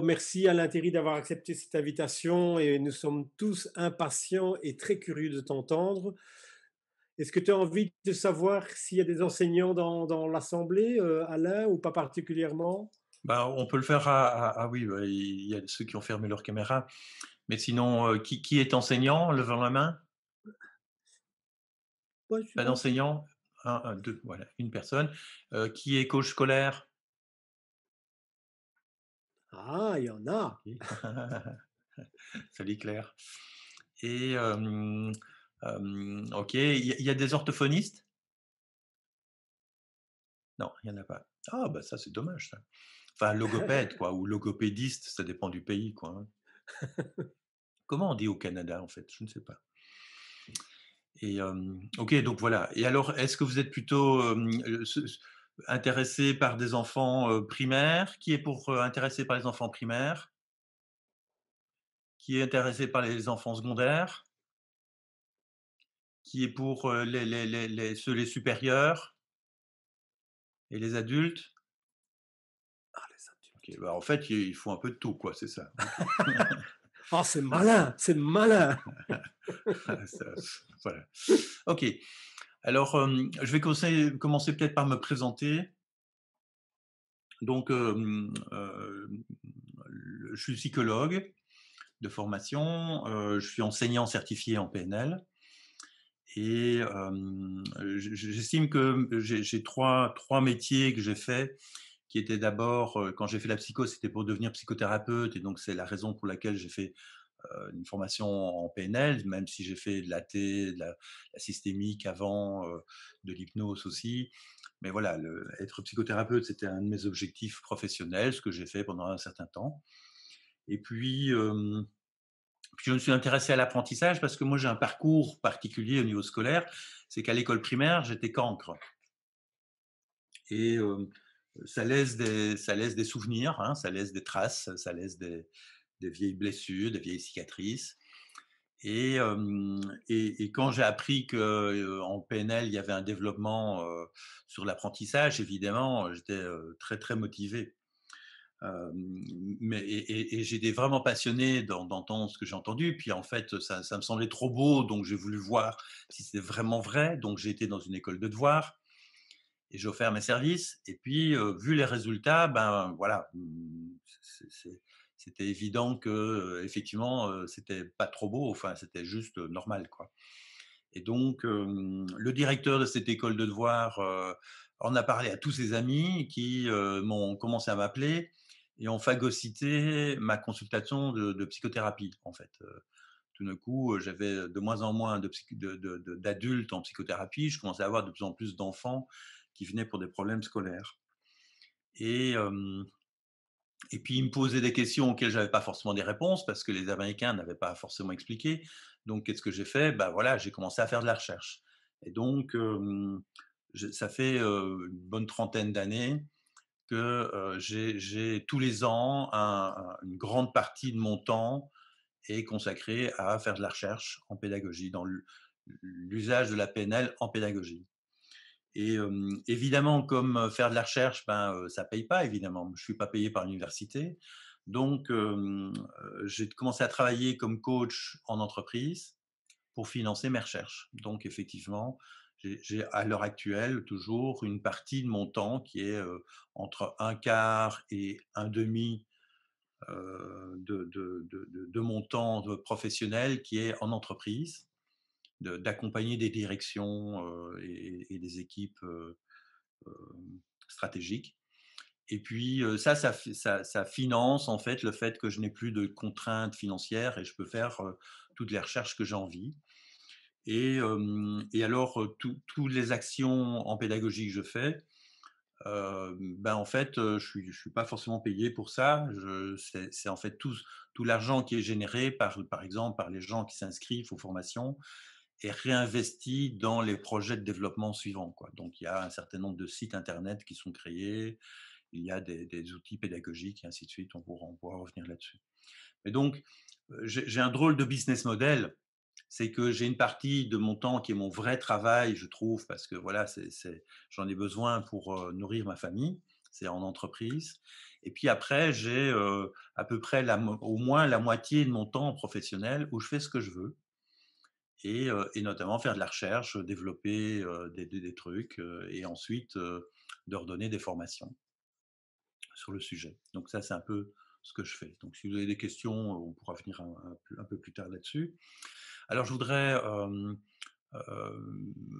merci à l'intérêt d'avoir accepté cette invitation et nous sommes tous impatients et très curieux de t'entendre. Est-ce que tu as envie de savoir s'il y a des enseignants dans, l'Assemblée, euh, à Alain, ou pas particulièrement bah, On peut le faire à, oui, bah, il y a ceux qui ont fermé leur caméra. Mais sinon, euh, qui, est enseignant Levant la main Pas un, deux, voilà, une personne. Euh, qui est coach scolaire ah, il y en a Salut Claire. Et ok, il y, a des orthophonistes Non, il n'y en a pas. Ah, bah ça c'est dommage ça. Enfin, logopède quoi, ou logopédiste, ça dépend du pays quoi. Hein. Comment on dit au Canada en fait Je ne sais pas. Et ok, donc voilà. Et alors, est-ce que vous êtes plutôt intéressé par des enfants primaires Qui est pour intéressé par les enfants primaires Qui est intéressé par les enfants secondaires Qui est pour les, les, les, ceux les supérieurs et les adultes ah, les adultes. Bah, en fait, il faut un peu de tout, quoi, c'est ça. oh, c'est malin, c'est malin. Ah, voilà. Ok. Alors, je vais commencer, peut-être par me présenter. Donc, euh, je suis psychologue de formation, je suis enseignant certifié en PNL et j'estime que j'ai trois, trois métiers que j'ai faits qui étaient d'abord, quand j'ai fait la psycho, c'était pour devenir psychothérapeute et donc c'est la raison pour laquelle j'ai fait euh, une formation en PNL, même si j'ai fait de l'AT, de la, systémique avant, euh, de l'hypnose aussi. Mais voilà, être psychothérapeute, c'était un de mes objectifs professionnels, ce que j'ai fait pendant un certain temps. Et puis, puis je me suis intéressé à l'apprentissage parce que moi, j'ai un parcours particulier au niveau scolaire. C'est qu'à l'école primaire, j'étais cancre. Et ça, laisse des, ça laisse des souvenirs, hein, ça laisse des traces, ça laisse des, des vieilles blessures, des vieilles cicatrices. Et, et, quand j'ai appris que en PNL il y avait un développement sur l'apprentissage, évidemment, j'étais très très motivé. mais, et, j'étais vraiment passionné d'entendre ce que j'ai entendu. Puis en fait, ça, me semblait trop beau, donc j'ai voulu voir si c'était vraiment vrai. Donc j'ai été dans une école de devoir et j'ai offert mes services. Et puis, vu les résultats, ben voilà, mmh, c'était évident que effectivement c'était pas trop beau, enfin c'était juste normal quoi. Et donc le directeur de cette école de devoir en a parlé à tous ses amis qui m'ont commencé à m'appeler et ont phagocyté ma consultation de, psychothérapie en fait tout d'un coup, j'avais de moins en moins d'adultes de, en psychothérapie. Je commençais à avoir de plus en plus d'enfants qui venaient pour des problèmes scolaires. Et et puis, il me posait des questions auxquelles je n'avais pas forcément des réponses parce que les Américains n'avaient pas forcément expliqué. Donc, qu'est-ce que j'ai fait ben, voilà, J'ai commencé à faire de la recherche. Et donc, ça fait une bonne trentaine d'années que j'ai tous les ans une grande partie de mon temps est consacrée à faire de la recherche en pédagogie, dans l'usage de la PNL en pédagogie. Et évidemment, comme faire de la recherche, ben, ça ne paye pas, évidemment. Je ne suis pas payé par l'université. Donc, j'ai commencé à travailler comme coach en entreprise pour financer mes recherches. Donc, effectivement, j'ai à l'heure actuelle toujours une partie de mon temps qui est entre un quart et un demi de, de, de, de, mon temps professionnel qui est en entreprise d'accompagner des directions euh, et, des équipes euh, euh, stratégiques. Et puis ça ça, ça finance en fait le fait que je n'ai plus de contraintes financières et je peux faire toutes les recherches que j'ai envie. Et, et alors, toutes les actions en pédagogie que je fais, ben en fait, je ne suis, je suis, pas forcément payé pour ça. C'est en fait tout, tout l'argent qui est généré par, par exemple, par les gens qui s'inscrivent aux formations est réinvesti dans les projets de développement suivants. Quoi. Donc il y a un certain nombre de sites Internet qui sont créés, il y a des, outils pédagogiques et ainsi de suite, on pourra, en revenir là-dessus. Mais donc euh, j'ai un drôle de business model, c'est que j'ai une partie de mon temps qui est mon vrai travail, je trouve, parce que voilà, j'en ai besoin pour euh, nourrir ma famille, c'est en entreprise. Et puis après, j'ai euh, à peu près la, au moins la moitié de mon temps professionnel où je fais ce que je veux et, notamment faire de la recherche, développer des, trucs et ensuite leur donner des formations sur le sujet. Donc ça, c'est un peu ce que je fais. Donc si vous avez des questions, on pourra venir un, peu plus tard là-dessus. Alors je voudrais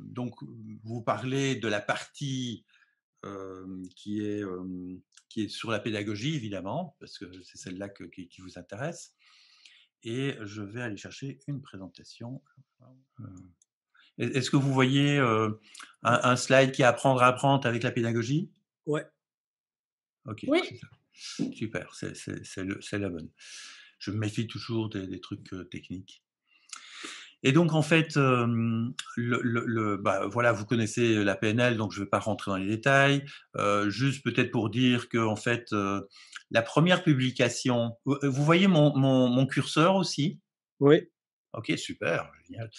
donc vous parler de la partie qui, est, qui est sur la pédagogie, évidemment, parce que c'est celle-là qui, vous intéresse et je vais aller chercher une présentation. Euh, est-ce que vous voyez euh, un, slide qui est apprendre apprendre avec la pédagogie Ouais. Ok. Oui. Super, c'est la bonne. Je me méfie toujours des trucs euh, techniques. Et donc, en fait, euh, le, bah, voilà, vous connaissez la PNL, donc je ne vais pas rentrer dans les détails. Euh, juste peut-être pour dire que, en fait, euh, la première publication, vous voyez mon, curseur aussi Oui. Ok, super, génial.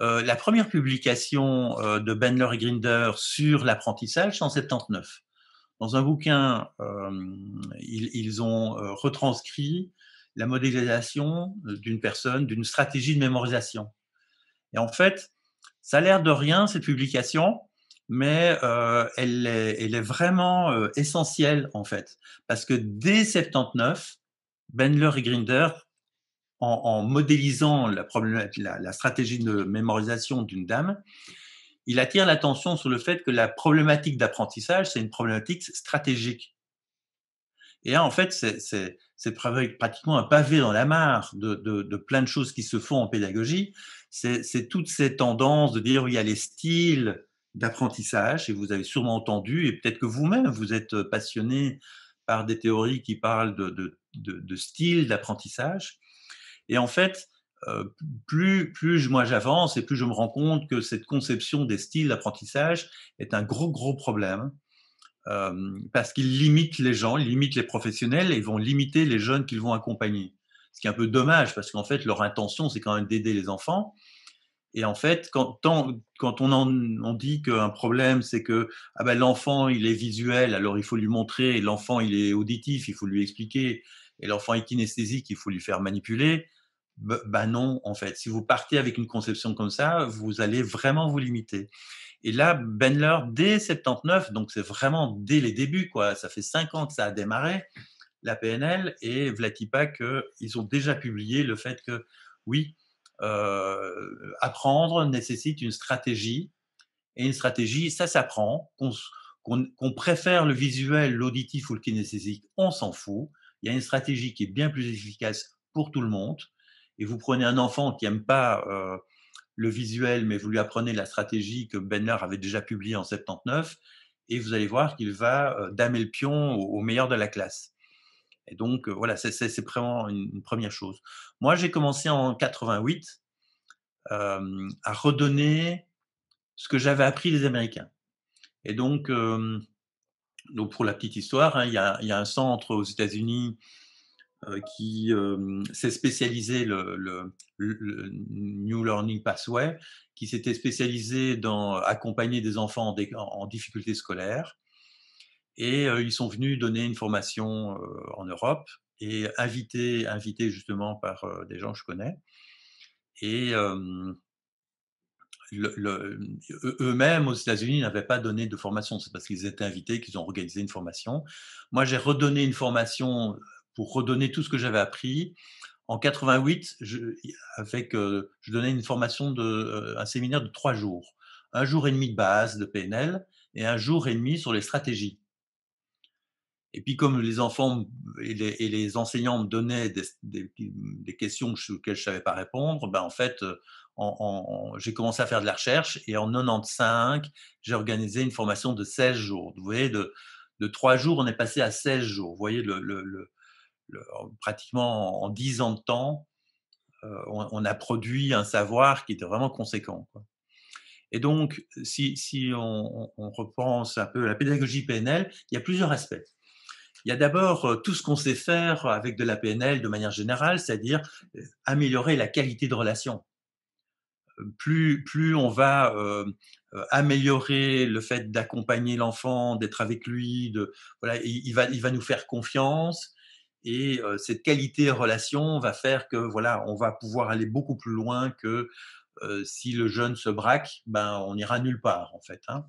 la première publication de Benler et Grinder sur l'apprentissage, c'est en 79. Dans un bouquin, ils, ont retranscrit la modélisation euh, d'une personne, d'une stratégie de mémorisation. Et en fait, ça a l'air de rien, cette publication, mais euh, elle, est, elle, est, vraiment euh, essentielle, en fait. Parce que dès 79, Bendler et Grinder, en, modélisant la, la, stratégie de mémorisation d'une dame, il attire l'attention sur le fait que la problématique d'apprentissage, c'est une problématique stratégique. Et là, en fait, c'est c'est pratiquement un pavé dans la mare de, plein de choses qui se font en pédagogie. C'est toutes ces tendances de dire, il y a les styles d'apprentissage, et vous avez sûrement entendu, et peut-être que vous-même, vous êtes passionné par des théories qui parlent de, styles d'apprentissage. Et en fait, euh, plus, plus moi j'avance et plus je me rends compte que cette conception des styles d'apprentissage est un gros, gros problème euh, parce qu'ils limitent les gens, limitent les professionnels et vont limiter les jeunes qu'ils vont accompagner. Ce qui est un peu dommage parce qu'en fait, leur intention, c'est quand même d'aider les enfants. Et en fait, quand, on, dit qu'un problème, c'est que ah ben, l'enfant, il est visuel, alors il faut lui montrer, l'enfant, il est auditif, il faut lui expliquer, et l'enfant est kinesthésique, il faut lui faire manipuler, ben, ben non, en fait. Si vous partez avec une conception comme ça, vous allez vraiment vous limiter. Et là, Benler, dès 79, donc c'est vraiment dès les débuts, quoi, ça fait cinq ans que ça a démarré, la PNL et Vlatipak, ils ont déjà publié le fait que, oui, euh, apprendre nécessite une stratégie. Et une stratégie, ça s'apprend. Qu'on préfère le visuel, l'auditif ou le kinesthésique, on s'en fout. Il y a une stratégie qui est bien plus efficace pour tout le monde. Et vous prenez un enfant qui n'aime pas euh, le visuel, mais vous lui apprenez la stratégie que Benner avait déjà publiée en 79, et vous allez voir qu'il va euh, damer le pion au, meilleur de la classe. Et donc, euh, voilà, c'est vraiment une, première chose. Moi, j'ai commencé en 88 euh, à redonner ce que j'avais appris des Américains. Et donc, donc, pour la petite histoire, hein, y il, y a, un centre aux États-Unis euh, qui euh, s'est spécialisé, le, New Learning Pathway, qui s'était spécialisé dans accompagner des enfants en, difficulté scolaire. Et euh, ils sont venus donner une formation en Europe et invités, invité justement par des gens que je connais. Et eux-mêmes aux États-Unis n'avaient pas donné de formation. C'est parce qu'ils étaient invités qu'ils ont organisé une formation. Moi, j'ai redonné une formation pour redonner tout ce que j'avais appris. En 88, je, avec, euh, je donnais une formation, de, euh, un séminaire de trois jours. Un jour et demi de base de PNL et un jour et demi sur les stratégies. Et puis comme les enfants et les, enseignants me donnaient des, des, des, questions auxquelles je ne savais pas répondre, ben, en fait, euh, j'ai commencé à faire de la recherche et en 95, j'ai organisé une formation de 16 jours. Vous voyez, de, de jours, on est passé à 16 jours. Vous voyez le, pratiquement en dix ans de temps, euh, on, a produit un savoir qui était vraiment conséquent. Et donc, si, on, repense un peu à la pédagogie PNL, il y a plusieurs aspects. Il y a d'abord euh, tout ce qu'on sait faire avec de la PNL de manière générale, c'est-à-dire euh, améliorer la qualité de relation. Plus, on va améliorer le fait d'accompagner l'enfant, d'être avec lui, il, il va nous faire confiance, et cette qualité relation va faire que voilà, on va pouvoir aller beaucoup plus loin que si le jeune se braque, ben on ira nulle part en fait. Hein.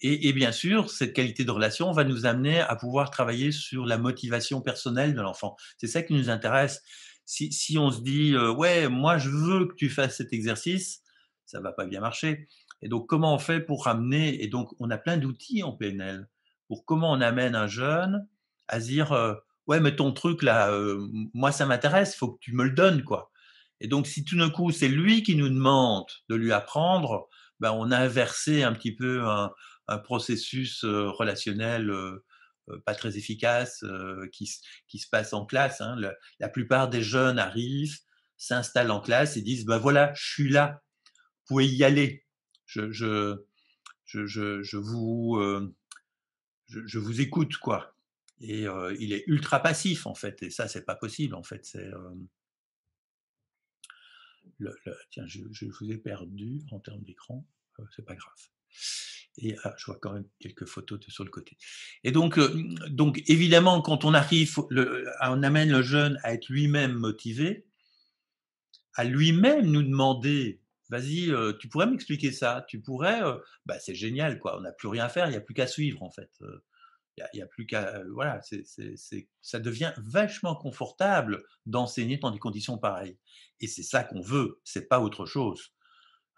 Et, bien sûr, cette qualité de relation va nous amener à pouvoir travailler sur la motivation personnelle de l'enfant. C'est ça qui nous intéresse. Si, on se dit ouais, moi je veux que tu fasses cet exercice, ça va pas bien marcher. Et donc comment on fait pour ramener Et donc on a plein d'outils en PNL pour comment on amène un jeune à se dire ouais, mais ton truc là, euh, moi ça m'intéresse, faut que tu me le donnes quoi. Et donc si tout d'un coup c'est lui qui nous demande de lui apprendre, ben on a inversé un petit peu un, processus euh, relationnel euh, pas très efficace qui, qui se passe en classe. Hein. la plupart des jeunes arrivent, s'installent en classe et disent ben voilà, je suis là, vous pouvez y aller. Je, je, je, je, vous, je, vous écoute quoi et il est ultra passif en fait et ça c'est pas possible en fait c'est tiens je, vous ai perdu en termes d'écran c'est pas grave et ah, je vois quand même quelques photos sur le côté et donc donc évidemment quand on arrive le, on amène le jeune à être lui-même motivé à lui-même nous demander vas-y tu pourrais m'expliquer ça tu pourrais bah c'est génial quoi on n'a plus rien à faire il n'y a plus qu'à suivre en fait il n'y a, plus qu'à. Euh, voilà, ça devient vachement confortable d'enseigner dans des conditions pareilles. Et c'est ça qu'on veut, c'est pas autre chose.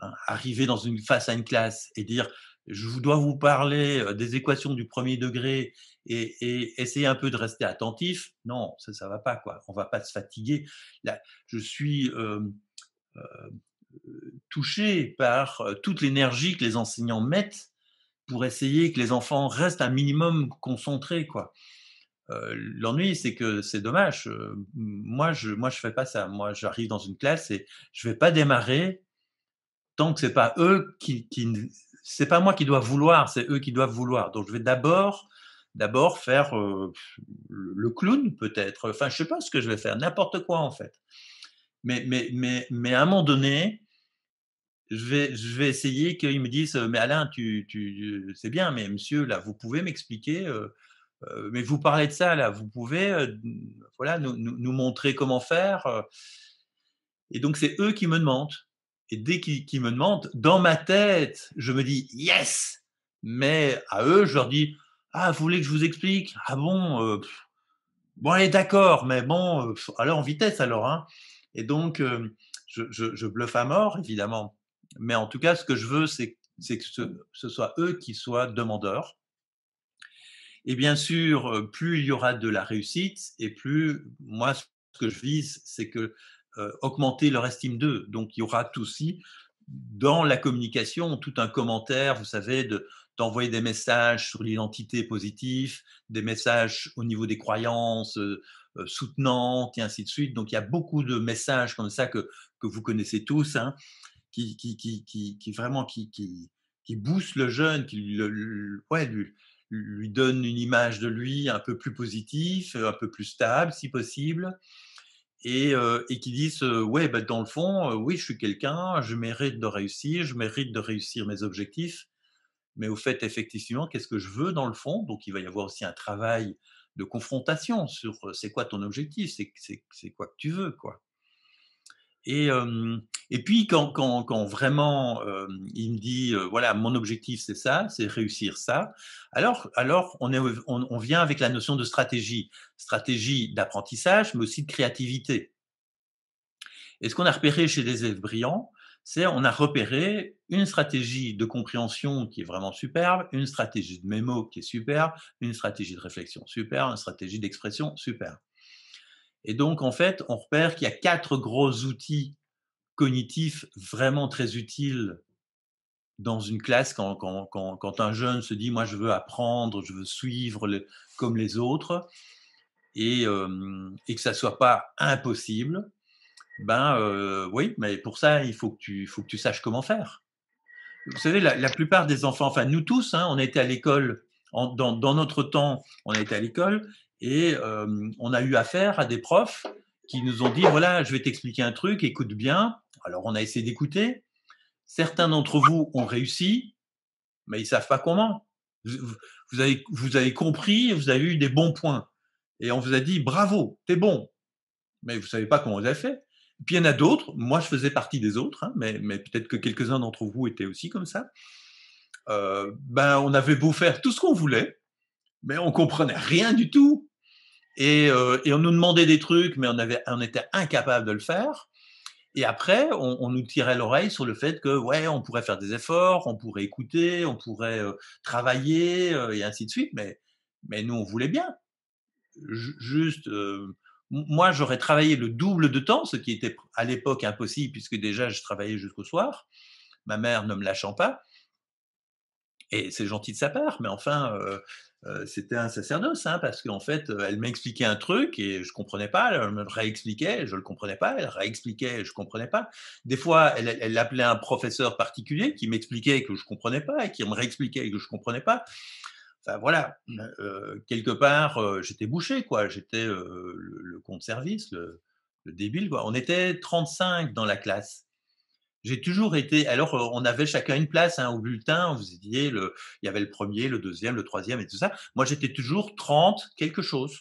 Hein. arriver dans une, face à une classe et dire je dois vous parler euh, des équations du premier degré et, essayer un peu de rester attentif. Non, ça, ne va pas, quoi. On va pas se fatiguer. je suis. Euh, touché par toute l'énergie que les enseignants mettent pour essayer que les enfants restent un minimum concentrés. quoi. Euh, l'ennui, c'est que c'est dommage. Euh, moi, je moi, je fais pas ça. Moi, j'arrive dans une classe et je vais pas démarrer tant que c'est pas eux qui, qui c'est pas moi qui dois vouloir, c'est eux qui doivent vouloir. Donc, je vais d'abord d'abord faire euh, le clown peut-être. Enfin, je sais pas ce que je vais faire, n'importe quoi en fait. Mais mais mais mais à un moment donné, je vais, je vais essayer qu'ils me disent euh, Mais Alain, tu, tu, euh, c'est bien, mais monsieur, là, vous pouvez m'expliquer euh, Mais vous parlez de ça, là, vous pouvez voilà, nous, nous, montrer comment faire Et donc, c'est eux qui me demandent. Et dès qu'ils me demandent, dans ma tête, je me dis Yes Mais à eux, je leur dis Ah, vous voulez que je vous explique Ah bon Bon, allez, d'accord, mais bon, alors en vitesse alors. Hein. Et donc, je, je, je bluffe à mort, évidemment mais en tout cas, ce que je veux, c'est que ce, soit eux qui soient demandeurs. Et bien sûr, euh, plus il y aura de la réussite, et plus moi, ce que je vise, c'est que euh, augmenter leur estime d'eux. Donc, il y aura aussi dans la communication tout un commentaire, vous savez, d'envoyer des messages sur l'identité positive, des messages au niveau des croyances euh, soutenantes et ainsi de suite. Donc, il y a beaucoup de messages comme ça que, que vous connaissez tous. Hein qui, qui, vraiment qui, booste le jeune, qui lui, donne une image de lui un peu plus positif, un peu plus stable si possible. Et, qui disent ouais bah, dans le fond oui je suis quelqu'un je mérite de réussir je mérite de réussir mes objectifs mais au fait effectivement qu'est-ce que je veux dans le fond donc il va y avoir aussi un travail de confrontation sur c'est quoi ton objectif c'est quoi que tu veux quoi et, et puis quand, vraiment il me dit, voilà, mon objectif c'est ça, c'est réussir ça, alors, alors on, vient avec la notion de stratégie, stratégie d'apprentissage, mais aussi de créativité. Et ce qu'on a repéré chez les élèves brillants, c'est on a repéré une stratégie de compréhension qui est vraiment superbe, une stratégie de mémo qui est superbe, une stratégie de réflexion superbe, une stratégie d'expression superbe. Et donc, en fait, on repère qu'il y a quatre gros outils cognitifs vraiment très utiles dans une classe quand, un jeune se dit, moi, je veux apprendre, je veux suivre comme les autres, et, que ça ne soit pas impossible. Ben oui, mais pour ça, il faut que tu, faut que tu saches comment faire. Vous savez, la, plupart des enfants, enfin nous tous, hein, on était à l'école, dans, dans, notre temps, on était à l'école, et euh, on a eu affaire à des profs qui nous ont dit, voilà, je vais t'expliquer un truc, écoute bien. Alors on a essayé d'écouter. Certains d'entre vous ont réussi, mais ils ne savent pas comment. Vous, avez, vous avez compris, vous avez eu des bons points. Et on vous a dit, bravo, t'es bon. Mais vous ne savez pas comment vous avez fait. Puis il y en a d'autres, moi je faisais partie des autres, hein, mais, mais peut-être que quelques-uns d'entre vous étaient aussi comme ça. Euh, ben, on avait beau faire tout ce qu'on voulait, mais on comprenait rien du tout. Euh, et, on nous demandait des trucs, mais on, était incapable de le faire. Et après, on, nous tirait l'oreille sur le fait que, ouais, on pourrait faire des efforts, on pourrait écouter, on pourrait euh, travailler, euh, et ainsi de suite. Mais, mais nous, on voulait bien. juste, moi, j'aurais travaillé le double de temps, ce qui était à l'époque impossible, puisque déjà, je travaillais jusqu'au soir, ma mère ne me lâchant pas. Et c'est gentil de sa part, mais enfin, euh, c'était un sacerdoce, hein, parce qu'en fait, euh, elle m'expliquait un truc et je ne comprenais pas, elle me réexpliquait, je le comprenais pas, elle réexpliquait, je ne comprenais pas. Des fois, elle, appelait un professeur particulier qui m'expliquait que je ne comprenais pas et qui me réexpliquait que je ne comprenais pas. Enfin voilà, mmh. euh, quelque part, j'étais bouché, quoi. J'étais le, compte service, le, le débile, quoi. On était 35 dans la classe. J'ai toujours été. Alors, on avait chacun une place hein, au bulletin. Vous étiez le, il y avait le premier, le deuxième, le troisième et tout ça. Moi, j'étais toujours 30 quelque chose.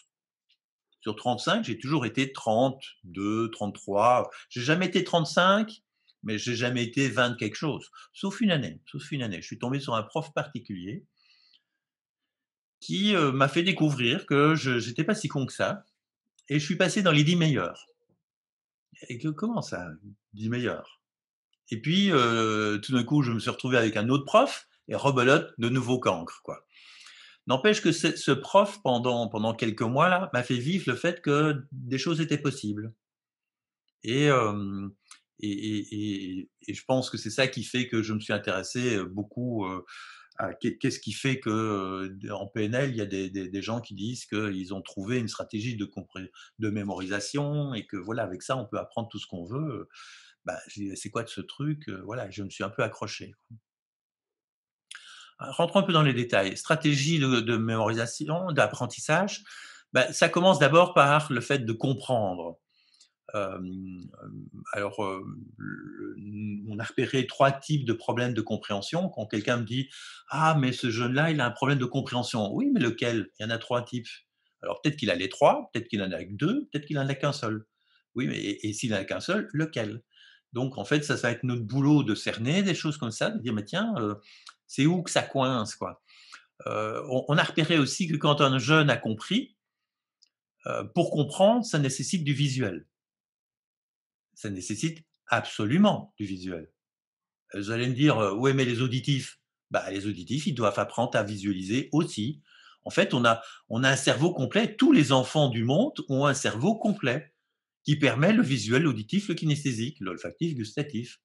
Sur 35, j'ai toujours été 32, 33. J'ai jamais été 35, mais j'ai jamais été 20 quelque chose. Sauf une année. Sauf une année. Je suis tombé sur un prof particulier qui m'a fait découvrir que je n'étais pas si con que ça. Et je suis passé dans les 10 meilleurs. Et que, comment ça, 10 meilleurs et puis, euh, tout d'un coup, je me suis retrouvé avec un autre prof et rebelote de nouveau cancre, quoi. N'empêche que ce prof, pendant, pendant quelques mois, là, m'a fait vivre le fait que des choses étaient possibles. Et, euh, et, et, et je pense que c'est ça qui fait que je me suis intéressé euh, beaucoup à qu'est-ce qui fait que en PNL, il y a des, des, gens qui disent qu'ils ont trouvé une stratégie de, de mémorisation et que voilà, avec ça, on peut apprendre tout ce qu'on veut. Bah, c'est quoi ce truc Voilà, je me suis un peu accroché. Ah, rentrons un peu dans les détails. Stratégie de, mémorisation, d'apprentissage, bah, ça commence d'abord par le fait de comprendre. alors, on a repéré trois types de problèmes de compréhension. Quand quelqu'un me dit Ah, mais ce jeune-là, il a un problème de compréhension. Oui, mais lequel Il y en a trois types. Alors, peut-être qu'il a les trois, peut-être qu'il en a avec deux, peut-être qu'il en a qu'un seul. Oui, mais et, s'il n'en a qu'un seul, lequel donc, en fait, ça, va être notre boulot de cerner des choses comme ça, de dire, mais tiens, euh, c'est où que ça coince, quoi. Euh, on, a repéré aussi que quand un jeune a compris, euh, pour comprendre, ça nécessite du visuel. Ça nécessite absolument du visuel. Vous allez me dire, oui, mais les auditifs bah, Les auditifs, ils doivent apprendre à visualiser aussi. En fait, on a, on a un cerveau complet. Tous les enfants du monde ont un cerveau complet qui permet le visuel, l'auditif, le kinesthésique, l'olfactif, gustatif.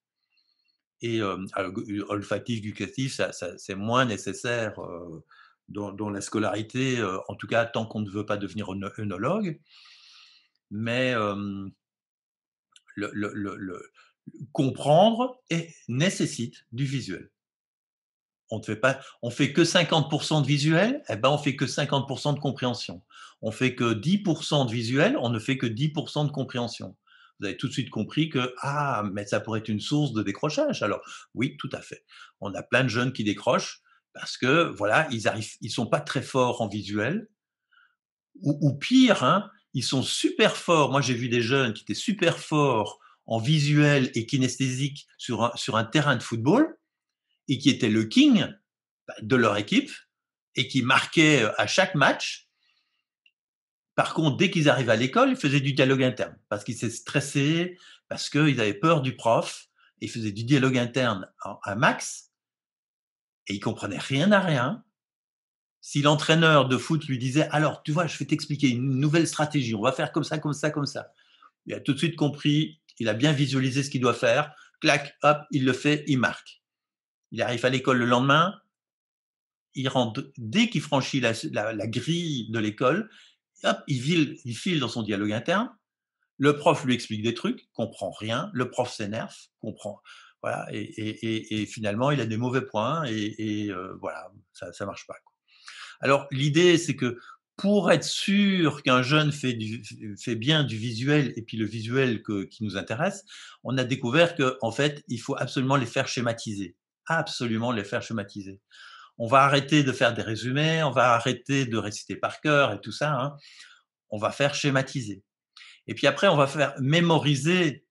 Et euh, ah, olfactif, gustatif, ça, c'est moins nécessaire euh, dans, la scolarité, euh, en tout cas tant qu'on ne veut pas devenir œnologue. Mais le, comprendre nécessite du visuel on ne fait pas, on fait que 50% de visuel, eh ben on fait que 50% de compréhension. On fait que 10% de visuel, on ne fait que 10% de compréhension. Vous avez tout de suite compris que ah, mais ça pourrait être une source de décrochage. Alors oui, tout à fait. On a plein de jeunes qui décrochent parce que voilà, ils arrivent, ils sont pas très forts en visuel, ou, pire, hein, ils sont super forts. Moi, j'ai vu des jeunes qui étaient super forts en visuel et kinesthésique sur sur un terrain de football et qui était le king bah, de leur équipe et qui marquait euh, à chaque match. Par contre, dès qu'ils arrivaient à l'école, ils faisaient du dialogue interne parce qu'ils s'étaient stressés, parce qu'ils avaient peur du prof. Ils faisaient du dialogue interne à Max et ils comprenaient rien à rien. Si l'entraîneur de foot lui disait alors tu vois je vais t'expliquer une nouvelle stratégie, on va faire comme ça, comme ça, comme ça, il a tout de suite compris, il a bien visualisé ce qu'il doit faire, clac, hop, il le fait, il marque. Il arrive à l'école le lendemain, il dès qu'il franchit la, grille de l'école, hop, il, il file dans son dialogue interne. Le prof lui explique des trucs, comprend rien. Le prof s'énerve, comprend. Voilà, et, finalement, il a des mauvais points et, euh, voilà, ça ne marche pas. Alors, l'idée, c'est que pour être sûr qu'un jeune fait, fait, bien du visuel et puis le visuel qui nous intéresse, on a découvert qu'en en fait, il faut absolument les faire schématiser absolument les faire schématiser On va arrêter de faire des résumés, on va arrêter de réciter par cœur et tout ça. Hein. On va faire schématiser. Et puis après, on va faire mémoriser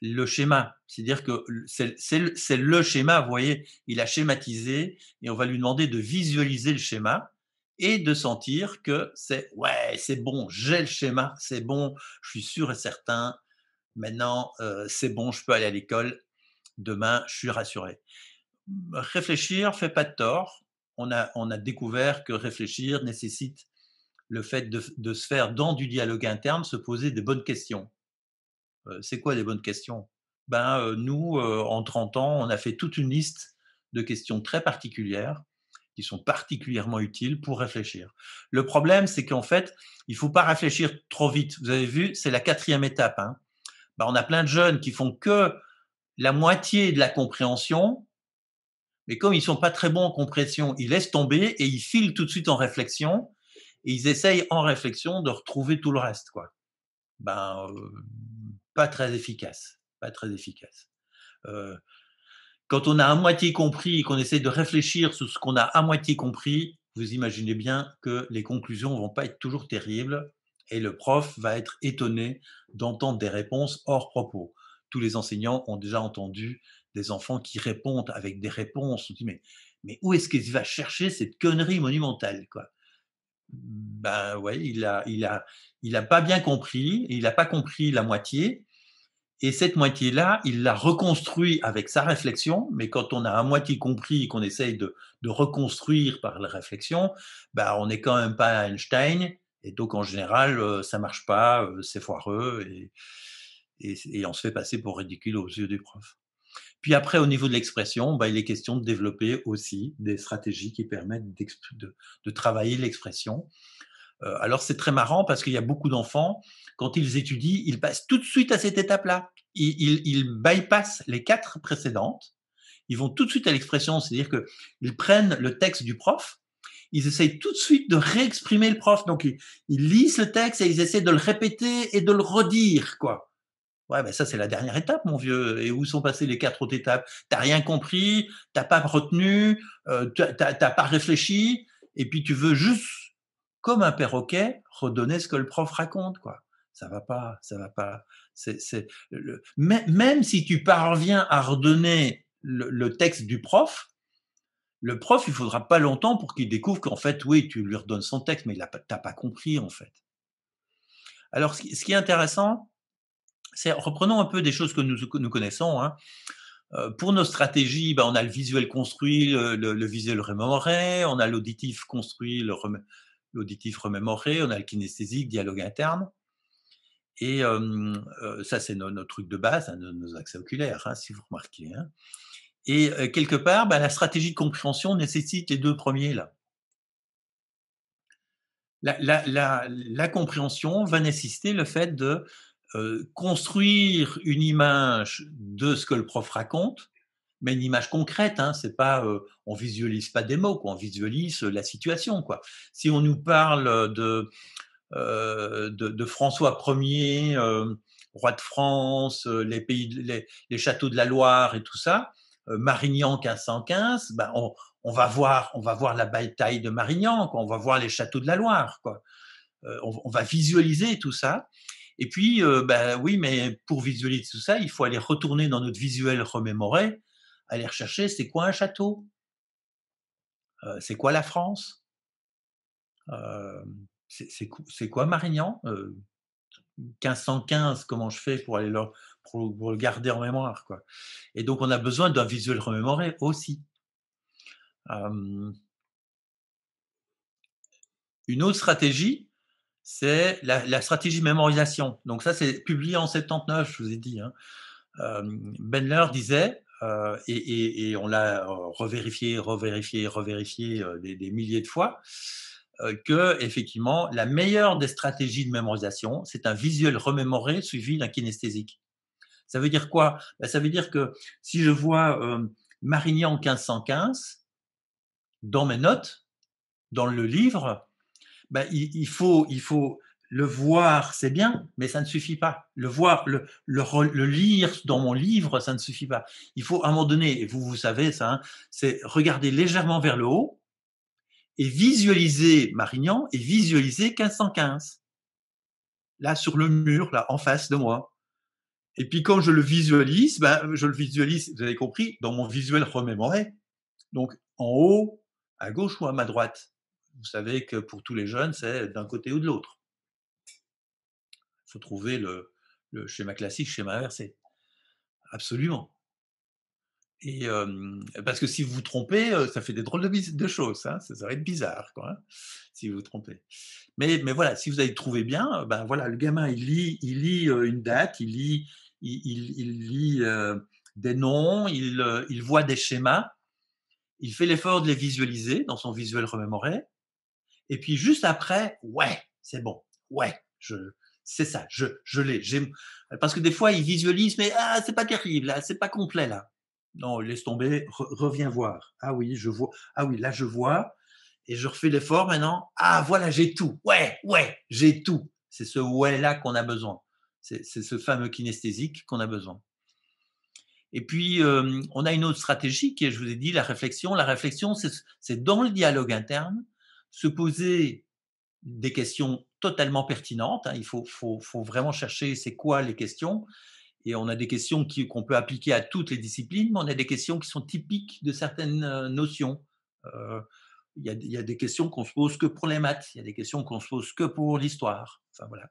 le schéma. C'est-à-dire que c'est le, schéma, vous voyez, il a schématisé et on va lui demander de visualiser le schéma et de sentir que c'est ouais, c'est bon, j'ai le schéma, c'est bon, je suis sûr et certain. Maintenant, euh, c'est bon, je peux aller à l'école demain, je suis rassuré. Mmh, réfléchir fait pas de tort. On a, on a découvert que réfléchir nécessite le fait de, de se faire dans du dialogue interne, se poser des bonnes questions. Euh, c'est quoi des bonnes questions ben, euh, Nous, euh, en 30 ans, on a fait toute une liste de questions très particulières qui sont particulièrement utiles pour réfléchir. Le problème, c'est qu'en fait, il faut pas réfléchir trop vite. Vous avez vu, c'est la quatrième étape. Hein. Ben, on a plein de jeunes qui font que la moitié de la compréhension, mais comme ils sont pas très bons en compression, ils laissent tomber et ils filent tout de suite en réflexion et ils essayent en réflexion de retrouver tout le reste, quoi. Ben, euh, pas très efficace, pas très efficace. Euh, quand on a à moitié compris et qu'on essaie de réfléchir sur ce qu'on a à moitié compris, vous imaginez bien que les conclusions vont pas être toujours terribles et le prof va être étonné d'entendre des réponses hors propos tous les enseignants ont déjà entendu des enfants qui répondent avec des réponses. On dit, mais, mais où est-ce qu'il va chercher cette connerie monumentale quoi Ben ouais, il a, il, a, il a pas bien compris, il n'a pas compris la moitié. Et cette moitié-là, il la reconstruit avec sa réflexion, mais quand on a à moitié compris et qu'on essaye de, de, reconstruire par la réflexion, bah, on n'est quand même pas Einstein, et donc en général, euh, ça marche pas, euh, c'est foireux, et, et, on se fait passer pour ridicule aux yeux du prof. Puis après, au niveau de l'expression, bah, il est question de développer aussi des stratégies qui permettent de, de, travailler l'expression. Euh, alors c'est très marrant parce qu'il y a beaucoup d'enfants, quand ils étudient, ils passent tout de suite à cette étape-là. Ils, bypassent les quatre précédentes, ils vont tout de suite à l'expression, c'est-à-dire qu'ils prennent le texte du prof, ils essayent tout de suite de réexprimer le prof. Donc, ils, ils, lisent le texte et ils essaient de le répéter et de le redire, quoi. Ouais, ça, c'est la dernière étape, mon vieux. Et où sont passées les quatre autres étapes T'as rien compris, t'as pas retenu, euh, tu t'as pas réfléchi, et puis tu veux juste, comme un perroquet, redonner ce que le prof raconte, quoi. Ça va pas, ça va pas. C'est, le... Même si tu parviens à redonner le, texte du prof, le prof, il faudra pas longtemps pour qu'il découvre qu'en fait, oui, tu lui redonnes son texte, mais tu n'as pas compris, en fait. Alors, ce qui est intéressant, reprenons un peu des choses que nous, nous connaissons. Hein. Euh, pour nos stratégies, ben, on a le visuel construit, le, visuel remémoré, on a l'auditif construit, l'auditif remémoré, on a le kinesthésique, dialogue interne. Et euh, ça, c'est notre, truc de base, hein, nos, accès oculaires, hein, si vous remarquez. Et euh, quelque part, ben, la stratégie de compréhension nécessite les deux premiers là. La, la compréhension va nécessiter le fait de euh, construire une image de ce que le prof raconte, mais une image concrète. Hein, c'est pas, euh, on visualise pas des mots, quoi, on visualise euh, la situation. Quoi. Si on nous parle de, de, François Ier, roi de France, les, pays, les, châteaux de la Loire et tout ça, Marignan 1515, ben, on, va voir, on va voir la bataille de Marignan, on va voir les châteaux de la Loire, quoi. on, va visualiser tout ça. Et puis, euh, bah, oui, mais pour visualiser tout ça, il faut aller retourner dans notre visuel remémoré, aller rechercher c'est quoi un château euh, C'est quoi la France euh, C'est quoi Marignan 1515, comment je fais pour aller le, pour le garder en mémoire quoi. Et donc, on a besoin d'un visuel remémoré aussi. une autre stratégie, c'est la, la, stratégie mémorisation. Donc ça, c'est publié en 79, je vous ai dit. Hein. Euh, Benler disait, euh, et, on l'a euh, revérifié, revérifié, revérifié des, milliers de fois, que effectivement, la meilleure des stratégies de mémorisation, c'est un visuel remémoré suivi d'un kinesthésique. Ça veut dire quoi ben, Ça veut dire que si je vois Marignan 1515 dans mes notes, dans le livre, ben, il, il, faut, il faut le voir, c'est bien, mais ça ne suffit pas. Le voir, le, le, lire dans mon livre, ça ne suffit pas. Il faut à un moment donné, et vous, vous savez ça, hein, c'est regarder légèrement vers le haut et visualiser Marignan et visualiser 1515. Là, sur le mur, là, en face de moi. Et puis quand je le visualise, ben, je le visualise, vous avez compris, dans mon visuel remémoré. Donc en haut, à gauche ou à ma droite. Vous savez que pour tous les jeunes, c'est d'un côté ou de l'autre. Il faut trouver le, schéma classique, schéma inversé. Absolument. Et parce que si vous vous trompez, ça fait des drôles de, choses. Hein. ça, ça va être bizarre, quoi, hein, si vous vous trompez. Mais, mais voilà, si vous avez trouvé bien, ben voilà, le gamin, il lit, il lit une date, il lit, il, lit des noms, il, il voit des schémas, il fait l'effort de les visualiser dans son visuel remémoré, et puis juste après, ouais, c'est bon, ouais, je, c'est ça, je, je l'ai. Parce que des fois, ils visualisent, mais ah, c'est pas terrible, là, c'est pas complet, là. Non, laisse tomber, re, reviens voir. Ah oui, je vois. Ah oui, là, je vois. Et je refais l'effort maintenant. Ah, voilà, j'ai tout. Ouais, ouais, j'ai tout. C'est ce ouais-là qu'on a besoin. C'est ce fameux kinesthésique qu'on a besoin. Et puis, euh, on a une autre stratégie qui est, je vous ai dit, la réflexion. La réflexion, c'est dans le dialogue interne se poser des questions totalement pertinentes. Hein. Il faut, vraiment chercher c'est quoi les questions. Et on a des questions qu'on peut appliquer à toutes les disciplines, mais on a des questions qui sont typiques de certaines euh, notions. Euh, il, y a, des questions qu'on se pose que pour les maths, il y a des questions qu'on se pose que pour l'histoire. Enfin voilà.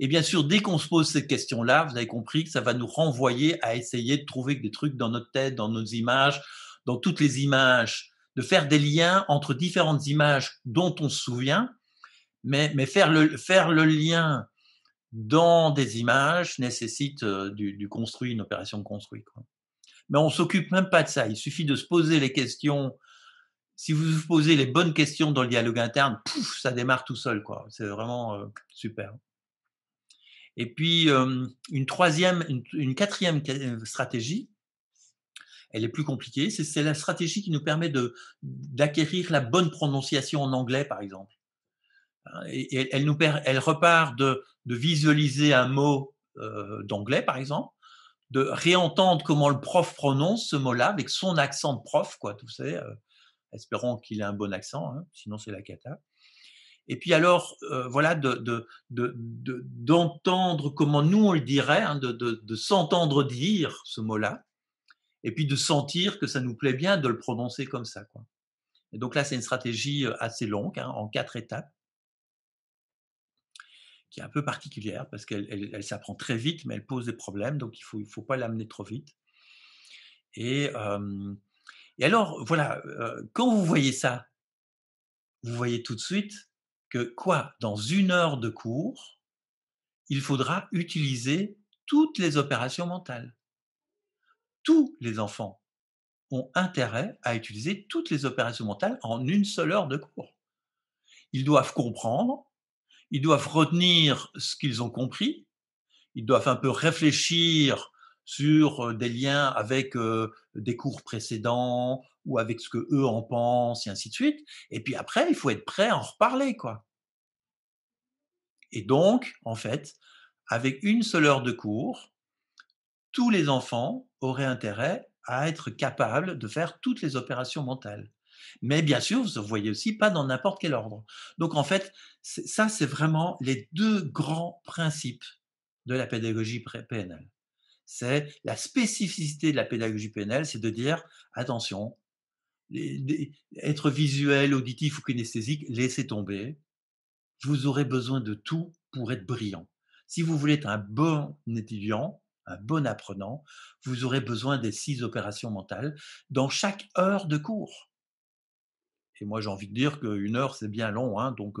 Et bien sûr, dès qu'on se pose ces questions-là, vous avez compris que ça va nous renvoyer à essayer de trouver des trucs dans notre tête, dans nos images, dans toutes les images de faire des liens entre différentes images dont on se souvient, mais, mais faire, le, faire le lien dans des images nécessite euh, du, construit, une opération construite. Quoi. Mais on s'occupe même pas de ça. Il suffit de se poser les questions. Si vous vous posez les bonnes questions dans le dialogue interne, pouf, ça démarre tout seul. quoi. C'est vraiment euh, super. Et puis, euh, une troisième, une quatrième stratégie, elle est plus compliquée. C'est la stratégie qui nous permet de d'acquérir la bonne prononciation en anglais, par exemple. Hein, elle, nous elle repart de, visualiser un mot euh, d'anglais, par exemple, de réentendre comment le prof prononce ce mot-là avec son accent de prof, quoi, tout savez, euh, espérons qu'il ait un bon accent, hein, sinon c'est la cata. Et puis alors, euh, voilà, d'entendre comment nous on le dirait, hein, de, s'entendre dire ce mot-là, et puis de sentir que ça nous plaît bien de le prononcer comme ça. Quoi. Et donc là, c'est une stratégie euh, assez longue, hein, en quatre étapes, qui est un peu particulière parce qu'elle s'apprend très vite, mais elle pose des problèmes, donc il ne faut, pas l'amener trop vite. Et, alors, voilà, euh, quand vous voyez ça, vous voyez tout de suite que quoi, dans une heure de cours, il faudra utiliser toutes les opérations mentales tous les enfants ont intérêt à utiliser toutes les opérations mentales en une seule heure de cours. Ils doivent comprendre, ils doivent retenir ce qu'ils ont compris, ils doivent un peu réfléchir sur euh, des liens avec euh, des cours précédents ou avec ce que eux en pensent et ainsi de suite. Et puis après, il faut être prêt à en reparler, quoi. Et donc, en fait, avec une seule heure de cours, tous les enfants auraient intérêt à être capables de faire toutes les opérations mentales. Mais bien sûr, vous ne voyez aussi pas dans n'importe quel ordre. Donc en fait, ça, c'est vraiment les deux grands principes de la pédagogie PNL. C'est la spécificité de la pédagogie PNL, c'est de dire, attention, être visuel, auditif ou kinesthésique, laissez tomber. Vous aurez besoin de tout pour être brillant. Si vous voulez être un bon étudiant, un bon apprenant, vous aurez besoin des six opérations mentales dans chaque heure de cours. Et moi, j'ai envie de dire qu'une heure, c'est bien long. Hein, donc,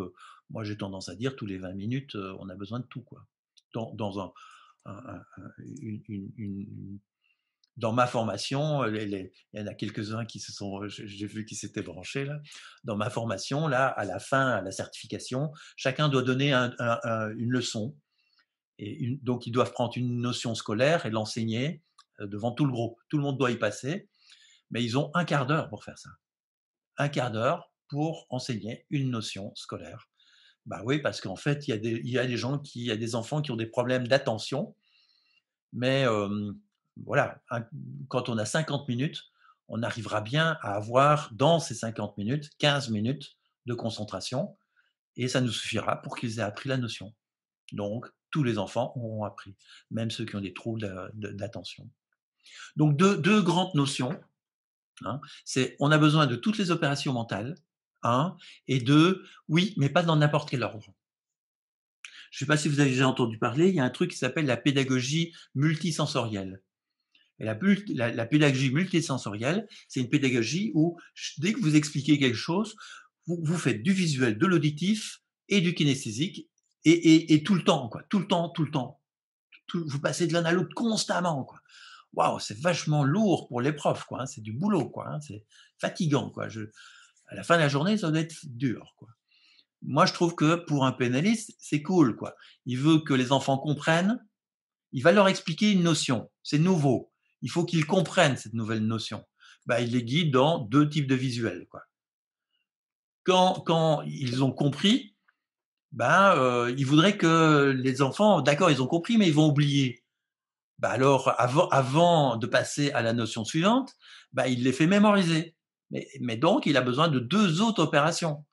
moi, j'ai tendance à dire tous les 20 minutes, on a besoin de tout. Quoi. Dans, un, dans ma formation, il y en a quelques-uns qui se sont, j'ai vu qu'ils s'étaient branchés. Là. Dans ma formation, là, à la fin, à la certification, chacun doit donner une leçon donc, ils doivent prendre une notion scolaire et l'enseigner euh, devant tout le groupe. Tout le monde doit y passer, mais ils ont un quart d'heure pour faire ça. Un quart d'heure pour enseigner une notion scolaire. Bah oui, parce qu'en fait, il y, a des, gens qui, il a des enfants qui ont des problèmes d'attention, mais voilà, quand on a 50 minutes, on arrivera bien à avoir dans ces 50 minutes 15 minutes de concentration, et ça nous suffira pour qu'ils aient appris la notion. Donc, tous les enfants auront appris, même ceux qui ont des troubles euh, d'attention. Donc deux, grandes notions. Hein, c'est on a besoin de toutes les opérations mentales, un, et deux, oui, mais pas dans n'importe quel ordre. Je ne sais pas si vous avez déjà entendu parler, il y a un truc qui s'appelle la pédagogie multisensorielle. la, pédagogie multisensorielle, c'est une pédagogie où dès que vous expliquez quelque chose, vous, vous faites du visuel, de l'auditif et du kinesthésique et, tout le temps, quoi, tout le temps, tout le temps. vous passez de l'un à l'autre constamment, quoi. Waouh, c'est vachement lourd pour les profs, quoi. Hein. c'est du boulot, quoi. Hein. c'est fatigant, quoi. à la fin de la journée, ça doit être dur, quoi. Moi, je trouve que pour un pénaliste, c'est cool, quoi. Il veut que les enfants comprennent. Il va leur expliquer une notion. C'est nouveau. Il faut qu'ils comprennent cette nouvelle notion. Bah, il les guide dans deux types de visuels, quoi. Quand, quand ils ont compris, ben, euh, voudrait que les enfants, d'accord, ils ont compris, mais ils vont oublier. Ben, alors, avant, avant, de passer à la notion suivante, ben, il les fait mémoriser. Mais, donc, il a besoin de deux autres opérations.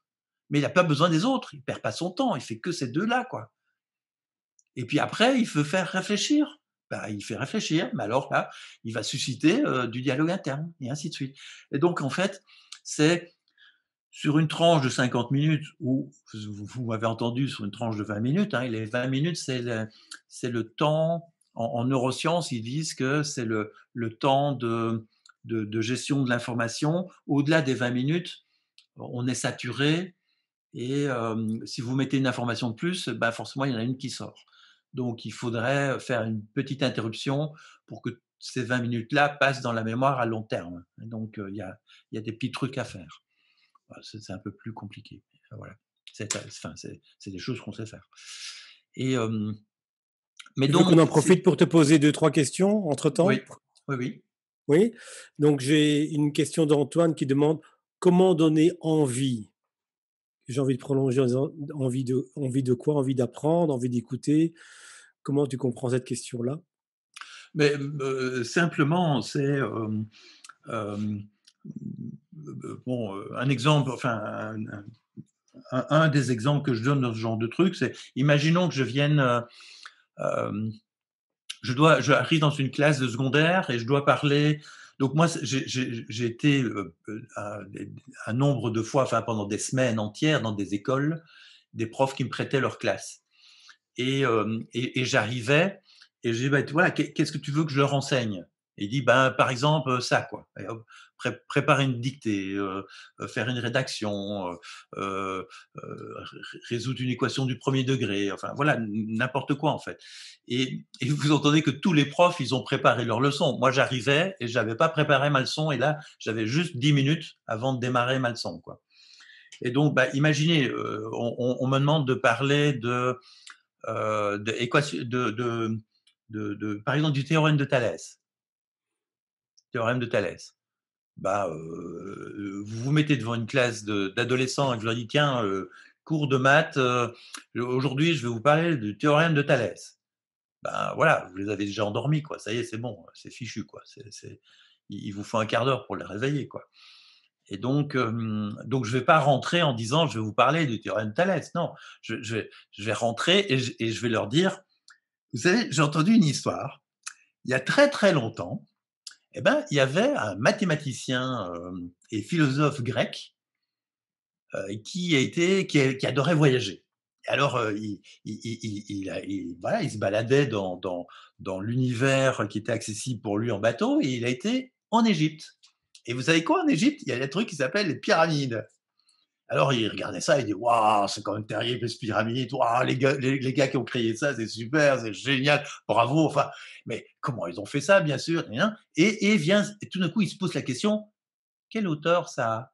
Mais il n'a pas besoin des autres. Il perd pas son temps. Il fait que ces deux-là, quoi. Et puis après, il veut faire réfléchir. Ben, il fait réfléchir, mais alors là, il va susciter euh, du dialogue interne, et ainsi de suite. Et donc, en fait, c'est sur une tranche de 50 minutes, ou vous m'avez entendu sur une tranche de 20 minutes, hein, les 20 minutes, c'est le, temps, en, neurosciences, ils disent que c'est le, temps de, de, gestion de l'information. Au-delà des 20 minutes, on est saturé, et euh, si vous mettez une information de plus, ben forcément, il y en a une qui sort. Donc, il faudrait faire une petite interruption pour que ces 20 minutes-là passent dans la mémoire à long terme. donc, euh, il y a des petits trucs à faire c'est un peu plus compliqué. Euh, voilà. C'est des choses qu'on sait faire. Et, mais donc, on en profite pour te poser deux, trois questions entre-temps. Oui. oui, Donc, j'ai une question d'Antoine qui demande comment donner envie J'ai envie de prolonger envie de, envie de quoi Envie d'apprendre, envie d'écouter Comment tu comprends cette question-là Mais euh, simplement, c'est bon, euh, un exemple, enfin, un, des exemples que je donne dans ce genre de truc, c'est imaginons que je vienne, euh, euh, je dois, je arrive dans une classe de secondaire et je dois parler. Donc moi, j'ai été un, nombre de fois, enfin pendant des semaines entières, dans des écoles, des profs qui me prêtaient leur classe. Et, j'arrivais et je disais, voilà, qu'est-ce que tu veux que je leur enseigne il dit, ben par exemple, euh, ça, quoi. préparer une dictée, euh, euh, faire une rédaction, résoudre une équation du premier degré, enfin voilà, n'importe quoi en fait. Et, vous entendez que tous les profs, ils ont préparé leur leçon. Moi, j'arrivais et j'avais pas préparé ma leçon, et là, j'avais juste 10 minutes avant de démarrer ma leçon, quoi. Et donc, bah, imaginez, on, me demande de parler de, de, équation, de, de, de, par exemple, du théorème de Thalès théorème de Thalès. Bah, vous vous mettez devant une classe d'adolescents et vous leur dites tiens, cours de maths, aujourd'hui je vais vous parler du théorème de Thalès. Ben voilà, vous les avez déjà endormis, quoi. Ça y est, c'est bon, c'est fichu, quoi. Il vous faut un quart d'heure pour les réveiller, quoi. Et donc, donc je ne vais pas rentrer en disant je vais vous parler du théorème de Thalès. Non, je, je vais rentrer et et je vais leur dire vous savez, j'ai entendu une histoire il y a très très longtemps eh ben, il y avait un mathématicien et philosophe grec qui, qui adorait voyager. Alors, il, il, se baladait dans, dans l'univers qui était accessible pour lui en bateau et il a été en Égypte. Et vous savez quoi en Égypte Il y a des trucs qui s'appellent les pyramides. Alors, il regardait ça, il dit Waouh, c'est quand même terrible, cette Pyramide, waouh, les gars, les, gars qui ont créé ça, c'est super, c'est génial, bravo. Enfin, mais comment ils ont fait ça, bien sûr Et, hein, et vient, tout d'un coup, il se pose la question quelle hauteur ça a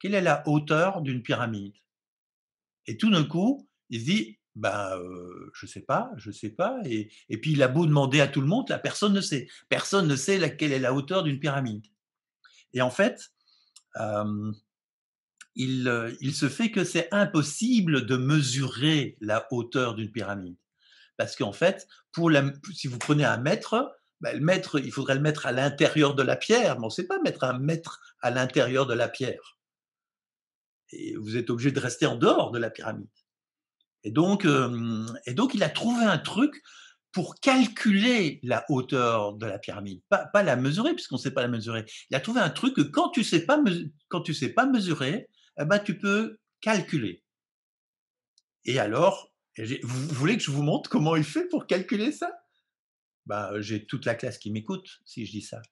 Quelle est la hauteur d'une pyramide Et tout d'un coup, il se dit ben, euh, je sais pas, je sais pas. Et, et, puis, il a beau demander à tout le monde, la personne ne sait. Personne ne sait laquelle est la hauteur d'une pyramide. Et en fait, euh, il, se fait que c'est impossible de mesurer la hauteur d'une pyramide. Parce qu'en fait, pour si vous prenez un ben, mètre, il faudrait le mettre à l'intérieur de la pierre, mais on ne sait pas mettre un mètre à l'intérieur de la pierre. Et vous êtes obligé de rester en dehors de la pyramide. Et donc, euh, et donc il a trouvé un truc pour calculer la hauteur de la pyramide, pas, la mesurer, puisqu'on ne sait pas la mesurer. Il a trouvé un truc que quand tu ne sais pas mesurer, eh ben, tu peux calculer. Et alors, vous voulez que je vous montre comment il fait pour calculer ça ben, euh, J'ai toute la classe qui m'écoute si je dis ça.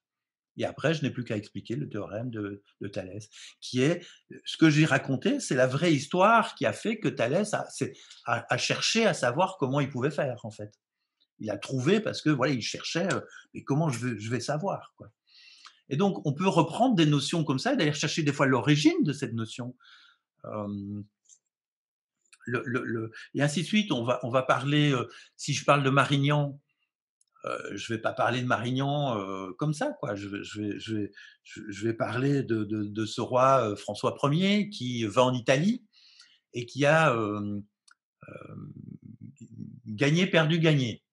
Et après, je n'ai plus qu'à expliquer le théorème de, Thalès, qui est euh, ce que j'ai raconté, c'est la vraie histoire qui a fait que Thalès a, cherché à savoir comment il pouvait faire, en fait. Il a trouvé parce que voilà, il cherchait, euh, mais comment je vais, savoir quoi. Et donc, on peut reprendre des notions comme ça et d'aller chercher des fois l'origine de cette notion. le, et ainsi de suite, on va, on va parler, si je parle de Marignan, je ne vais pas parler de Marignan comme ça, quoi. Je, vais, je, vais, je vais, parler de, de, de ce roi François Ier qui va en Italie et qui a gagné, perdu, gagné.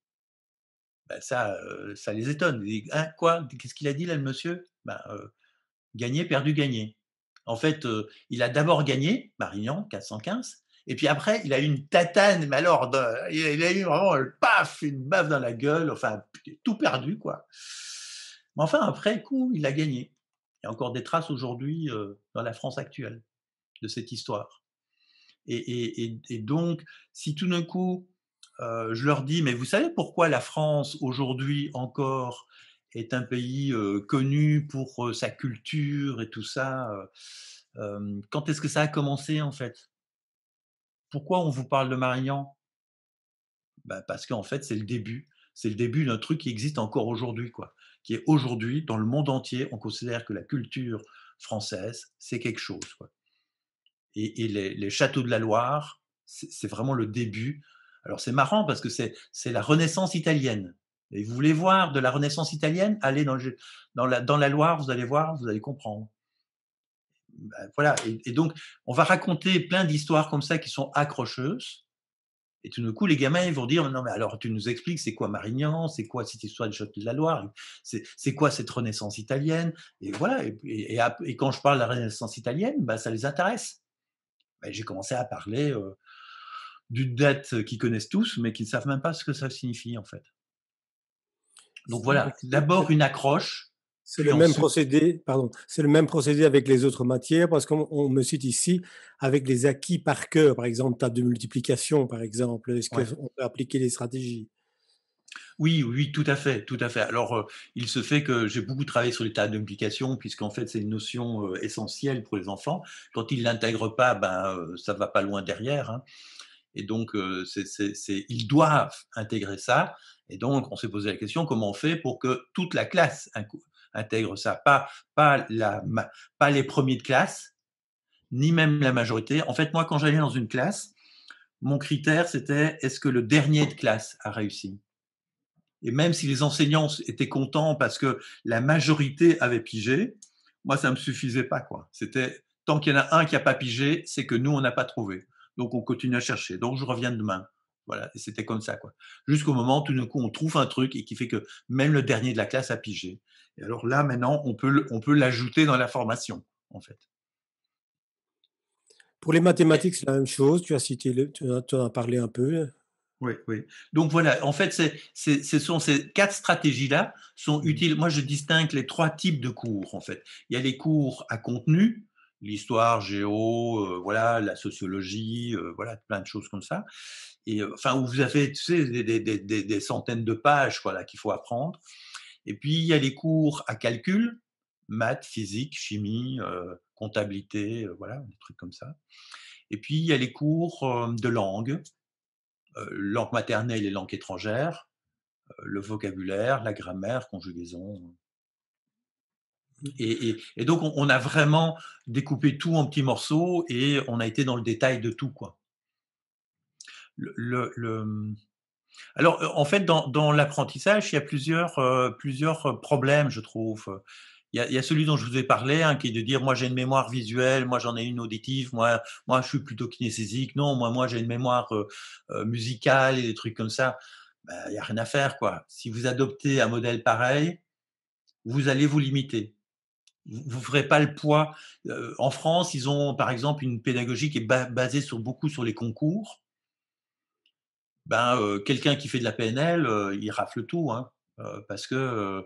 Bah, ça, ça les étonne. Ah, quoi Qu'est-ce qu'il a dit là, le monsieur bah, Gagné, perdu, gagné. En fait, il a d'abord gagné, Marignan, 415, et puis après, il a eu une tatane, mais alors, il a eu vraiment le paf, une baffe dans la gueule, enfin, tout perdu, quoi. Mais enfin, après coup, il a gagné. Il y a encore des traces aujourd'hui dans la France actuelle de cette histoire. et donc, si tout d'un coup, euh, je leur dis, mais vous savez pourquoi la France aujourd'hui encore est un pays euh, connu pour euh, sa culture et tout ça Quand est-ce que ça a commencé en fait Pourquoi on vous parle de Marignan bah, Parce qu'en fait c'est le début. C'est le début d'un truc qui existe encore aujourd'hui, quoi. Qui est aujourd'hui, dans le monde entier, on considère que la culture française, c'est quelque chose. Quoi. Et, les, châteaux de la Loire, c'est vraiment le début alors c'est marrant parce que c'est la Renaissance italienne. Et vous voulez voir de la Renaissance italienne, allez dans, dans, la, Loire, vous allez voir, vous allez comprendre. Bah, voilà. Et, donc, on va raconter plein d'histoires comme ça qui sont accrocheuses. Et tout d'un coup, les gamins, ils vont dire Non, mais alors, tu nous expliques, c'est quoi Marignan C'est quoi cette histoire de Château de la Loire C'est quoi cette Renaissance italienne Et voilà. Et, quand je parle de la Renaissance italienne, bah ça les intéresse. Bah, j'ai commencé à parler. Euh, du date qu'ils connaissent tous, mais qui ne savent même pas ce que ça signifie en fait. Donc voilà, d'abord une accroche. C'est le même procédé, pardon, c'est le même procédé avec les autres matières, parce qu'on me cite ici avec les acquis par cœur, par exemple, table de multiplication, par exemple. Est-ce qu'on peut appliquer les stratégies oui, oui, tout à fait, tout à fait. Alors, il se fait que j'ai beaucoup travaillé sur les tables multiplication puisqu'en fait, c'est une notion essentielle pour les enfants. Quand ils l'intègrent pas, ben, ça va pas loin derrière. Hein. Et donc, euh, ils doivent intégrer ça. Et donc, on s'est posé la question comment on fait pour que toute la classe intègre ça, pas, pas, la, pas les premiers de classe, ni même la majorité. En fait, moi, quand j'allais dans une classe, mon critère, c'était est-ce que le dernier de classe a réussi Et même si les enseignants étaient contents parce que la majorité avait pigé, moi, ça ne me suffisait pas. quoi. C'était tant qu'il y en a un qui n'a pas pigé, c'est que nous, on n'a pas trouvé. Donc on continue à chercher. Donc je reviens demain. Voilà, et c'était comme ça, quoi. Jusqu'au moment, tout d'un coup, on trouve un truc et qui fait que même le dernier de la classe a pigé. Et alors là, maintenant, on peut, on peut l'ajouter dans la formation, en fait. Pour les mathématiques, c'est la même chose. Tu as cité, le, tu, as parlé un peu. Oui, oui. Donc voilà, en fait, c'est, c'est, ce sont ces quatre stratégies-là sont mmh. utiles. Moi, je distingue les trois types de cours, en fait. Il y a les cours à contenu, l'histoire, géo, euh, voilà, la sociologie, euh, voilà, plein de choses comme ça. Et euh, enfin, où vous avez tu des, des, des, des, centaines de pages, voilà, qu'il faut apprendre. Et puis il y a les cours à calcul, maths, physique, chimie, comptabilité, voilà, des trucs comme ça. Et puis il y a les cours de langue, langue maternelle et langue étrangère, le vocabulaire, la grammaire, conjugaison, et, donc, on, a vraiment découpé tout en petits morceaux et on a été dans le détail de tout. Quoi. Le, Alors, euh, en fait, dans, dans l'apprentissage, il y a plusieurs, euh, plusieurs euh, problèmes, je trouve. Il y, a, celui dont je vous ai parlé, hein, qui est de dire moi j'ai une mémoire visuelle, moi j'en ai une auditive, moi moi je suis plutôt kinesthésique, non moi moi j'ai une mémoire musicale et des trucs comme ça. Ben, il n'y a rien à faire quoi. Si vous adoptez un modèle pareil, vous allez vous limiter vous ne ferez pas le poids. en France, ils ont par exemple une pédagogie qui est basée sur, beaucoup sur les concours. Ben, euh, quelqu'un qui fait de la PNL, euh, il rafle tout, hein, euh, parce que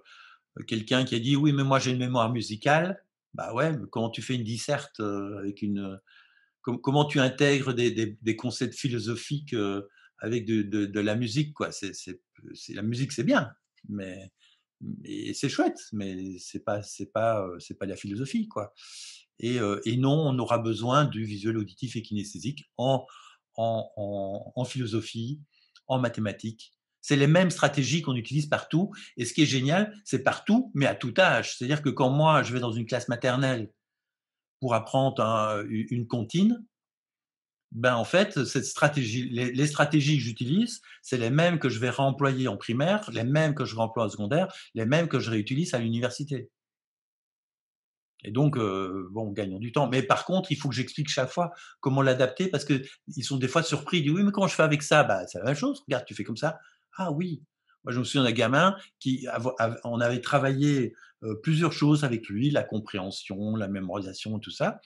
quelqu'un qui a dit oui, mais moi j'ai une mémoire musicale, bah ouais, mais comment tu fais une disserte avec une, comment tu intègres des, concepts philosophiques avec de, de, la musique quoi C'est la musique, c'est bien, mais et c'est chouette, mais c'est pas pas c'est la philosophie quoi. Et, non, on aura besoin du visuel auditif et kinesthésique en en, philosophie, en mathématiques. C'est les mêmes stratégies qu'on utilise partout. Et ce qui est génial, c'est partout, mais à tout âge. C'est-à-dire que quand moi je vais dans une classe maternelle pour apprendre une comptine, ben en fait, cette stratégie, les, stratégies que j'utilise, c'est les mêmes que je vais réemployer en primaire, les mêmes que je réemploie en secondaire, les mêmes que je réutilise à l'université. Et donc, euh, bon, gagnons du temps. Mais par contre, il faut que j'explique chaque fois comment l'adapter parce qu'ils sont des fois surpris. Ils disent, oui, mais comment je fais avec ça ben, C'est la même chose. Regarde, tu fais comme ça. Ah oui. Moi, je me souviens d'un gamin qui, on avait travaillé euh, plusieurs choses avec lui, la compréhension, la mémorisation, tout ça.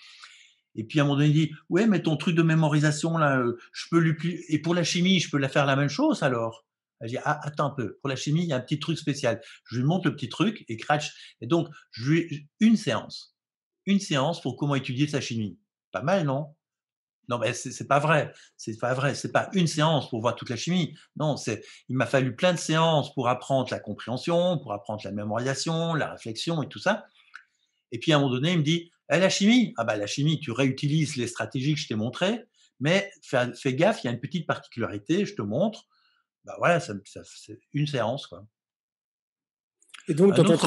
Et puis à un moment donné, il dit Ouais, mais ton truc de mémorisation, là, euh, je peux lui... Et pour la chimie, je peux la faire la même chose alors j'ai dit ah, Attends un peu, pour la chimie, il y a un petit truc spécial. Je lui montre le petit truc et crache. Et donc, je lui... une séance. Une séance pour comment étudier sa chimie. Pas mal, non non, mais c'est pas vrai. C'est pas vrai. C'est pas une séance pour voir toute la chimie. Non, c'est, il m'a fallu plein de séances pour apprendre la compréhension, pour apprendre la mémorisation, la réflexion et tout ça. Et puis, à un moment donné, il me dit, eh, la chimie Ah bah, la chimie, tu réutilises les stratégies que je t'ai montrées, mais fais, gaffe, il y a une petite particularité, je te montre. Bah voilà, c'est une séance. Et donc, dans ton,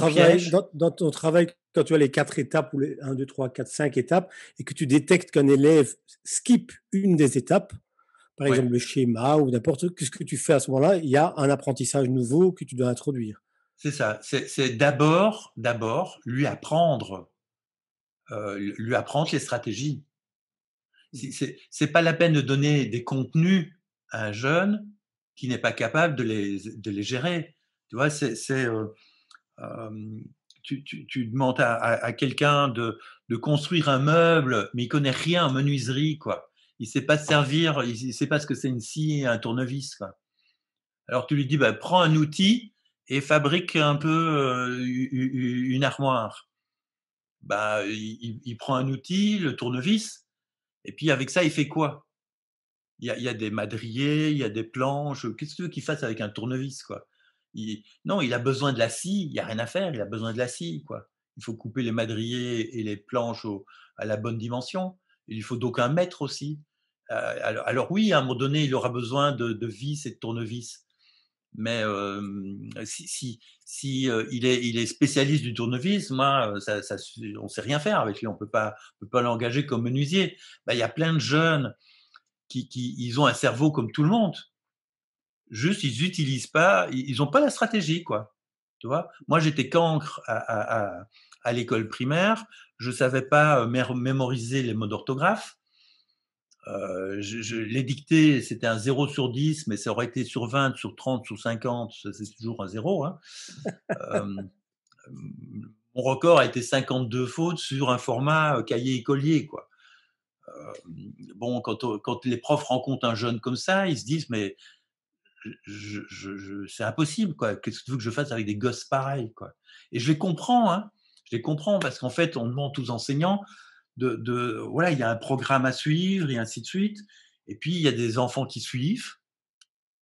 travail, quand tu as les quatre étapes, ou les 1, 2, 3, 4, 5 étapes, et que tu détectes qu'un élève skip une des étapes, par exemple le schéma ou n'importe quoi, qu'est-ce que tu fais à ce moment-là, il y a un apprentissage nouveau que tu dois introduire. C'est ça, c'est d'abord, d'abord lui apprendre euh, lui apprendre les stratégies. Mmh. C'est pas la peine de donner des contenus à un jeune qui n'est pas capable de les, gérer. Tu vois, c'est euh, tu, demandes à, quelqu'un de, construire un meuble, mais il connaît rien en menuiserie, quoi. Il sait pas servir, il, ne sait pas ce que c'est une scie un tournevis, Alors tu lui dis, bah, prends un outil et fabrique un peu une armoire. Bah, il, prend un outil, le tournevis, et puis avec ça, il fait quoi il y, a, des madriers, il y a des planches. Qu'est-ce que tu veux qu'il fasse avec un tournevis quoi Non, il a besoin de la scie. Il n'y a rien à faire. Il a besoin de la scie. Quoi. Il faut couper les madriers et les planches à la bonne dimension. Il faut donc un mètre aussi. alors, oui, à un moment donné, il aura besoin de vis et de tournevis mais si, il, est, spécialiste du tournevis, moi, ça, ça, on sait rien faire avec lui, on peut pas, peut pas l'engager comme menuisier. Bah, il y a plein de jeunes qui, ils ont un cerveau comme tout le monde. Juste, ils n'utilisent pas, ils n'ont pas la stratégie, quoi. vois Moi, j'étais cancre à, l'école primaire, je savais pas mémoriser les mots d'orthographe. Euh, je, les dictées, c'était un 0 sur 10, mais ça aurait été sur 20, sur 30, sur 50, c'est toujours un 0. Hein. Euh, mon record a été 52 fautes sur un format euh, cahier écolier. Quoi. bon, quand, les profs rencontrent un jeune comme ça, ils se disent, mais c'est impossible, quoi. Qu'est-ce que tu veux que je fasse avec des gosses pareils, quoi. Et je les comprends, hein. Je les comprends parce qu'en fait, on demande aux enseignants, de, voilà, il y a un programme à suivre et ainsi de suite. Et puis il y a des enfants qui suivent,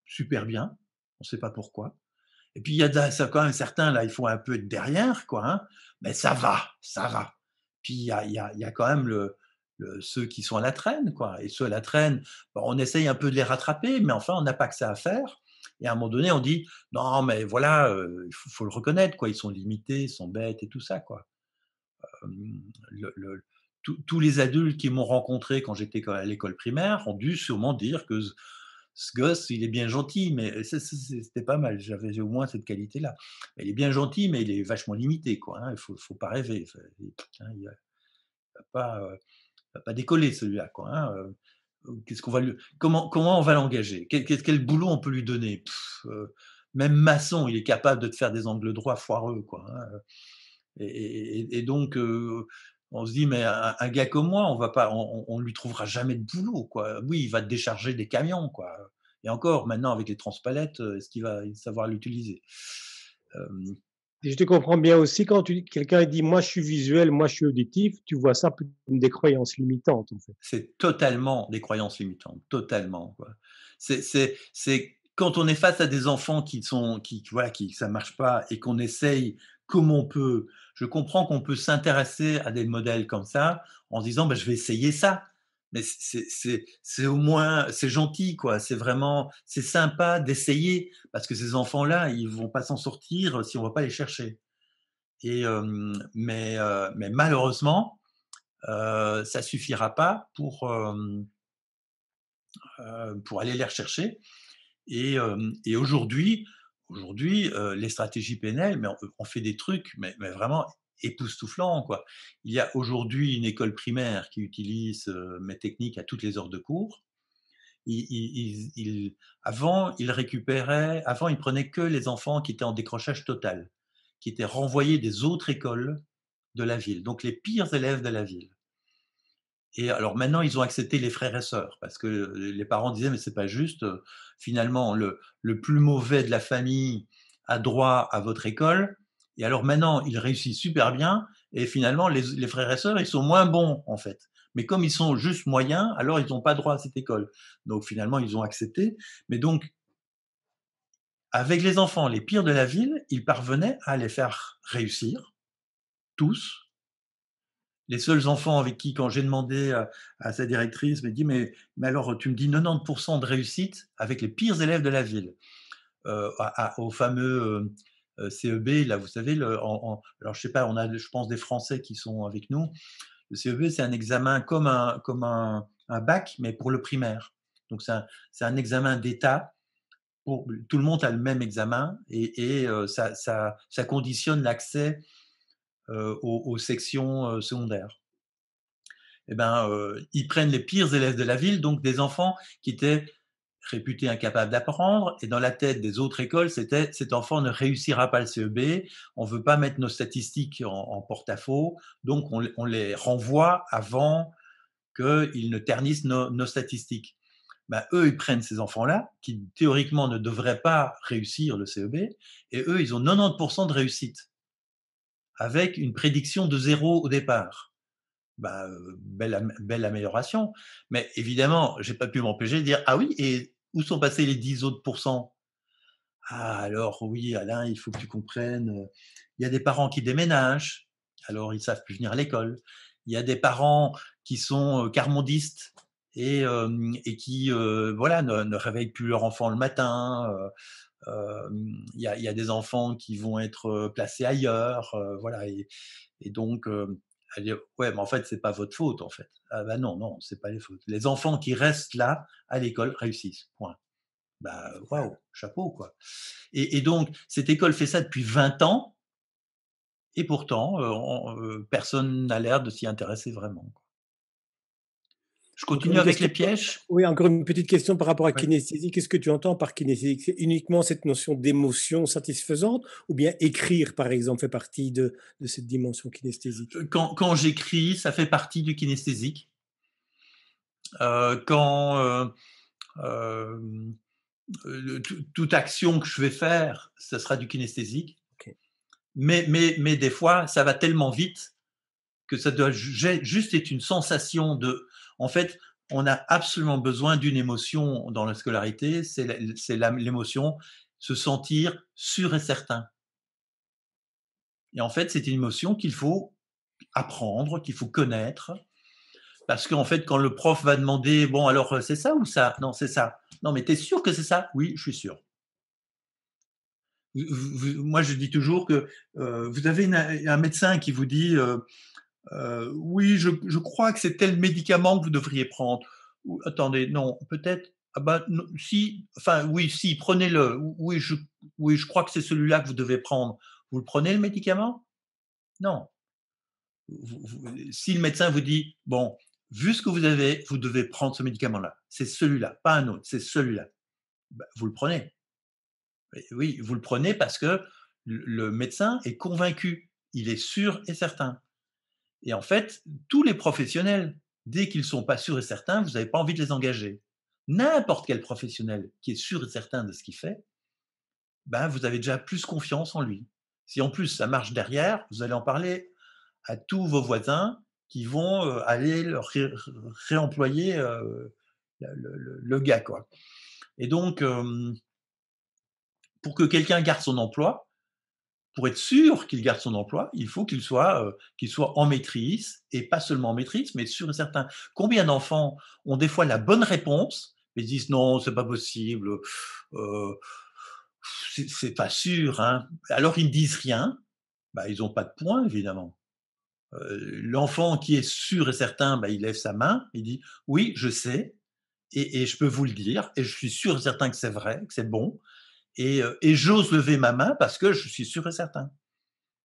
super bien, on ne sait pas pourquoi. Et puis il y a ça, quand même certains là, il faut un peu être derrière, quoi. Hein. mais ça va, ça va. Puis il y a, y a, quand même le, ceux qui sont à la traîne, quoi. Et ceux à la traîne, on essaye un peu de les rattraper, mais enfin on n'a pas que ça à faire. Et à un moment donné, on dit non, mais voilà, euh, il faut, le reconnaître, quoi. Ils sont limités, ils sont bêtes et tout ça, quoi. Euh, le tous les adultes qui m'ont rencontré quand j'étais à l'école primaire ont dû sûrement dire que ce gosse, il est bien gentil, mais c'était pas mal. J'avais au moins cette qualité-là. Il est bien gentil, mais il est vachement limité. Quoi, hein, Il faut, faut pas rêver. il ne euh, va, pas, décoller celui-là. Quoi, hein, euh, Qu'est-ce qu'on va lui... comment, comment on va l'engager quel, quel, boulot on peut lui donner euh, Même maçon, il est capable de te faire des angles droits foireux. Quoi, hein, et, donc, on se dit mais un, gars comme moi, on va pas, on, on, lui trouvera jamais de boulot quoi. Oui, il va décharger des camions quoi. Et encore, maintenant avec les transpalettes, euh, est-ce qu'il va savoir l'utiliser euh, Je te comprends bien aussi quand quelqu'un dit moi je suis visuel, moi je suis auditif, tu vois ça comme des croyances limitantes C'est totalement des croyances limitantes, totalement quoi. C'est quand on est face à des enfants qui sont qui qui ça marche pas et qu'on essaye comme on peut je comprends qu'on peut s'intéresser à des modèles comme ça en disant ben, je vais essayer ça. Mais c'est au moins, c'est gentil, quoi. C'est vraiment, c'est sympa d'essayer parce que ces enfants-là, ils vont pas s'en sortir si on va pas les chercher. Et, mais, euh, mais, malheureusement, euh, ça suffira pas pour, euh, pour aller les rechercher. Et, et aujourd'hui, aujourd'hui, euh, les stratégies PNL, mais euh, on, fait des trucs, mais, mais vraiment époustouflants. Quoi. Il y a aujourd'hui une école primaire qui utilise euh, mes techniques à toutes les heures de cours. Il, avant, il récupérait, avant, il prenait que les enfants qui étaient en décrochage total, qui étaient renvoyés des autres écoles de la ville, donc les pires élèves de la ville. Et alors maintenant, ils ont accepté les frères et sœurs, parce que les parents disaient, mais c'est pas juste, finalement, le, plus mauvais de la famille a droit à votre école, et alors maintenant, il réussit super bien, et finalement, les, les frères et sœurs, ils sont moins bons, en fait. Mais comme ils sont juste moyens, alors ils n'ont pas droit à cette école. Donc finalement, ils ont accepté. Mais donc, avec les enfants les pires de la ville, ils parvenaient à les faire réussir, tous, les seuls enfants avec qui, quand j'ai demandé à, sa directrice, me dit mais, mais alors tu me dis 90% de réussite avec les pires élèves de la ville, euh, au fameux euh, euh, CEB là, vous savez, alors je sais pas, on a, je pense des Français qui sont avec nous. Le CEB c'est un examen comme un comme un, bac mais pour le primaire. Donc c'est un, examen d'État. tout le monde a le même examen et, ça, ça, conditionne l'accès euh, aux, sections euh, secondaires. Eh ben, euh, ils prennent les pires élèves de la ville, donc des enfants qui étaient réputés incapables d'apprendre, et dans la tête des autres écoles, c'était cet enfant ne réussira pas le CEB, on veut pas mettre nos statistiques en, porte-à-faux, donc on, les renvoie avant qu'ils ne ternissent nos, statistiques. Ben, eux, ils prennent ces enfants-là, qui théoriquement ne devraient pas réussir le CEB, et eux, ils ont 90% de réussite avec une prédiction de zéro au départ. Bah, euh, belle, belle amélioration. Mais évidemment, j'ai pas pu m'empêcher de dire ah oui, et où sont passés les 10 autres pourcents ah, alors oui, Alain, il faut que tu comprennes. Euh, il y a des parents qui déménagent, alors ils savent plus venir à l'école. Il y a des parents qui sont euh, carmondistes et, qui voilà ne, réveillent plus leur enfant le matin il y a, y, a, des enfants qui vont être placés ailleurs, voilà. Et, et donc ouais, mais en fait, c'est pas votre faute, en fait. Ah bah non, non, c'est pas les fautes. Les enfants qui restent là à l'école réussissent. Point. Bah waouh, chapeau quoi. Et, et, donc cette école fait ça depuis 20 ans, et pourtant personne n'a l'air de s'y intéresser vraiment. Je continue avec les pièges. Oui, encore une petite question par rapport à kinesthésique. kinesthésie. Qu'est-ce que tu entends par kinesthésie C'est uniquement cette notion d'émotion satisfaisante ou bien écrire, par exemple, fait partie de, cette dimension kinesthésique euh, Quand, j'écris, ça fait partie du kinesthésique. Euh, quand euh, toute action que je vais faire, ça sera du kinesthésique. Mais, mais, mais des fois, ça va tellement vite que ça doit juste être une sensation de en fait, on a absolument besoin d'une émotion dans la scolarité, c'est l'émotion se sentir sûr et certain. Et en fait, c'est une émotion qu'il faut apprendre, qu'il faut connaître, parce qu'en fait, quand le prof va demander, bon, alors c'est ça ou ça Non, c'est ça. Non, mais tu es sûr que c'est ça Oui, je suis sûr. moi, je dis toujours que euh, vous avez un médecin qui vous dit, euh, euh, oui, je, crois que c'est tel médicament que vous devriez prendre. attendez, non, peut-être. Ah ben, si, enfin, oui, si, prenez-le. Oui, je, oui, je crois que c'est celui-là que vous devez prendre. Vous le prenez le médicament Non. si le médecin vous dit, bon, vu ce que vous avez, vous devez prendre ce médicament-là. C'est celui-là, pas un autre, c'est celui-là. Ben, vous le prenez. Oui, vous le prenez parce que le médecin est convaincu, il est sûr et certain. Et en fait, tous les professionnels, dès qu'ils sont pas sûrs et certains, vous n'avez pas envie de les engager. N'importe quel professionnel qui est sûr et certain de ce qu'il fait, ben vous avez déjà plus confiance en lui. Si en plus ça marche derrière, vous allez en parler à tous vos voisins qui vont euh, aller leur réemployer euh, le, gars. Quoi. Et donc, euh, pour que quelqu'un garde son emploi, pour être sûr qu'il garde son emploi, il faut qu'il soit, euh, qu'il soit en maîtrise, et pas seulement en maîtrise, mais sûr et certain. Combien d'enfants ont des fois la bonne réponse, mais disent non, c'est pas possible, euh, c'est pas sûr. Hein. Alors ils ne disent rien, bah, ils n'ont pas de point, évidemment. Euh, l'enfant qui est sûr et certain, bah, il lève sa main, il dit oui, je sais, et, je peux vous le dire, et je suis sûr et certain que c'est vrai, que c'est bon, et, j'ose lever ma main parce que je suis sûr et certain.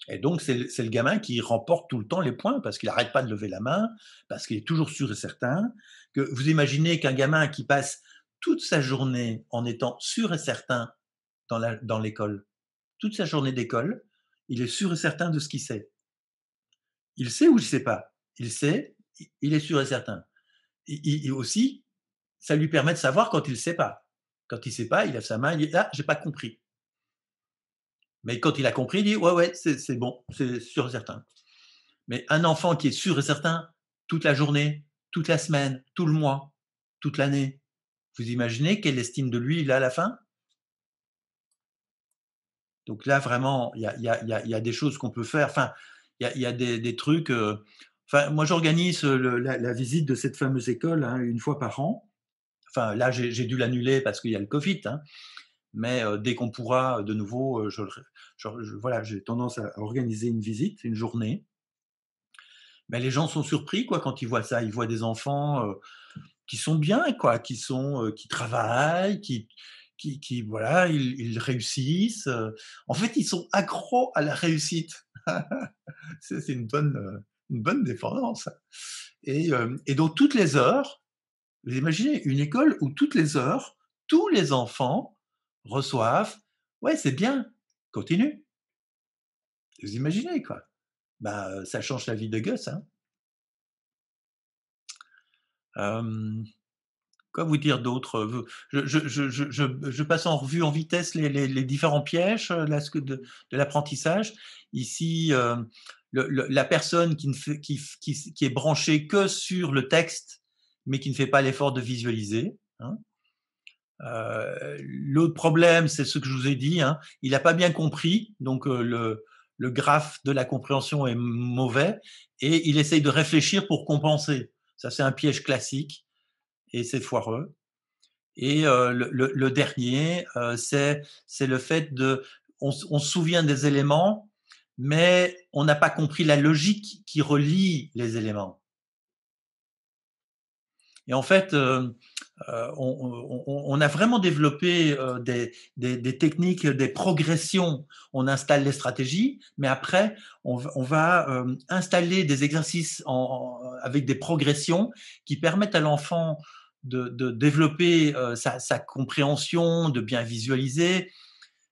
Et donc, c'est le gamin qui remporte tout le temps les points parce qu'il n'arrête pas de lever la main, parce qu'il est toujours sûr et certain. Que vous imaginez qu'un gamin qui passe toute sa journée en étant sûr et certain dans l'école, toute sa journée d'école, il est sûr et certain de ce qu'il sait. Il sait ou il ne sait pas. Il sait, il est sûr et certain. Et, et aussi, ça lui permet de savoir quand il ne sait pas. Quand il ne sait pas, il lève sa main, il dit Ah, j'ai pas compris. Mais quand il a compris, il dit Ouais, ouais, c'est bon, c'est sûr et certain. Mais un enfant qui est sûr et certain toute la journée, toute la semaine, tout le mois, toute l'année, vous imaginez quelle estime de lui il a à la fin Donc là, vraiment, il y a, des choses qu'on peut faire. Enfin, il y a, des, trucs. Euh, enfin, moi, j'organise euh, la, visite de cette fameuse école hein, une fois par an là, j'ai dû l'annuler parce qu'il y a le Covid. Hein. Mais euh, dès qu'on pourra, euh, de nouveau, euh, voilà, j'ai tendance à organiser une visite, une journée. Mais les gens sont surpris quoi quand ils voient ça. Ils voient des enfants qui sont bien, quoi, qui sont, qui travaillent, qui, qui, voilà, ils, réussissent. En fait, ils sont accros à la réussite. c'est une bonne, une bonne dépendance. Et, et donc toutes les heures, vous imaginez une école où toutes les heures, tous les enfants reçoivent Ouais, c'est bien, continue. Vous imaginez quoi bah, euh, Ça change la vie de Gus. Hein quoi vous dire d'autre euh, je, passe en revue en vitesse les, différents pièges euh, de, l'apprentissage. Ici, la personne qui est branchée que sur le texte mais qui ne fait pas l'effort de visualiser. Hein. Euh, l'autre problème, c'est ce que je vous ai dit. Hein. Il n'a pas bien compris, donc euh, le, le, graphe de la compréhension est mauvais, et il essaye de réfléchir pour compenser. Ça, c'est un piège classique, et c'est foireux. Et euh, le, dernier, c'est le fait de, on, on se souvient des éléments, mais on n'a pas compris la logique qui relie les éléments. Et en fait, euh, euh, on, a vraiment développé euh, des, techniques, des progressions. On installe les stratégies, mais après, on, va installer des exercices avec des progressions qui permettent à l'enfant de, développer sa, compréhension, de bien visualiser,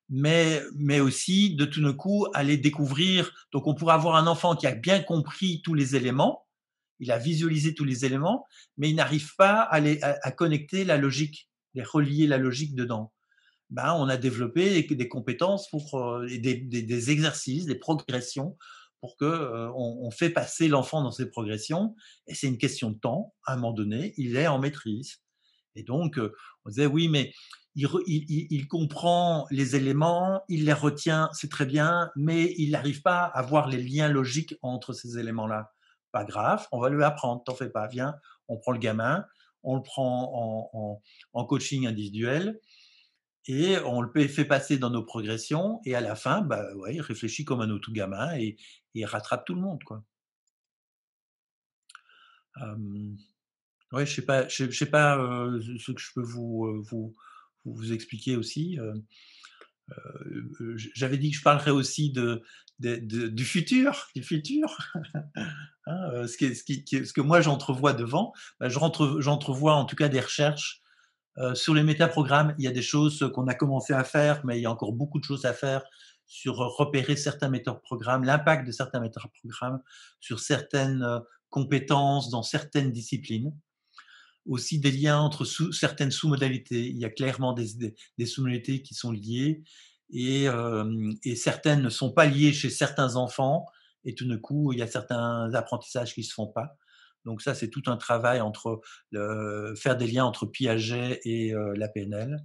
mais, mais, aussi de tout de coup aller découvrir. Donc on pourrait avoir un enfant qui a bien compris tous les éléments, il a visualisé tous les éléments, mais il n'arrive pas à, connecter la logique, les relier la logique dedans. Ben, on a développé des, compétences pour euh, des, exercices, des progressions pour que euh, on, fait passer l'enfant dans ses progressions. Et c'est une question de temps. À un moment donné, il est en maîtrise. Et donc, euh, on disait oui, mais il, comprend les éléments, il les retient, c'est très bien, mais il n'arrive pas à voir les liens logiques entre ces éléments-là. Pas grave, on va lui apprendre, t'en fais pas, viens, on prend le gamin, on le prend en, coaching individuel et on le fait passer dans nos progressions et à la fin, bah, ouais, il réfléchit comme un autre gamin et, il rattrape tout le monde. Quoi. ouais, je sais pas, je, sais pas ce que je peux vous, vous, vous expliquer aussi. Euh, euh, j'avais dit que je parlerais aussi de, du futur, du futur. ce, que moi j'entrevois devant, bah, j'entrevois en tout cas des recherches euh, sur les métaprogrammes. Il y a des choses qu'on a commencé à faire, mais il y a encore beaucoup de choses à faire sur repérer certains métaprogrammes, l'impact de certains métaprogrammes sur certaines compétences dans certaines disciplines aussi des liens entre certaines sous-modalités. Il y a clairement des, sous-modalités qui sont liées euh, et, certaines ne sont pas liées chez certains enfants et tout d'un coup, il y a certains apprentissages qui ne se font pas. Donc ça, c'est tout un travail entre faire des liens entre Piaget et euh, la PNL.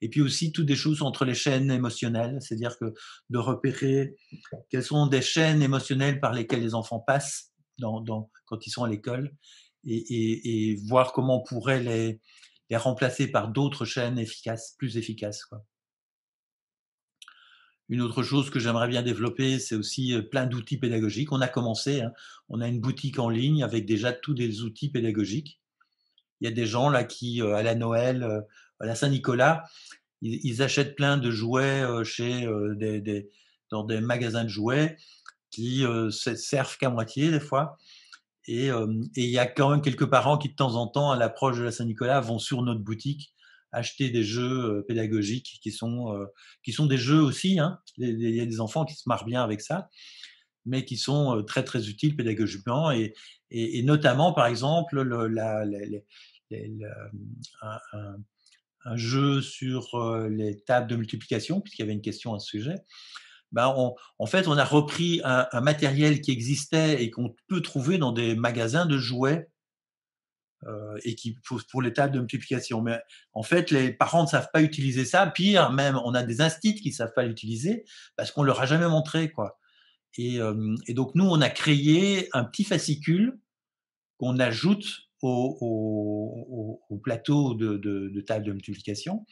Et puis aussi, toutes des choses entre les chaînes émotionnelles, c'est-à-dire que de repérer quelles sont des chaînes émotionnelles par lesquelles les enfants passent dans, quand ils sont à l'école et, voir comment on pourrait les, remplacer par d'autres chaînes efficaces, plus efficaces. Une autre chose que j'aimerais bien développer, c'est aussi euh, plein d'outils pédagogiques. On a commencé, hein. on a une boutique en ligne avec déjà tous des outils pédagogiques. Il y a des gens là qui, euh, à la Noël, euh, à la Saint-Nicolas, ils, achètent plein de jouets chez dans des magasins de jouets qui ne servent qu'à moitié des fois. Euh, et il y a quand même quelques parents qui, de temps en temps, à l'approche de la Saint-Nicolas, vont sur notre boutique acheter des jeux euh, pédagogiques qui sont, euh, qui sont des jeux aussi. Hein. Il y a des enfants qui se marrent bien avec ça, mais qui sont très très utiles pédagogiquement et, notamment par exemple un, jeu sur les tables de multiplication, puisqu'il y avait une question à ce sujet ben on, en fait, on a repris un, matériel qui existait et qu'on peut trouver dans des magasins de jouets euh, et qui pour, les tables de multiplication. Mais en fait, les parents ne savent pas utiliser ça. Pire, même, on a des instits qui ne savent pas l'utiliser parce qu'on leur a jamais montré quoi. Et, euh, et, donc nous, on a créé un petit fascicule qu'on ajoute au, au, au, plateau de, de, de table de multiplication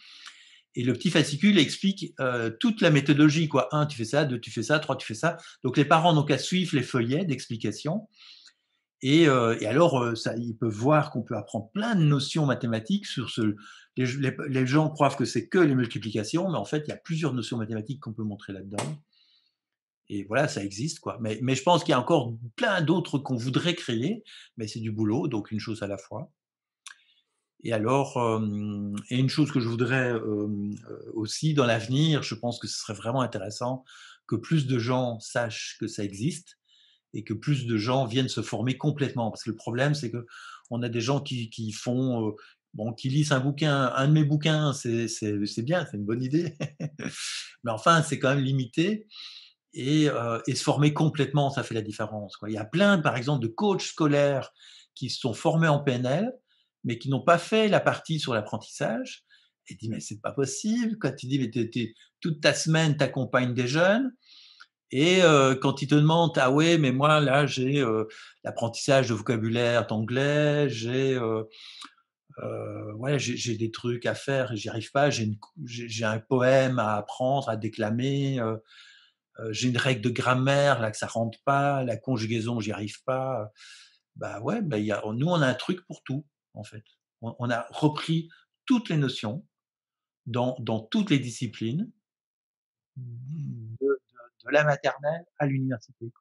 et le petit fascicule explique euh, toute la méthodologie. Quoi. Un, tu fais ça, deux, tu fais ça, trois, tu fais ça. Donc les parents n'ont qu'à suivre les feuillets d'explication. Et, euh, alors, euh, ça, ils peuvent voir qu'on peut apprendre plein de notions mathématiques sur ce. Les, gens croient que c'est que les multiplications, mais en fait, il y a plusieurs notions mathématiques qu'on peut montrer là-dedans. Et voilà, ça existe, quoi. mais je pense qu'il y a encore plein d'autres qu'on voudrait créer, mais c'est du boulot, donc une chose à la fois. Et alors, euh, et une chose que je voudrais euh, aussi dans l'avenir, je pense que ce serait vraiment intéressant que plus de gens sachent que ça existe et que plus de gens viennent se former complètement. Parce que le problème, c'est que on a des gens qui, qui font, bon, qui lisent un bouquin, un de mes bouquins, c'est bien, c'est une bonne idée, mais enfin, c'est quand même limité. Et, et, se former complètement, ça fait la différence. Quoi. Il y a plein, par exemple, de coachs scolaires qui se sont formés en PNL mais qui n'ont pas fait la partie sur l'apprentissage. Et dit, mais c'est pas possible. Quand il dit mais toute ta semaine, tu accompagnes des jeunes. Et euh, quand ils te demandent, ah ouais, mais moi, là, j'ai euh, l'apprentissage de vocabulaire d'anglais, j'ai euh, ouais, j'ai des trucs à faire et j'y arrive pas, j'ai un poème à apprendre, à déclamer, j'ai une règle de grammaire, là, que ça rentre pas, la conjugaison, j'y arrive pas. Bah ouais, bah, y a, nous, on a un truc pour tout en fait. On, a repris toutes les notions dans, toutes les disciplines, de, la maternelle à l'université.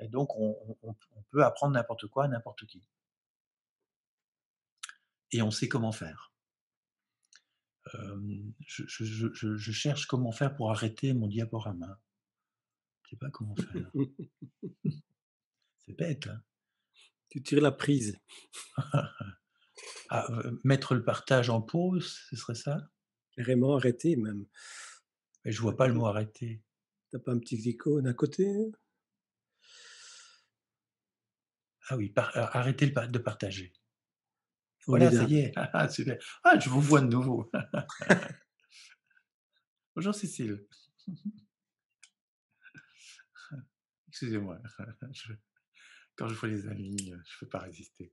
Et donc, on, peut apprendre n'importe quoi à n'importe qui. Et on sait comment faire. je, cherche comment faire pour arrêter mon diaporama. Je sais pas comment faire. C'est bête. Hein tu tires la prise. Ah, euh, mettre le partage en pause, ce serait ça Vraiment, arrêter même. Mais je vois pas le mot arrêter. T'as pas un petit icône d'un côté Ah oui, arrêtez euh, arrêter de partager. Voilà, ça y est. Ah, ah, je vous vois de nouveau. Bonjour Cécile. Excusez-moi quand je vois les amis, euh, je ne peux pas résister.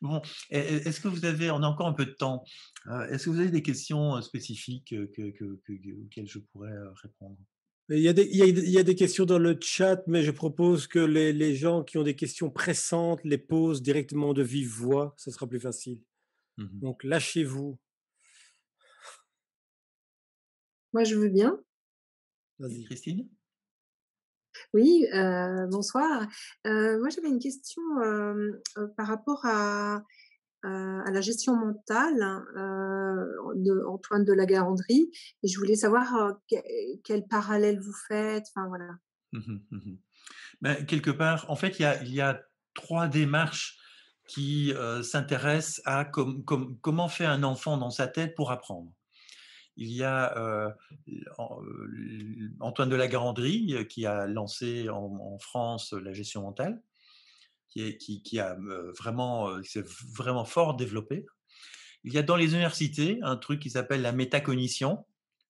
Bon, est-ce que vous avez, on a encore un peu de temps, euh, est-ce que vous avez des questions euh, spécifiques auxquelles je pourrais répondre il y, a des, il, des, questions dans le chat, mais je propose que les, gens qui ont des questions pressantes les posent directement de vive voix, ce sera plus facile. Mmh Donc lâchez-vous. Moi, je veux bien. Vas-y, Christine. Oui, euh, bonsoir. Euh, moi, j'avais une question euh, par rapport à, la gestion mentale de Antoine de la Garandrie. Et je voulais savoir quel parallèle vous faites. Enfin, voilà. Mmh mmh ben, quelque part, en fait, il y a, trois démarches qui s'intéressent à comment fait un enfant dans sa tête pour apprendre. Il y a euh, euh, Antoine de la Garandrie euh, qui a lancé en, France la gestion mentale, qui, a vraiment, s'est vraiment fort développé. Il y a dans les universités un truc qui s'appelle la métacognition.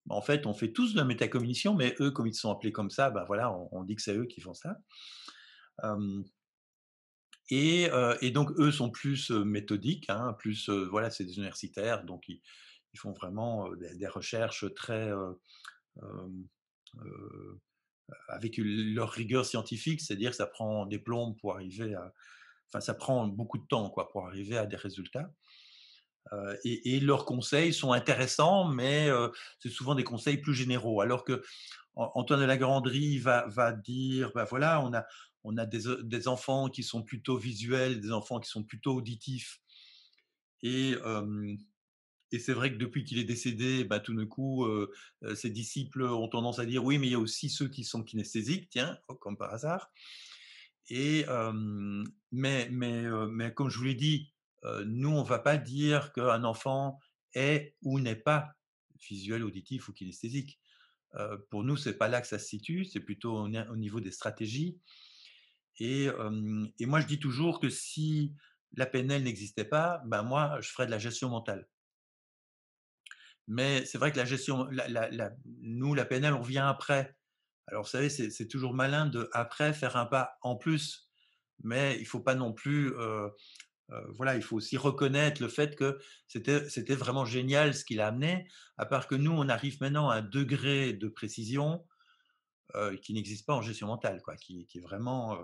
Bah, en fait, on fait tous de la métacognition, mais eux, comme ils sont appelés comme ça, ben voilà, on, dit que c'est eux qui font ça. et, donc, eux sont plus méthodiques, hein, plus voilà, c'est des universitaires, donc ils, ils font vraiment des, recherches très avec leur rigueur scientifique, c'est-à-dire que ça prend des plombes pour arriver à, enfin ça prend beaucoup de temps quoi pour arriver à des résultats. et, leurs conseils sont intéressants, mais c'est souvent des conseils plus généraux. Alors que Antoine de la Granderie va, va dire, ben voilà, on a, on a des, enfants qui sont plutôt visuels, des enfants qui sont plutôt auditifs, et et c'est vrai que depuis qu'il est décédé, bah, tout d'un coup, ses disciples ont tendance à dire oui, mais il y a aussi ceux qui sont kinesthésiques, tiens, oh, comme par hasard. Et, mais, mais, mais comme je vous l'ai dit, nous, on ne va pas dire qu'un enfant est ou n'est pas visuel, auditif ou kinesthésique. pour nous, ce n'est pas là que ça se situe, c'est plutôt au, niveau des stratégies. Et, et, moi, je dis toujours que si la PNL n'existait pas, ben moi, je ferais de la gestion mentale. Mais c'est vrai que la gestion, nous, la PNL, on revient après. Alors, vous savez, c'est toujours malin de après faire un pas en plus, mais il faut pas non plus, euh, euh, voilà, il faut aussi reconnaître le fait que c'était vraiment génial ce qu'il a amené, à part que nous, on arrive maintenant à un degré de précision euh, qui n'existe pas en gestion mentale, quoi, qui, est vraiment,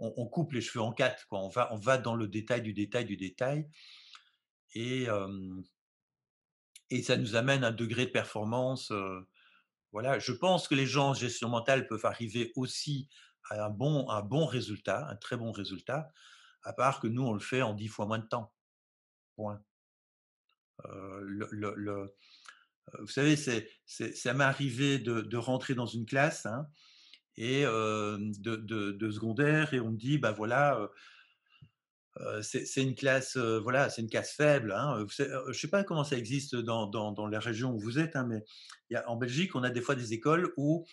on, on, coupe les cheveux en quatre, quoi, on va, on va dans le détail du détail du détail, et et ça nous amène à un degré de performance. voilà, je pense que les gens en gestion mentale peuvent arriver aussi à un bon, un bon résultat, un très bon résultat, à part que nous, on le fait en dix fois moins de temps. Point. le, vous savez, c'est, ça m'est arrivé de, rentrer dans une classe hein, et de, de, secondaire et on me dit, ben voilà, c'est une classe, voilà, c'est une classe faible. je hein, Je sais pas comment ça existe dans, dans, dans la région où vous êtes, hein, mais en Belgique, on a des fois des écoles où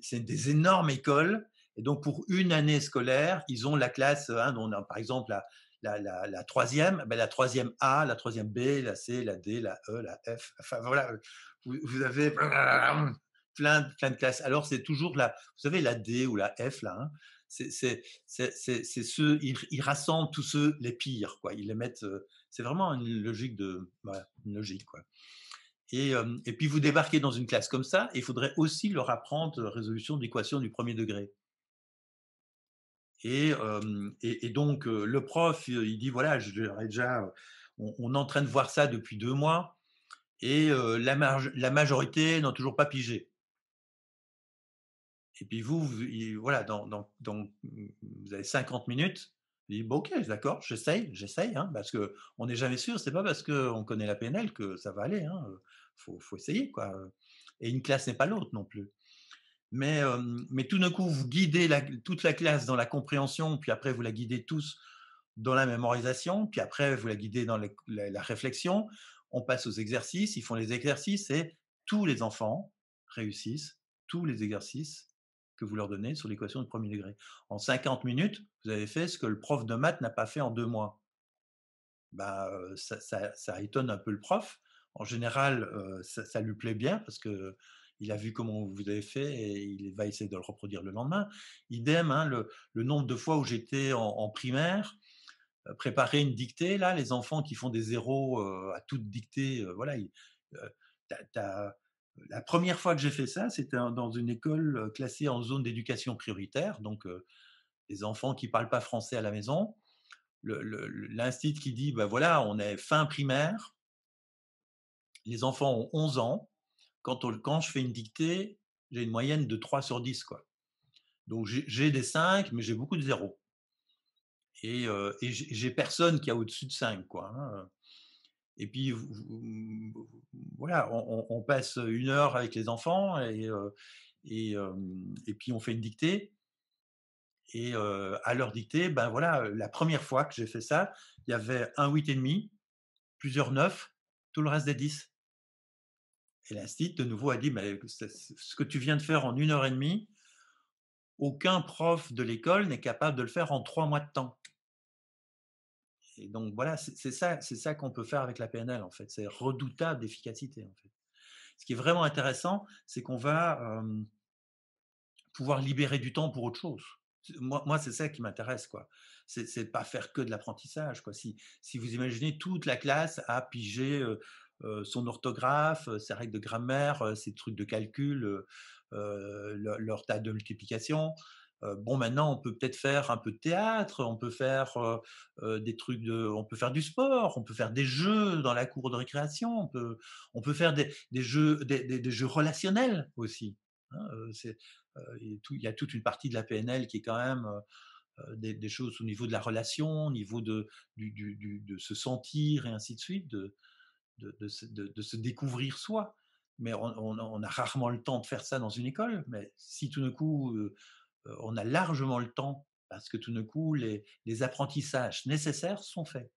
c'est des énormes écoles, et donc pour une année scolaire, ils ont la classe. Hein, par exemple la, troisième, ben la troisième A, la troisième B, la C, la D, la E, la F. Enfin voilà, vous, avez plein, plein de classes. Alors c'est toujours la, vous savez la D ou la F là c'est ce ils, rassemblent tous ceux les pires, quoi. Ils les mettent. Euh, c'est vraiment une logique de, une logique, quoi. Euh, et, puis vous débarquez dans une classe comme ça, il faudrait aussi leur apprendre la euh, résolution d'équations du premier degré. Et, donc le prof, il dit voilà, déjà, on, est en train de voir ça depuis deux mois, et la, la majorité n'a toujours pas pigé. Et puis vous, vous voilà, vous avez 50 minutes. Vous dites, bon, ok, d'accord, j'essaye, j'essaye, hein, parce que on n'est jamais sûr. C'est pas parce qu'on connaît la PNL que ça va aller. Hein, faut, essayer, quoi. Et une classe n'est pas l'autre non plus. Mais, euh, tout d'un coup, vous guidez toute la classe dans la compréhension, puis après vous la guidez tous dans la mémorisation, puis après vous la guidez dans la réflexion. On passe aux exercices, ils font les exercices et tous les enfants réussissent tous les exercices que vous leur donnez sur l'équation de premier degré. En 50 minutes, vous avez fait ce que le prof de maths n'a pas fait en deux mois. Bah, ça, étonne un peu le prof. En général, ça, lui plaît bien parce que il a vu comment vous avez fait et il va essayer de le reproduire le lendemain. Idem, hein, le, nombre de fois où j'étais en, primaire, préparer une dictée, là, les enfants qui font des zéros à toute dictée, voilà, tu as, la première fois que j'ai fait ça, c'était dans une école euh, classée en zone d'éducation prioritaire, donc des euh, enfants qui parlent pas français à la maison. L'institut qui dit, ben voilà, on est fin primaire, les enfants ont 11 ans, quand, on, je fais une dictée, j'ai une moyenne de 3 sur 10. Quoi. Donc j'ai des 5, mais j'ai beaucoup de 0. Et, euh, j'ai personne qui a au-dessus de 5. Quoi, hein, et puis mmh, voilà, on, passe une heure avec les enfants et, euh, et, puis on fait une dictée. Et à leur dictée, ben voilà, la première fois que j'ai fait ça, il y avait un huit et demi, plusieurs 9, tout le reste des 10. Et l'institut, de nouveau, a dit, mais ce que tu viens de faire en une heure et demie, aucun prof de l'école n'est capable de le faire en trois mois de temps et donc voilà, c'est ça, c'est ça qu'on peut faire avec la PNL en fait. C'est redoutable d'efficacité en fait. Ce qui est vraiment intéressant, c'est qu'on va pouvoir libérer du temps pour autre chose. Moi, moi c'est ça qui m'intéresse quoi. C'est pas faire que de l'apprentissage quoi. Si si vous imaginez toute la classe à piger son orthographe, ses règles de grammaire, ses trucs de calcul, leur tas de multiplication, euh, bon, maintenant, on peut peut-être faire un peu de théâtre, on peut faire euh, euh, des trucs de, on peut faire du sport, on peut faire des jeux dans la cour de récréation, on peut, on peut faire des, jeux, des, jeux relationnels aussi. Hein, il y a toute une partie de la PNL qui est quand même des, choses au niveau de la relation, au niveau de, se sentir et ainsi de suite, de, se, découvrir soi. Mais on, on, a rarement le temps de faire ça dans une école. Mais si tout d'un coup euh, on a largement le temps parce que tout d'un coup, les, apprentissages nécessaires sont faits.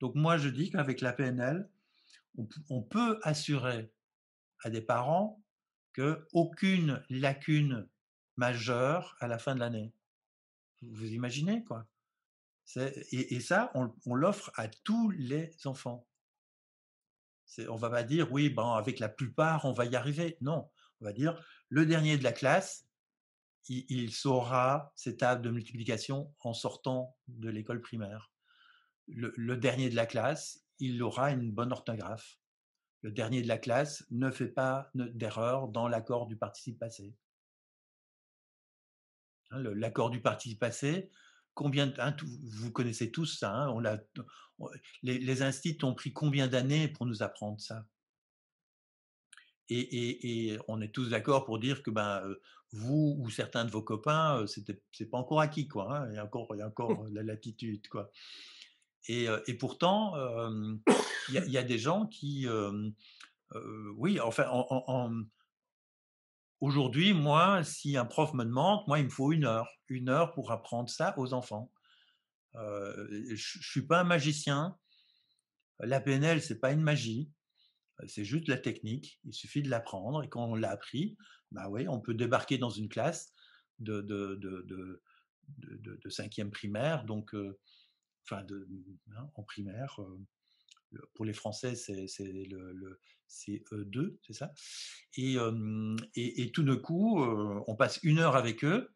Donc moi, je dis qu'avec la PNL, on, peut assurer à des parents qu'aucune lacune majeure à la fin de l'année. Vous imaginez quoi et, ça, on, l'offre à tous les enfants. On ne va pas dire, oui, ben, avec la plupart, on va y arriver. Non, on va dire, le dernier de la classe, il, saura ses tables de multiplication en sortant de l'école primaire. Le, dernier de la classe, il aura une bonne orthographe. Le dernier de la classe ne fait pas d'erreur dans l'accord du participe passé. Hein, l'accord du participe passé, combien hein, vous connaissez tous ça hein, les, les instituts ont pris combien d'années pour nous apprendre ça et, on est tous d'accord pour dire que ben, vous ou certains de vos copains, c'est pas encore acquis, quoi. Hein, il y a encore, il encore la latitude, quoi. Et, et pourtant, il y, a des gens qui, oui, enfin, en, mmh, aujourd'hui, moi, si un prof me demande, moi, il me faut une heure, une heure pour apprendre ça aux enfants. je, ne suis pas un magicien. La PNL, c'est pas une magie. C'est juste la technique. Il suffit de l'apprendre. Et quand on l'a appris, bah ouais, on peut débarquer dans une classe de, de, cinquième primaire, donc, enfin, hein, en primaire. pour les Français, c'est le, E2, e c'est ça. Et, et, tout d'un coup, on passe une heure avec eux.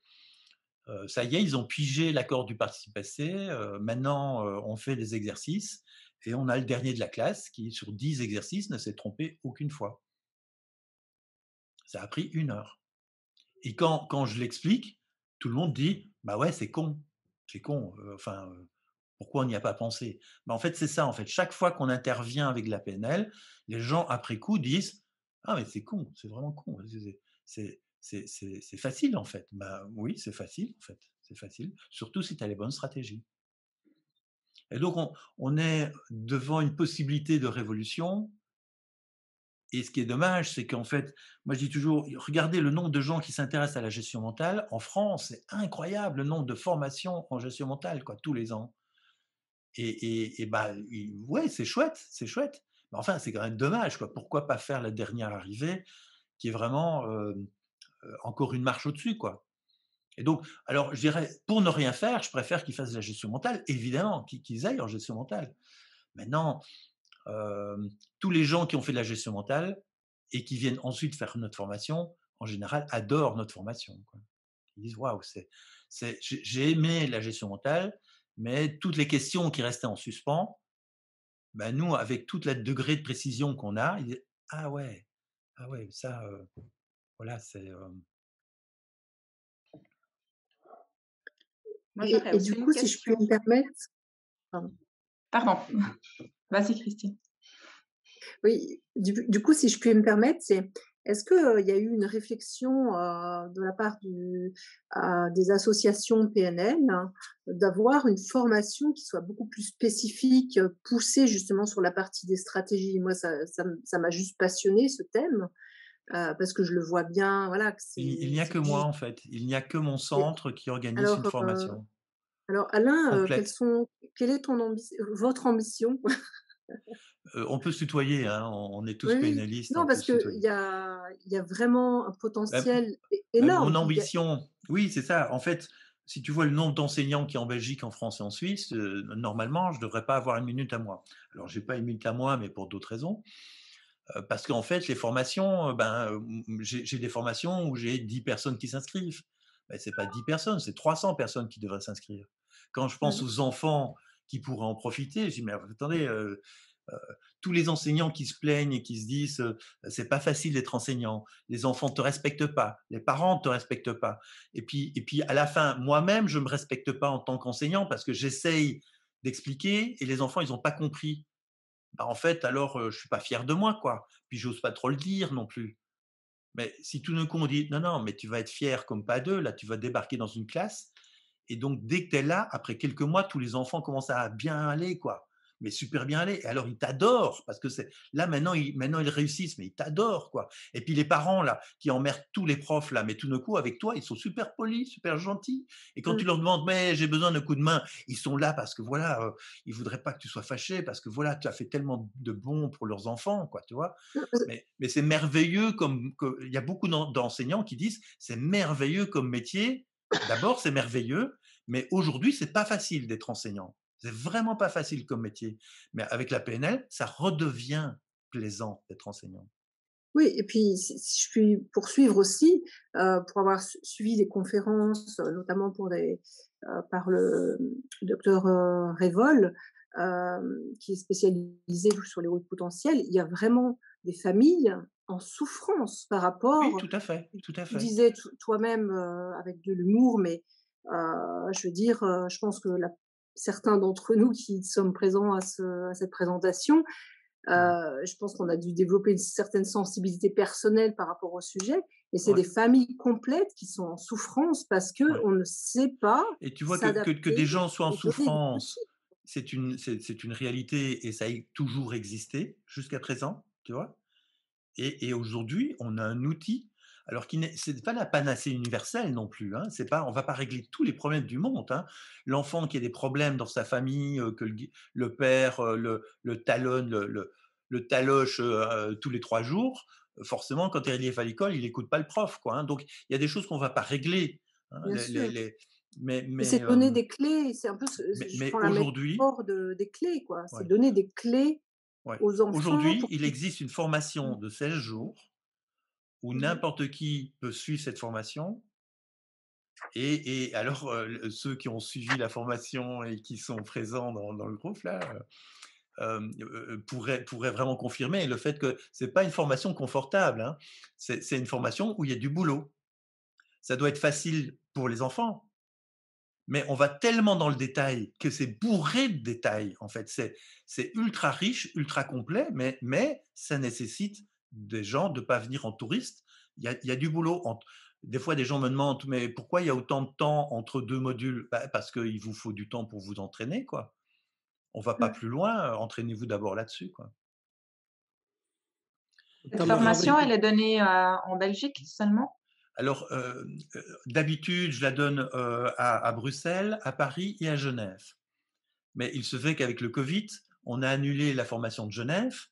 ça y est, ils ont pigé l'accord du participe passé. maintenant, on fait des exercices et on a le dernier de la classe qui, sur 10 exercices, ne s'est trompé aucune fois. Ça a pris une heure. Et quand, quand je l'explique, tout le monde dit Bah ouais, c'est con, c'est con, euh, enfin, euh, pourquoi on n'y a pas pensé En fait, c'est ça, en fait. Chaque fois qu'on intervient avec la PNL, les gens, après coup, disent Ah, mais c'est con, c'est vraiment con, c'est facile, en fait. Bah oui, c'est facile, en fait, c'est facile, surtout si tu as les bonnes stratégies. Et donc, on, est devant une possibilité de révolution. Et ce qui est dommage, c'est qu'en fait, moi je dis toujours, regardez le nombre de gens qui s'intéressent à la gestion mentale. En France, c'est incroyable le nombre de formations en gestion mentale, quoi, tous les ans. Et, et, et bah, ouais, c'est chouette, c'est chouette. Mais enfin, c'est quand même dommage, quoi. Pourquoi pas faire la dernière arrivée, qui est vraiment euh, euh, encore une marche au-dessus, quoi. Et donc, alors je dirais, pour ne rien faire, je préfère qu'ils fassent de la gestion mentale, évidemment, qu'ils aillent en gestion mentale. Maintenant, tous les gens qui ont fait de la gestion mentale et qui viennent ensuite faire notre formation, en général, adorent notre formation. Ils disent, waouh, c'est, j'ai aimé la gestion mentale, mais toutes les questions qui restaient en suspens, ben nous, avec toute la degré de précision qu'on a, ils disent, ah ouais, ah ouais, ça, euh, voilà, c'est... et, du coup, si je peux me permettre. Pardon. Vas-y, Christine. Oui, du, coup, si je puis me permettre, c'est est-ce qu'il euh, y a eu une réflexion euh, de la part du, euh, des associations PNL d'avoir une formation qui soit beaucoup plus spécifique, poussée justement sur la partie des stratégies Moi, ça m'a ça, juste passionné ce thème parce que je le vois bien. Voilà, il n'y a que moi, en fait. Il n'y a que mon centre qui organise une formation. alors, Alain, quelles quelle est ton votre ambition on peut se tutoyer, hein, on est tous oui, pénalistes. Non, parce qu'il y a, vraiment un bah, potentiel bah, énorme. Mon ambition, oui, c'est ça. En fait, si tu vois le nombre d'enseignants qui est en Belgique, en France et en Suisse, normalement, je ne devrais pas avoir une minute à moi. Alors, je n'ai pas une minute à moi, mais pour d'autres raisons parce qu'en fait, les formations, ben, j'ai des formations où j'ai 10 personnes qui s'inscrivent. Ben, ce n'est pas 10 personnes, c'est 300 personnes qui devraient s'inscrire. Quand je pense mmh. aux enfants qui pourraient en profiter, je dis, mais attendez, tous les enseignants qui se plaignent et qui se disent, ce c'est pas facile d'être enseignant, les enfants ne te respectent pas, les parents ne te respectent pas. Et puis, et puis à la fin, moi-même, je ne me respecte pas en tant qu'enseignant parce que j'essaye d'expliquer et les enfants, ils n'ont pas compris. Bah, en fait, alors je je suis pas fier de moi, quoi. Puis j'ose pas trop le dire non plus. Mais si tout d'un coup on dit non, non, mais tu vas être fier comme pas deux, là tu vas débarquer dans une classe. Et donc dès que tu es là, après quelques mois, tous les enfants commencent à bien aller, quoi mais super bien allé. Et alors, ils t'adorent parce que c'est là maintenant, ils, maintenant ils réussissent, mais ils t'adorent quoi. Et puis les parents là qui emmerdent tous les profs là, mais tout d'un coup avec toi, ils sont super polis, super gentils. Et quand mmh. tu leur demandes mais j'ai besoin d'un coup de main, ils sont là parce que voilà, euh, ils voudraient pas que tu sois fâché parce que voilà, tu as fait tellement de bon pour leurs enfants quoi, tu vois. Mmh, mmh. Mais, mais c'est merveilleux comme il y a beaucoup d'enseignants qui disent c'est merveilleux comme métier. D'abord, c'est merveilleux, mais aujourd'hui, c'est pas facile d'être enseignant. C'est vraiment pas facile comme métier. Mais avec la PNL, ça redevient plaisant d'être enseignant. Oui, et puis si je puis poursuivre aussi, euh, pour avoir suivi des conférences, euh, notamment pour des, euh, par le docteur Révol, qui est spécialisé sur les hauts potentiels, il y a vraiment des familles en souffrance par rapport. Oui, tout à fait, tout à fait. Tu disais toi-même avec de l'humour, mais je veux dire, je pense que la certains d'entre nous qui sommes présents à, cette présentation. Euh, je pense qu'on a dû développer une certaine sensibilité personnelle par rapport au sujet. Et c'est des familles complètes qui sont en souffrance parce que on ne sait pas. Et tu vois que, des gens soient en souffrance, c'est une, c'est, une réalité et ça a toujours existé jusqu'à présent, tu vois. et aujourd'hui, on a un outil alors ce n'est pas la panacée universelle non plus. Hein. C'est pas, on va pas régler tous les problèmes du monde. Hein. L'enfant qui a des problèmes dans sa famille, euh, que le, père euh, le, talonne, le, taloche euh, tous les trois jours, forcément, quand il est à l'école, il n'écoute pas le prof. Quoi, hein. Donc il y a des choses qu'on va pas régler. Hein, mais, c'est donner des clés. C'est un peu. aujourd'hui, des clés, donner des clés aux Aujourd'hui, il existe une formation mmh. de 16 jours où mmh n'importe qui peut suivre cette formation. Et, alors, ceux qui ont suivi la formation et qui sont présents dans, le groupe, là, pourraient, vraiment confirmer le fait que ce n'est pas une formation confortable, hein. c'est une formation où il y a du boulot. Ça doit être facile pour les enfants, mais on va tellement dans le détail que c'est bourré de détails, en fait. C'est ultra riche, ultra complet, mais, mais ça nécessite des gens de ne pas venir en touriste. Il y a, du boulot. des fois, des gens me demandent, mais pourquoi il y a autant de temps entre deux modules bah, Parce qu'il vous faut du temps pour vous entraîner, quoi. On va pas plus loin, euh, entraînez-vous d'abord là-dessus, quoi. La formation, elle est donnée en Belgique seulement Alors, euh, euh, d'habitude, je la donne à, Bruxelles, à Paris et à Genève. Mais il se fait qu'avec le Covid, on a annulé la formation de Genève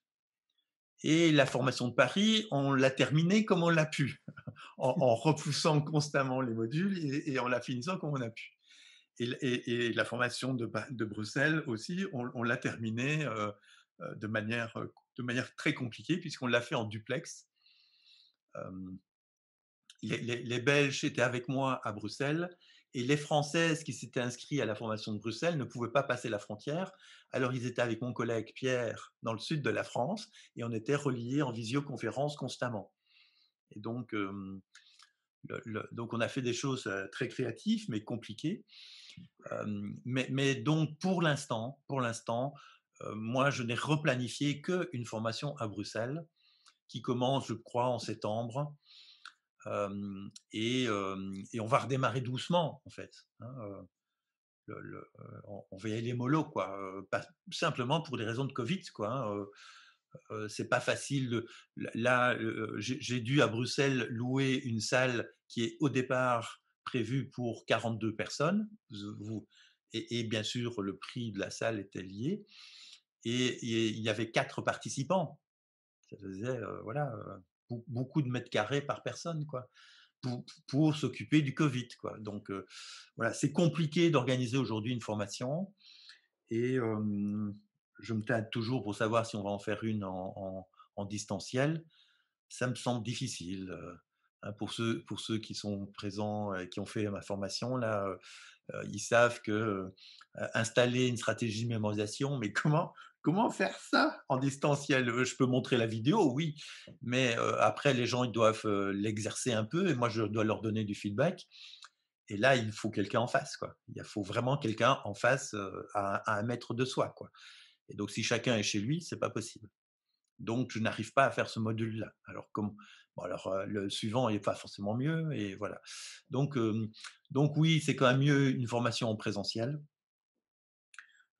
et la formation de Paris, on l'a terminée comme on l'a pu, en, repoussant constamment les modules et, en la finissant comme on a pu. Et, la formation de, Bruxelles aussi, on, l'a terminée euh, euh, de, manière, euh, de manière très compliquée, puisqu'on l'a fait en duplex. les, Belges étaient avec moi à Bruxelles et les Françaises qui s'étaient inscrites à la formation de Bruxelles ne pouvaient pas passer la frontière. Alors ils étaient avec mon collègue Pierre dans le sud de la France et on était reliés en visioconférence constamment. Et donc, donc on a fait des choses très créatives mais compliquées. mais, donc pour l'instant, pour l'instant, moi je n'ai replanifié qu'une formation à Bruxelles qui commence, je crois, en septembre et, on va redémarrer doucement, en fait. Hein, le, on, va y aller mollo, quoi. simplement pour des raisons de Covid, quoi. Hein, c'est pas facile. là, j'ai dû à Bruxelles louer une salle qui est au départ prévue pour 42 personnes. Vous, et, bien sûr, le prix de la salle était lié. Et, il y avait quatre participants. Ça faisait, voilà, beaucoup de mètres carrés par personne, quoi, pour, pour s'occuper du Covid, quoi. Donc euh, voilà, c'est compliqué d'organiser aujourd'hui une formation, et je me tâte toujours pour savoir si on va en faire une en, distanciel. Ça me semble difficile. Euh, hein, pour ceux pour ceux qui sont présents et qui ont fait ma formation là euh, ils savent que installer une stratégie de mémorisation mais comment Comment faire ça en distanciel euh, Je peux montrer la vidéo, oui, mais euh, après, les gens, ils doivent euh, l'exercer un peu et moi, je dois leur donner du feedback. Et là, il faut quelqu'un en face, quoi. Il faut vraiment quelqu'un en face à, un maître de soi, quoi. Et donc, si chacun est chez lui, c'est pas possible. Donc, je n'arrive pas à faire ce module-là. Alors, comme, alors le suivant n'est pas forcément mieux, et voilà. Donc, donc oui, c'est quand même mieux une formation en présentiel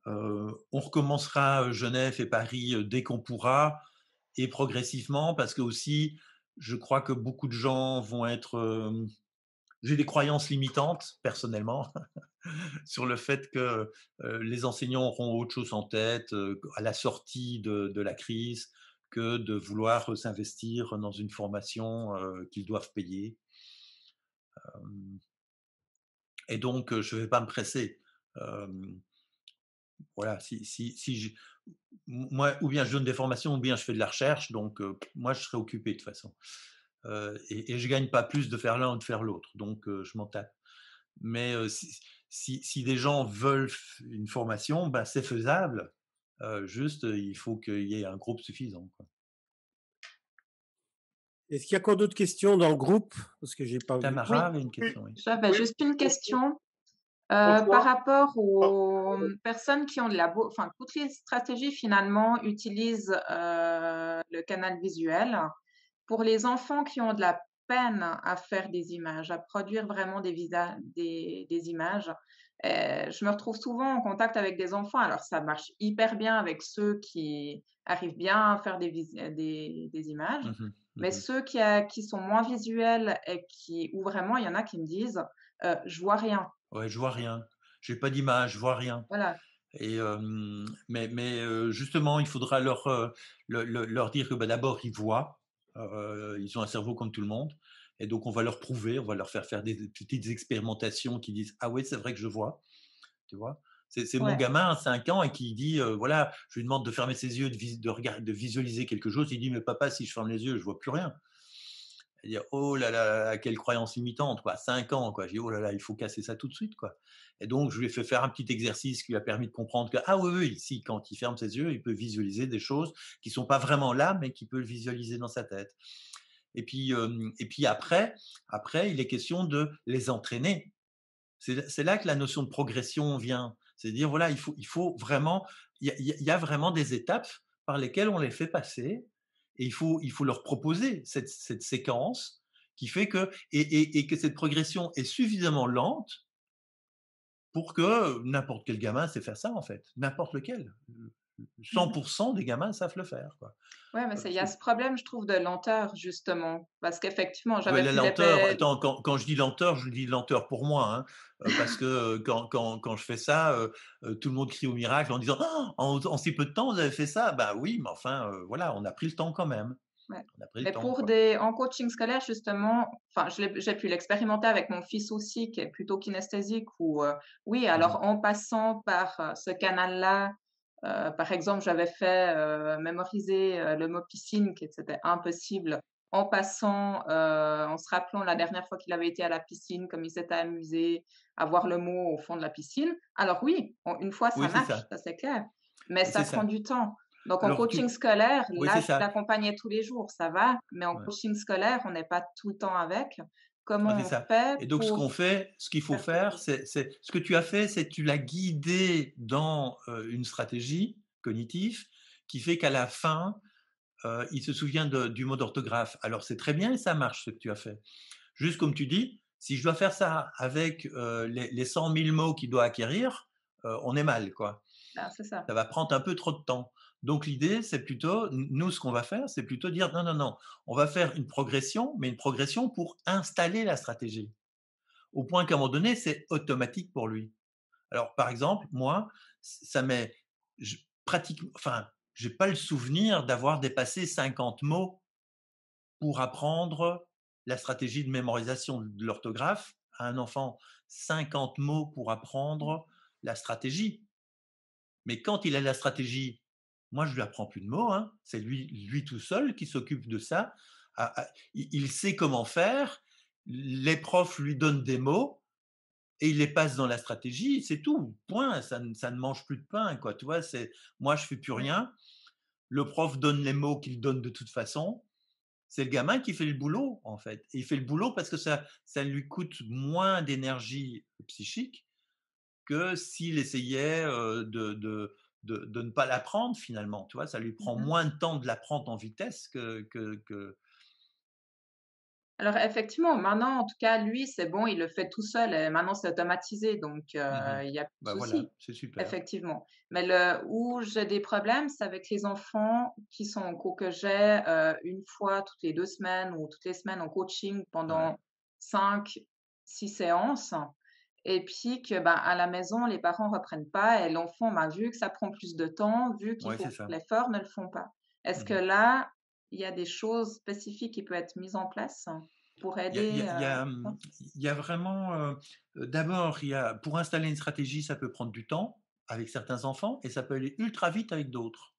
on recommencera Genève et Paris dès qu'on pourra et progressivement parce que aussi, je crois que beaucoup de gens vont être j'ai des croyances limitantes personnellement sur le fait que les enseignants auront autre chose en tête à la sortie de, la crise que de vouloir s'investir dans une formation qu'ils doivent payer. et donc, je ne vais pas me presser voilà, si, si, si je, moi, ou bien je donne des formations, ou bien je fais de la recherche, donc moi, je serai occupé de toute façon. et, et, je gagne pas plus de faire l'un ou de faire l'autre, donc je m'en tape. Mais si, si, des gens veulent une formation, ben, c'est faisable. juste, il faut qu'il y ait un groupe suffisant. Est-ce qu'il y a encore d'autres questions dans le groupe Parce que j'ai pas Tamara une question. Ben, juste une question. Euh, par rapport ah, aux personnes qui ont de la beau... enfin toutes les stratégies finalement utilisent euh, le canal visuel. Pour les enfants qui ont de la peine à faire des images, à produire vraiment des, des, images, euh, je me retrouve souvent en contact avec des enfants. Alors ça marche hyper bien avec ceux qui arrivent bien à faire des, images, mmh mmh mais ceux qui, qui sont moins visuels et qui, ou vraiment il y en a qui me disent, je vois rien Ouais, je vois rien. J'ai pas d'image, je vois rien. Voilà. Et mais, mais justement, il faudra leur, leur, dire que bah, d'abord ils voient, euh, ils ont un cerveau comme tout le monde, et donc on va leur prouver, on va leur faire faire des petites expérimentations qui disent ah oui c'est vrai que je vois, tu vois. C'est mon gamin à 5 ans et qui dit, voilà, je lui demande de fermer ses yeux, de, de, de visualiser quelque chose. Il dit, mais papa, si je ferme les yeux, je vois plus rien dit, oh là là, quelle croyance limitante, quoi, 5 ans, quoi. J'ai «Oh là là, il faut casser ça tout de suite, quoi. Et donc, je lui ai fait faire un petit exercice qui lui a permis de comprendre que, ah oui, ici quand il ferme ses yeux, il peut visualiser des choses qui ne sont pas vraiment là, mais qu'il peut le visualiser dans sa tête. Et puis, après, après, il est question de les entraîner. C'est là que la notion de progression vient. C'est dire, voilà, il faut, il vraiment, il y, a vraiment des étapes par lesquelles on les fait passer et il faut, leur proposer cette, séquence qui fait que, et, et que cette progression est suffisamment lente pour que n'importe quel gamin sait faire ça, en fait. N'importe lequel. 100% mmh des gamins savent le faire. Oui, mais il y a ce problème, je trouve, de lenteur, justement. Parce qu'effectivement, j'avais. La lenteur, quand, je dis lenteur, je dis lenteur pour moi. Hein, parce que quand, je fais ça, tout le monde crie au miracle en disant «Oh, en, si peu de temps, vous avez fait ça. Bah oui, mais enfin, voilà, on a pris le temps quand même. mais pour des, en coaching scolaire, justement, enfin, j'ai pu l'expérimenter avec mon fils aussi, qui est plutôt kinesthésique, oui, mmh alors en passant par ce canal-là, euh, par exemple, j'avais fait euh, mémoriser euh, le mot piscine, qui était impossible, en passant, en se rappelant la dernière fois qu'il avait été à la piscine, comme il s'était amusé à voir le mot au fond de la piscine. Alors oui, une fois, ça marche, ça, c'est clair, mais ça, prend du temps. Donc en coaching scolaire, là, je l'accompagnais tous les jours, ça va, mais en coaching scolaire, on n'est pas tout le temps avec. Ah, et donc, ce qu'on fait, ce qu'il faut faire, c'est ce que tu as fait, c'est tu l'as guidé dans euh, une stratégie cognitive qui fait qu'à la fin, euh, il se souvient du mot d'orthographe. Alors, c'est très bien et ça marche ce que tu as fait. Juste comme tu dis, si je dois faire ça avec euh, les, 100 000 mots qu'il doit acquérir, on est mal, quoi. Ben, ça va prendre un peu trop de temps. Donc l'idée, c'est plutôt, nous, ce qu'on va faire, c'est plutôt dire, non, non, non, on va faire une progression, mais une progression pour installer la stratégie. Au point qu'à un moment donné, c'est automatique pour lui. Alors, par exemple, moi, ça m'est pratiquement, enfin, j'ai pas le souvenir d'avoir dépassé 50 mots pour apprendre la stratégie de mémorisation de l'orthographe à un enfant. 50 mots pour apprendre la stratégie. Mais quand il a la stratégie moi, je lui apprends plus de mots. Hein. C'est lui, lui tout seul qui s'occupe de ça. Ah, ah, il sait comment faire. Les profs lui donnent des mots et il les passe dans la stratégie. C'est tout. Point. Ça, ne mange plus de pain. Quoi. Tu c'est moi, je fais plus rien. Le prof donne les mots qu'il donne de toute façon. C'est le gamin qui fait le boulot, en fait. il fait le boulot parce que ça, ça lui coûte moins d'énergie psychique que s'il essayait euh, de, de, ne pas l'apprendre finalement. Tu vois, ça lui prend mmh moins de temps de l'apprendre en vitesse que, Alors effectivement, maintenant en tout cas, lui c'est bon, il le fait tout seul. Et maintenant c'est automatisé, donc mmh euh, il euh, a plus bah Voilà, c'est super. Effectivement. Mais le, où j'ai des problèmes, c'est avec les enfants qui sont en cours que j'ai euh, une fois toutes les deux semaines ou toutes les semaines en coaching pendant cinq, six séances et puis que bah, à la maison les parents reprennent pas et l'enfant ben, vu que ça prend plus de temps vu qu'il faut l'effort ne le font pas est-ce mmh que là il y a des choses spécifiques qui peuvent être mises en place pour aider il y, a, vraiment d'abord il pour installer une stratégie ça peut prendre du temps avec certains enfants et ça peut aller ultra vite avec d'autres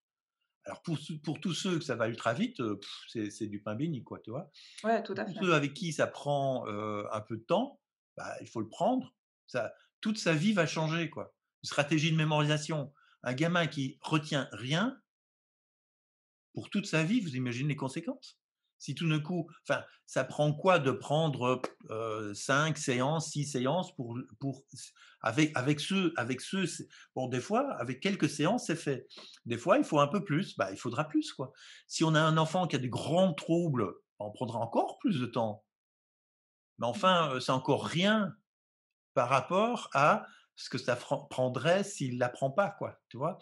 alors pour, pour, tous ceux que ça va ultra vite, c'est du pain béni, quoi, tu Ouais, tout à fait. Pour ceux avec qui ça prend un peu de temps, bah, il faut le prendre toute sa vie va changer, quoi. Une stratégie de mémorisation. Un gamin qui retient rien, pour toute sa vie, vous imaginez les conséquences. Si tout d'un coup, enfin, ça prend quoi de prendre euh, cinq séances, six séances pour, avec avec ceux avec ceux bon des fois avec quelques séances c'est fait. Des fois il faut un peu plus, bah il faudra plus quoi. Si on a un enfant qui a de grands troubles, bah, on prendra encore plus de temps. Mais enfin c'est encore rien par rapport à ce que ça prendrait s'il l'apprend pas, quoi, tu vois.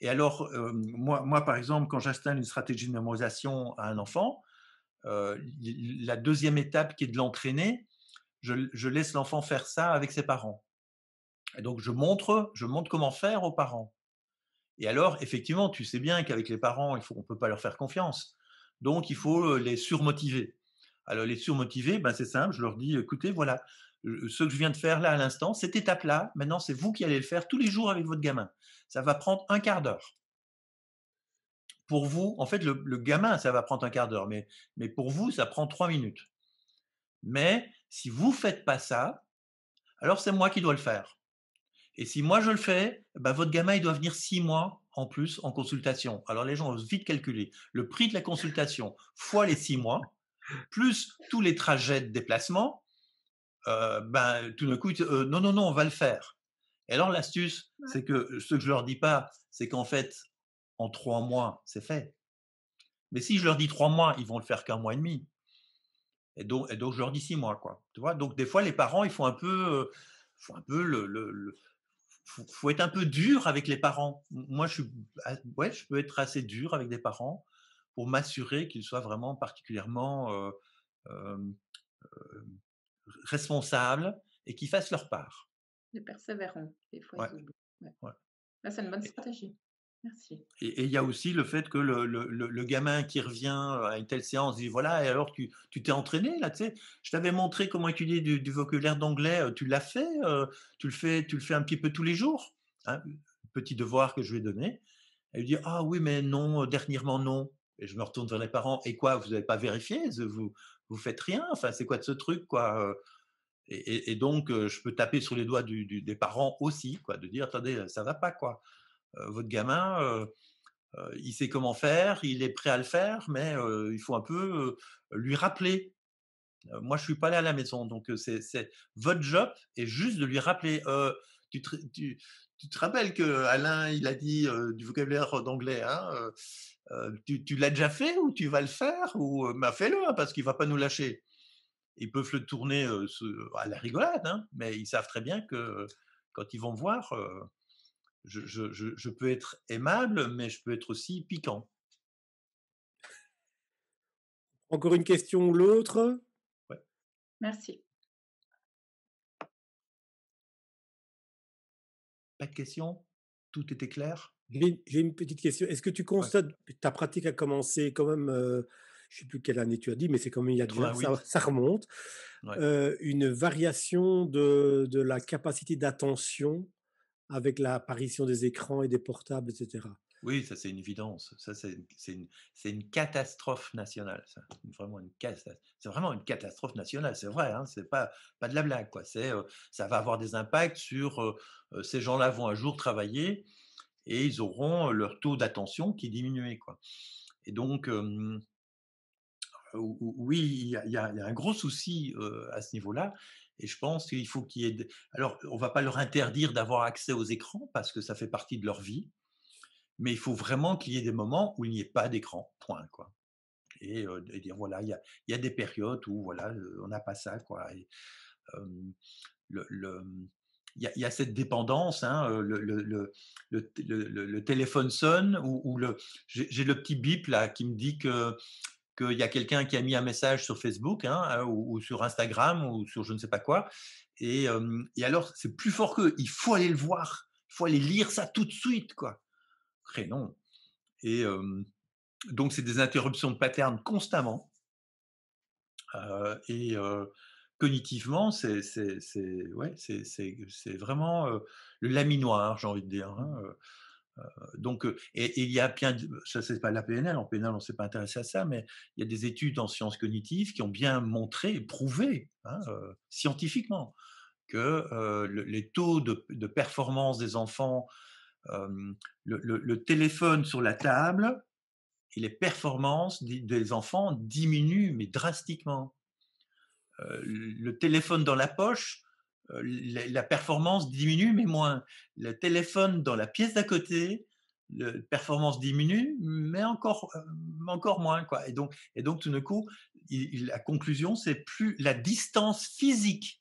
Et alors, euh, moi, moi, par exemple, quand j'installe une stratégie de mémorisation à un enfant, euh, la deuxième étape qui est de l'entraîner, je, laisse l'enfant faire ça avec ses parents. Et donc, je montre, je montre comment faire aux parents. Et alors, effectivement, tu sais bien qu'avec les parents, il faut, on ne peut pas leur faire confiance. Donc, il faut euh, les surmotiver. Alors, les surmotiver, ben, c'est simple, je leur dis, écoutez, voilà, ce que je viens de faire là à l'instant, cette étape-là, maintenant c'est vous qui allez le faire tous les jours avec votre gamin. Ça va prendre un quart d'heure. Pour vous, en fait, le, gamin, ça va prendre un quart d'heure, mais, pour vous, ça prend trois minutes. Mais si vous ne faites pas ça, alors c'est moi qui dois le faire. Et si moi je le fais, bah, votre gamin, il doit venir six mois en plus en consultation. Alors les gens osent vite calculer le prix de la consultation fois les six mois, plus tous les trajets de déplacement, euh, ben, tout d'un coup, euh, non, non, non, on va le faire. Et alors, l'astuce, c'est que ce que je leur dis pas, c'est qu'en fait, en trois mois, c'est fait. Mais si je leur dis trois mois, ils vont le faire qu'un mois et demi. Et donc, et donc, je leur dis six mois, quoi. Tu vois donc, des fois, les parents, ils font un peu, un peu le, le, faut, être un peu dur avec les parents. Moi, je suis, ouais, je peux être assez dur avec des parents pour m'assurer qu'ils soient vraiment particulièrement responsables et qui fassent leur part. Ils persévérants, des fois. c'est une bonne stratégie. Merci. Et il y a aussi le fait que le, le, le, gamin qui revient euh, à une telle séance dit voilà, et alors tu t'es entraîné là, tu sais, je t'avais montré comment étudier du, du vocabulaire d'anglais, euh, tu l'as fait, euh, tu le fais, tu le fais un petit peu tous les jours. Hein? petit devoir que je lui ai donné. Elle lui dit ah oui mais non, dernièrement non. Et je me retourne vers les parents et quoi, vous n'avez pas vérifié vous vous faites rien. Enfin, c'est quoi de ce truc, quoi et, donc, je peux taper sur les doigts des parents aussi, quoi, de dire attendez, ça va pas, quoi. votre gamin, il sait comment faire, il est prêt à le faire, mais il faut un peu lui rappeler. moi, je suis pas là à la maison, donc c'est votre job est juste de lui rappeler. Tu te, rappelles que Alain, il a dit du vocabulaire d'anglais. Hein, euh, tu, l'as déjà fait ou tu vas le faire ou fait euh, bah, fais-le hein, parce qu'il va pas nous lâcher. Ils peuvent le tourner euh, à la rigolade, hein, mais ils savent très bien que quand ils vont voir, je, peux être aimable, mais je peux être aussi piquant. Encore une question ou l'autre Merci. Pas de question, Tout était clair j'ai une petite question. Est-ce que tu constates, ta pratique a commencé quand même, euh, je ne sais plus quelle année tu as dit, mais c'est quand même il y a ça, ça, remonte, euh, une variation de, de la capacité d'attention avec l'apparition des écrans et des portables, etc. Oui, ça c'est une évidence. Ça c'est une, une, catastrophe nationale. Vraiment une C'est vraiment une catastrophe nationale. C'est vrai. Hein c'est pas pas de la blague quoi. C'est euh, ça va avoir des impacts sur ces gens-là vont un jour travailler et ils auront leur taux d'attention qui diminuait Quoi. Et donc, oui, il y, a, un gros souci à ce niveau-là. Et je pense qu'il faut qu'il y ait. Alors, on ne va pas leur interdire d'avoir accès aux écrans parce que ça fait partie de leur vie. Mais il faut vraiment qu'il y ait des moments où il n'y ait pas d'écran, point. Quoi. Et, dire, voilà, il y, a, des périodes où voilà, on n'a pas ça. Quoi. Et, le, il y, a cette dépendance. Hein, euh, le, téléphone sonne ou, le, j'ai le petit bip là qui me dit que qu'il y a quelqu'un qui a mis un message sur Facebook hein, hein, ou, sur Instagram ou sur je ne sais pas quoi. Et, alors, c'est plus fort que Il faut aller le voir. Il faut aller lire ça tout de suite. quoi. Crénon. Et donc, c'est des interruptions de pattern constamment. Euh, et, cognitivement, c'est ouais, vraiment la le laminoir, j'ai envie de dire. Hein, mmh. donc, et, il y a bien, ça c'est pas la PNL, en PNL on s'est pas intéressé à ça, mais il y a des études en sciences cognitives qui ont bien montré prouvé hein, scientifiquement que les taux de, performance des enfants, le, le téléphone sur la table et les performances des enfants diminuent mais drastiquement. Euh, le téléphone dans la poche, euh, la performance diminue, mais moins. Le téléphone dans la pièce d'à côté, la performance diminue, mais encore, euh, encore moins. Quoi. Et, donc, et donc, tout d'un coup, la conclusion, c'est plus la distance physique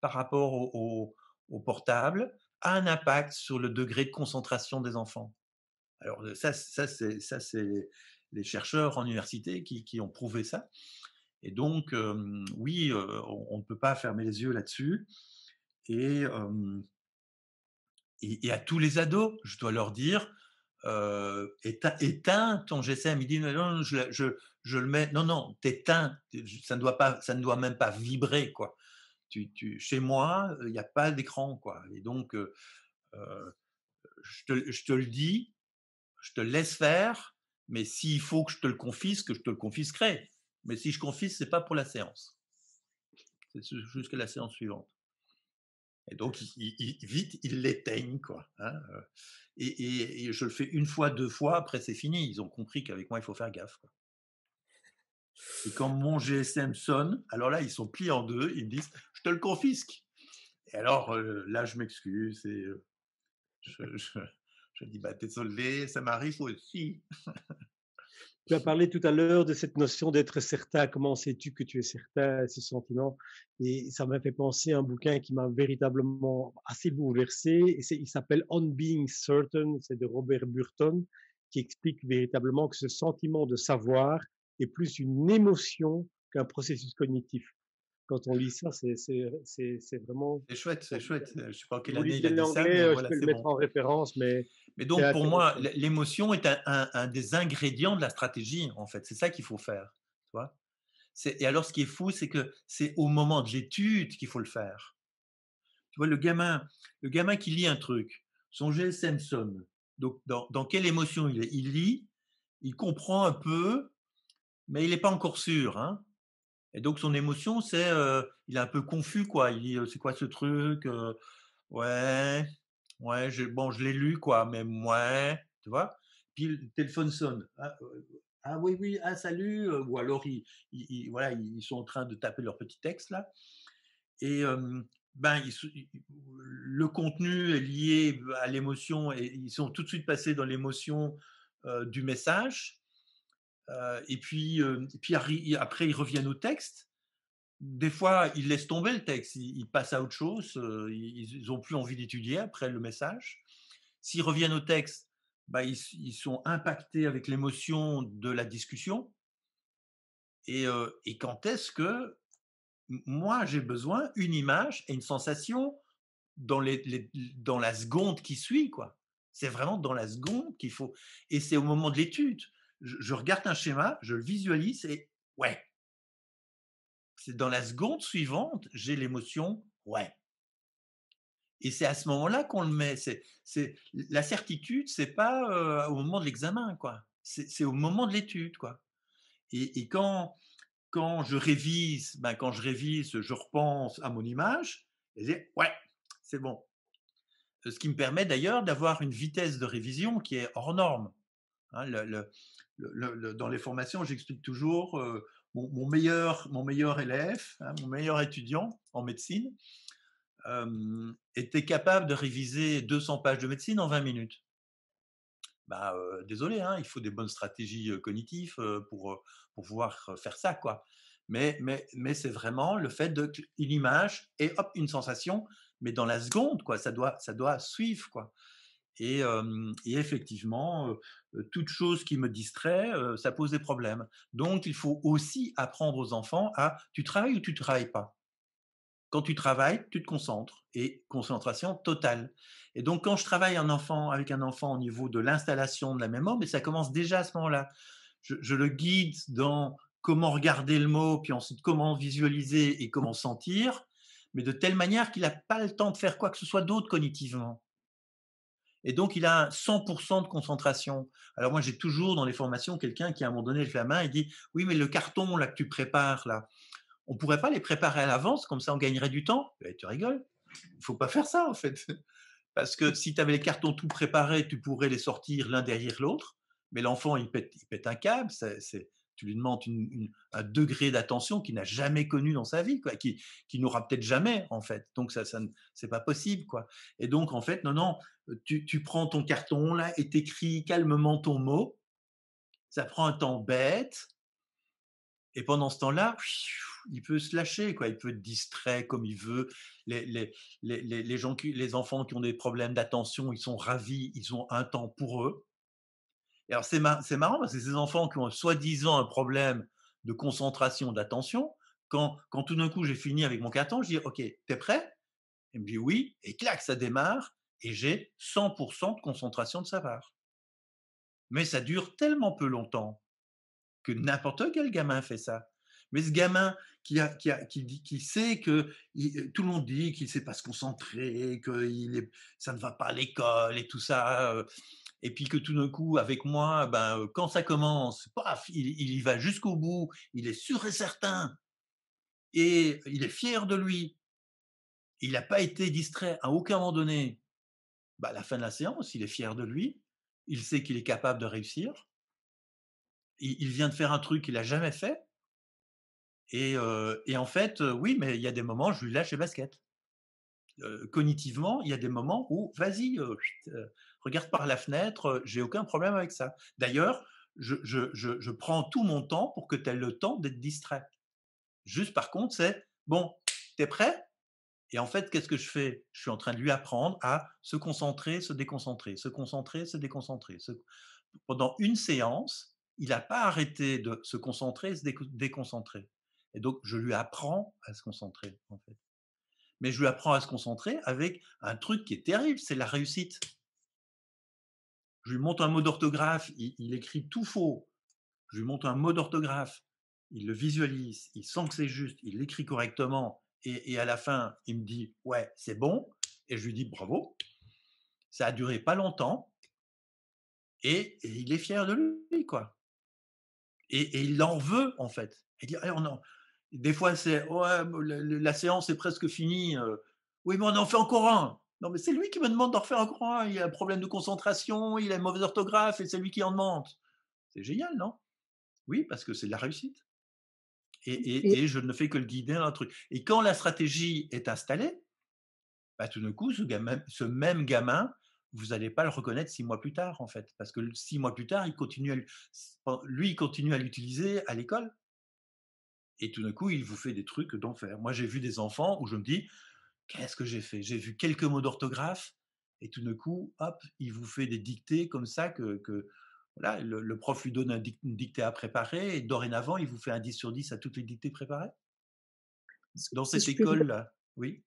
par rapport au, portable a un impact sur le degré de concentration des enfants. Alors, ça, ça c'est les chercheurs en université qui ont prouvé ça. Et donc, oui, on ne peut pas fermer les yeux là-dessus. Et, et, à tous les ados, je dois leur dire, éteins, ton GSM. il dit non, non je, je, le mets. Non, non, t'éteins. Ça ne doit pas, ça ne doit même pas vibrer, quoi. Tu, tu, chez moi, il n'y a pas d'écran, quoi. Et donc, je te, je te le dis, je te laisse faire, mais s'il faut que je te le confisque, je te le confisquerai. Mais si je ce c'est pas pour la séance. C'est jusqu'à la séance suivante. Et donc, vite, ils l'éteignent, quoi. Hein, euh, et, je le fais une fois, deux fois, après c'est fini. Ils ont compris qu'avec moi, il faut faire gaffe. Et quand mon GSM sonne, alors là, ils sont pliés en deux, ils me disent Je te le confisque. Et alors euh, là, je m'excuse et euh, je, dis bah, Désolé, ça m'arrive aussi. Tu as parlé tout à l'heure de cette notion d'être certain. Comment sais-tu que tu es certain, ce sentiment Et ça m'a fait penser à un bouquin qui m'a véritablement assez bouleversé. il s'appelle On Being Certain, c'est de Robert Burton, qui explique véritablement que ce sentiment de savoir est plus une émotion qu'un processus cognitif quand on lit ça, c'est vraiment. C'est chouette, c'est chouette. Je ne sais pas quelle année il a dit ça. Mais euh, voilà, je peux mettre en référence, mais. Mais donc, pour moi, l'émotion est un, des ingrédients de la stratégie, en fait. C'est ça qu'il faut faire. Tu vois et alors, ce qui est fou, c'est que c'est au moment de l'étude qu'il faut le faire. Tu vois, le gamin, le gamin qui lit un truc, son GSM sonne. Donc, dans, dans quelle émotion il est Il lit, il comprend un peu, mais il n'est pas encore sûr. Hein et donc son émotion, c'est euh, il est un peu confus quoi. Il dit «Euh, c'est quoi ce truc euh, Ouais, ouais, bon je l'ai lu quoi, mais ouais, tu vois. Puis le téléphone sonne. Ah, «Ah oui oui, ah salut. Ou alors ils, voilà ils sont en train de taper leur petit texte là. Et ben le contenu est lié à l'émotion et ils sont tout de suite passés dans l'émotion du message. Euh, et puis, euh, après, ils reviennent au texte. Des fois, ils laissent tomber le texte, ils, passent à autre chose, euh, ils n'ont plus envie d'étudier après le message. S'ils reviennent au texte, bah, ils, sont impactés avec l'émotion de la discussion. Et, quand est-ce que moi, j'ai besoin une image et une sensation dans, dans la seconde qui suit, quoi. C'est vraiment dans la seconde qu'il faut. Et c'est au moment de l'étude je, regarde un schéma, je le visualise et ouais. C'est dans la seconde suivante, j'ai l'émotion ouais. Et c'est à ce moment-là qu'on le met. C'est, la certitude, c'est pas euh, au moment de l'examen, quoi. C'est, au moment de l'étude, quoi. Et, quand je révise, ben, quand je révise, je repense à mon image et je dis ouais, c'est bon. Euh, ce qui me permet d'ailleurs d'avoir une vitesse de révision qui est hors norme. Hein, dans les formations, j'explique toujours euh, mon, meilleur, mon meilleur élève, hein, mon meilleur étudiant en médecine, euh, était capable de réviser 200 pages de médecine en 20 minutes. Bah, euh, désolé, hein, il faut des bonnes stratégies cognitives pour, pour pouvoir faire ça. quoi. Mais, mais, mais c'est vraiment le fait d'une image et hop, une sensation, mais dans la seconde, quoi, ça doit, ça doit suivre. quoi. Et, effectivement, euh, toute chose qui me distrait, euh, ça pose des problèmes. Donc, il faut aussi apprendre aux enfants à tu travailles ou tu ne travailles pas. Quand tu travailles, tu te concentres et concentration totale. Et donc, quand je travaille un enfant avec un enfant au niveau de l'installation de la mémoire, mais ça commence déjà à ce moment-là. Je, je, le guide dans comment regarder le mot, puis ensuite comment visualiser et comment sentir, mais de telle manière qu'il n'a pas le temps de faire quoi que ce soit d'autre cognitivement. Et donc, il a 100% de concentration. Alors, moi, j'ai toujours dans les formations quelqu'un qui, à un moment donné, fait la main et dit Oui, mais le carton là que tu prépares, là, on ne pourrait pas les préparer à l'avance, comme ça, on gagnerait du temps. Eh, tu rigoles. Il ne faut pas faire ça, en fait. Parce que si tu avais les cartons tout préparés, tu pourrais les sortir l'un derrière l'autre. Mais l'enfant, il pète, il pète un câble. C'est, tu lui demandes un degré d'attention qu'il n'a jamais connu dans sa vie, quoi, qui, qui n'aura peut-être jamais en fait. Donc ça, ça c'est pas possible, quoi. Et donc en fait, non, non, tu, prends ton carton là et t'écris calmement ton mot. Ça prend un temps bête. Et pendant ce temps-là, il peut se lâcher, quoi. Il peut être distrait comme il veut. Les, les enfants qui ont des problèmes d'attention, ils sont ravis, ils ont un temps pour eux alors, c'est, marrant parce que ces enfants qui ont soi-disant un problème de concentration, d'attention, quand, tout d'un coup j'ai fini avec mon carton, je dis Ok, t'es prêt Il me dit Oui, et clac, ça démarre, et j'ai 100% de concentration de savoir. Mais ça dure tellement peu longtemps que n'importe quel gamin fait ça. Mais ce gamin qui, qui, qui, sait que euh, tout le monde dit qu'il ne sait pas se concentrer, que ça ne va pas à l'école et tout ça, euh, et puis que tout d'un coup, avec moi, ben, euh, quand ça commence, paf, il, y va jusqu'au bout, il est sûr et certain, et il est fier de lui. Il n'a pas été distrait à aucun moment donné. Bah, à la fin de la séance, il est fier de lui, il sait qu'il est capable de réussir, il, vient de faire un truc qu'il n'a jamais fait, et, euh, et, en fait, euh, oui, mais il y a des moments, je lui lâche les baskets. Euh, cognitivement, il y a des moments où, vas-y, euh, euh, regarde par la fenêtre, j'ai aucun problème avec ça. D'ailleurs, je, prends tout mon temps pour que tu aies le temps d'être distrait. Juste par contre, c'est, bon, tu es prêt et en fait, qu'est-ce que je fais Je suis en train de lui apprendre à se concentrer, se déconcentrer, se concentrer, se déconcentrer. Pendant une séance, il n'a pas arrêté de se concentrer, se déconcentrer. Et donc, je lui apprends à se concentrer, en fait mais je lui apprends à se concentrer avec un truc qui est terrible, c'est la réussite. Je lui montre un mot d'orthographe, il, écrit tout faux. Je lui montre un mot d'orthographe, il le visualise, il sent que c'est juste, il l'écrit correctement, et, à la fin, il me dit ouais, c'est bon, et je lui dis bravo. Ça a duré pas longtemps, et, il est fier de lui, quoi. Et, il en veut, en fait. Il dit, non. Des fois, c'est ouais, la, séance est presque finie. Euh. oui, mais on en fait encore un. Non, mais c'est lui qui me demande d'en refaire encore un. Il a un problème de concentration, il a une mauvaise orthographe et c'est lui qui en demande. C'est génial, non Oui, parce que c'est de la réussite. Et, je ne fais que le guider dans un truc. Et quand la stratégie est installée, bah, tout d'un coup, ce, même gamin, vous n'allez pas le reconnaître six mois plus tard, en fait, parce que six mois plus tard, lui, il continue à l'utiliser à l'école, et tout d'un coup, il vous fait des trucs d'enfer. Moi, j'ai vu des enfants où je me dis, qu'est-ce que j'ai fait J'ai vu quelques mots d'orthographe, et tout d'un coup, hop, il vous fait des dictées comme ça que, voilà, le, prof lui donne un une dictée à préparer, et dorénavant, il vous fait un 10 sur 10 à toutes les dictées préparées Dans cette école-là, oui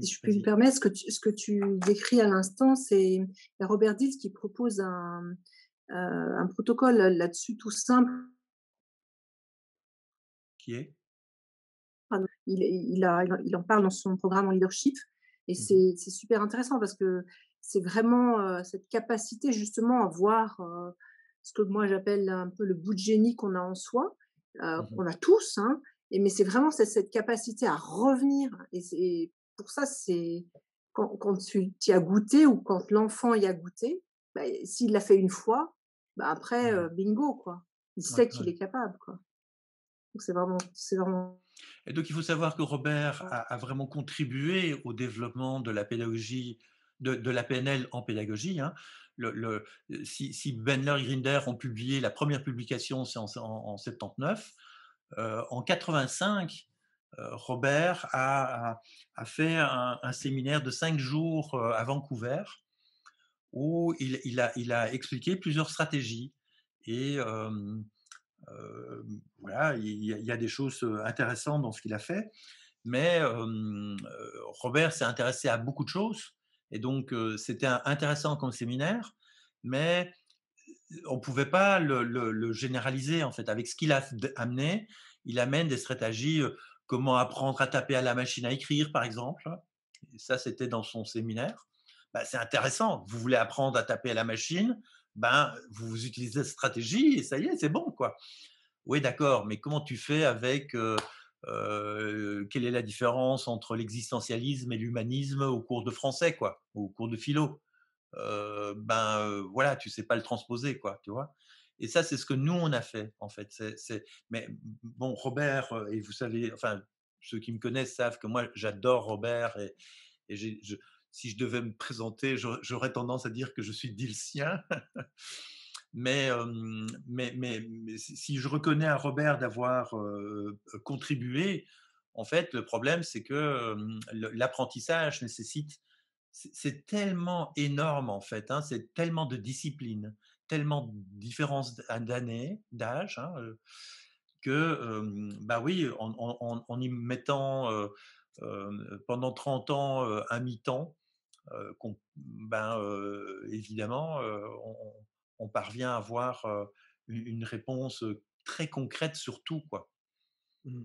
si je peux me permettre, ce que tu, ce que tu décris à l'instant, c'est Robert Diz qui propose euh, un protocole là-dessus tout simple est il, il, a, il, en parle dans son programme en leadership. Et mmh c'est super intéressant parce que c'est vraiment cette capacité justement à voir ce que moi j'appelle un peu le bout de génie qu'on a en soi, qu'on mmh a tous. Hein, et, mais c'est vraiment cette, capacité à revenir. Et, pour ça, c'est quand, tu y as goûté ou quand l'enfant y a goûté, bah, s'il l'a fait une fois, bah après, mmh bingo, quoi. Il sait qu'il est capable, quoi. Donc c'est vraiment, c'est vraiment. Et donc il faut savoir que Robert a, vraiment contribué au développement de la pédagogie, de, de la PNL en pédagogie. Hein. Le, si, si Benler et Grinder ont publié la première publication, c'est en, 79. en 85, euh, euh, Robert a, a, fait un, séminaire de cinq jours euh, à Vancouver où il, a, il a expliqué plusieurs stratégies et euh, euh, voilà, il y, a des choses euh, intéressantes dans ce qu'il a fait, mais euh, Robert s'est intéressé à beaucoup de choses, et donc c'était intéressant comme séminaire, mais on ne pouvait pas le, généraliser en fait. Avec ce qu'il a amené, il amène des stratégies, comment apprendre à taper à la machine à écrire par exemple. Hein, ça, c'était dans son séminaire. Bah, c'est intéressant. Vous voulez apprendre à taper à la machine, ben, vous utilisez cette stratégie et ça y est, c'est bon, quoi. Oui, d'accord, mais comment tu fais avec quelle est la différence entre l'existentialisme et l'humanisme au cours de français, quoi, au cours de philo euh, Ben voilà, tu sais pas le transposer, quoi, tu vois. Et ça, c'est ce que nous on a fait, en fait. C'est, mais bon, Robert et vous savez, enfin ceux qui me connaissent savent que moi j'adore Robert et, et je, si je devais me présenter, j'aurais tendance à dire que je suis dilsien. Mais, mais, mais, mais, si je reconnais à Robert d'avoir contribué, en fait, le problème, c'est que l'apprentissage nécessite, c'est tellement énorme, en fait, hein, c'est tellement de discipline, tellement de différences d'années, d'âge, hein, que, bah oui, en, y mettant pendant 30 ans un mi-temps, euh, ben, euh, évidemment, euh, on, parvient à avoir une réponse très concrète sur tout. Quoi. Mmh.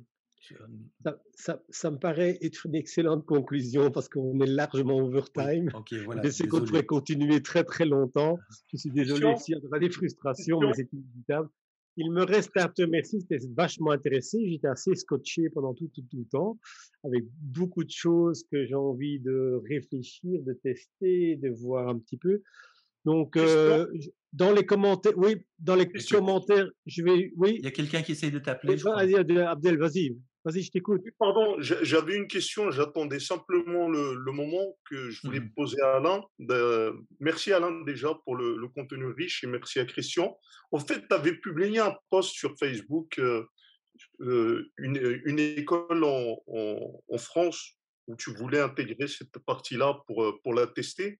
Ça, me paraît être une excellente conclusion parce qu'on est largement overtime. time voilà, mais c'est qu'on pourrait continuer très très longtemps. Je suis désolé il y a des frustrations, mais c'est inévitable. Il me reste à te remercier, c'était vachement intéressé. J'étais assez scotché pendant tout, tout, le temps, avec beaucoup de choses que j'ai envie de réfléchir, de tester, de voir un petit peu. Donc, euh, dans les commentaires, oui, dans les commentaires, je vais, oui. Il y a quelqu'un qui essaie de t'appeler. Abdel, vas-y. Vas-y, t'écoute. Pardon, j'avais une question. J'attendais simplement le, moment que je voulais mmh. poser à Alain. merci Alain déjà pour le, contenu riche et merci à Christian. En fait, tu avais publié un post sur Facebook, euh, euh, une, école en, en, France où tu voulais intégrer cette partie-là pour, euh, pour la tester.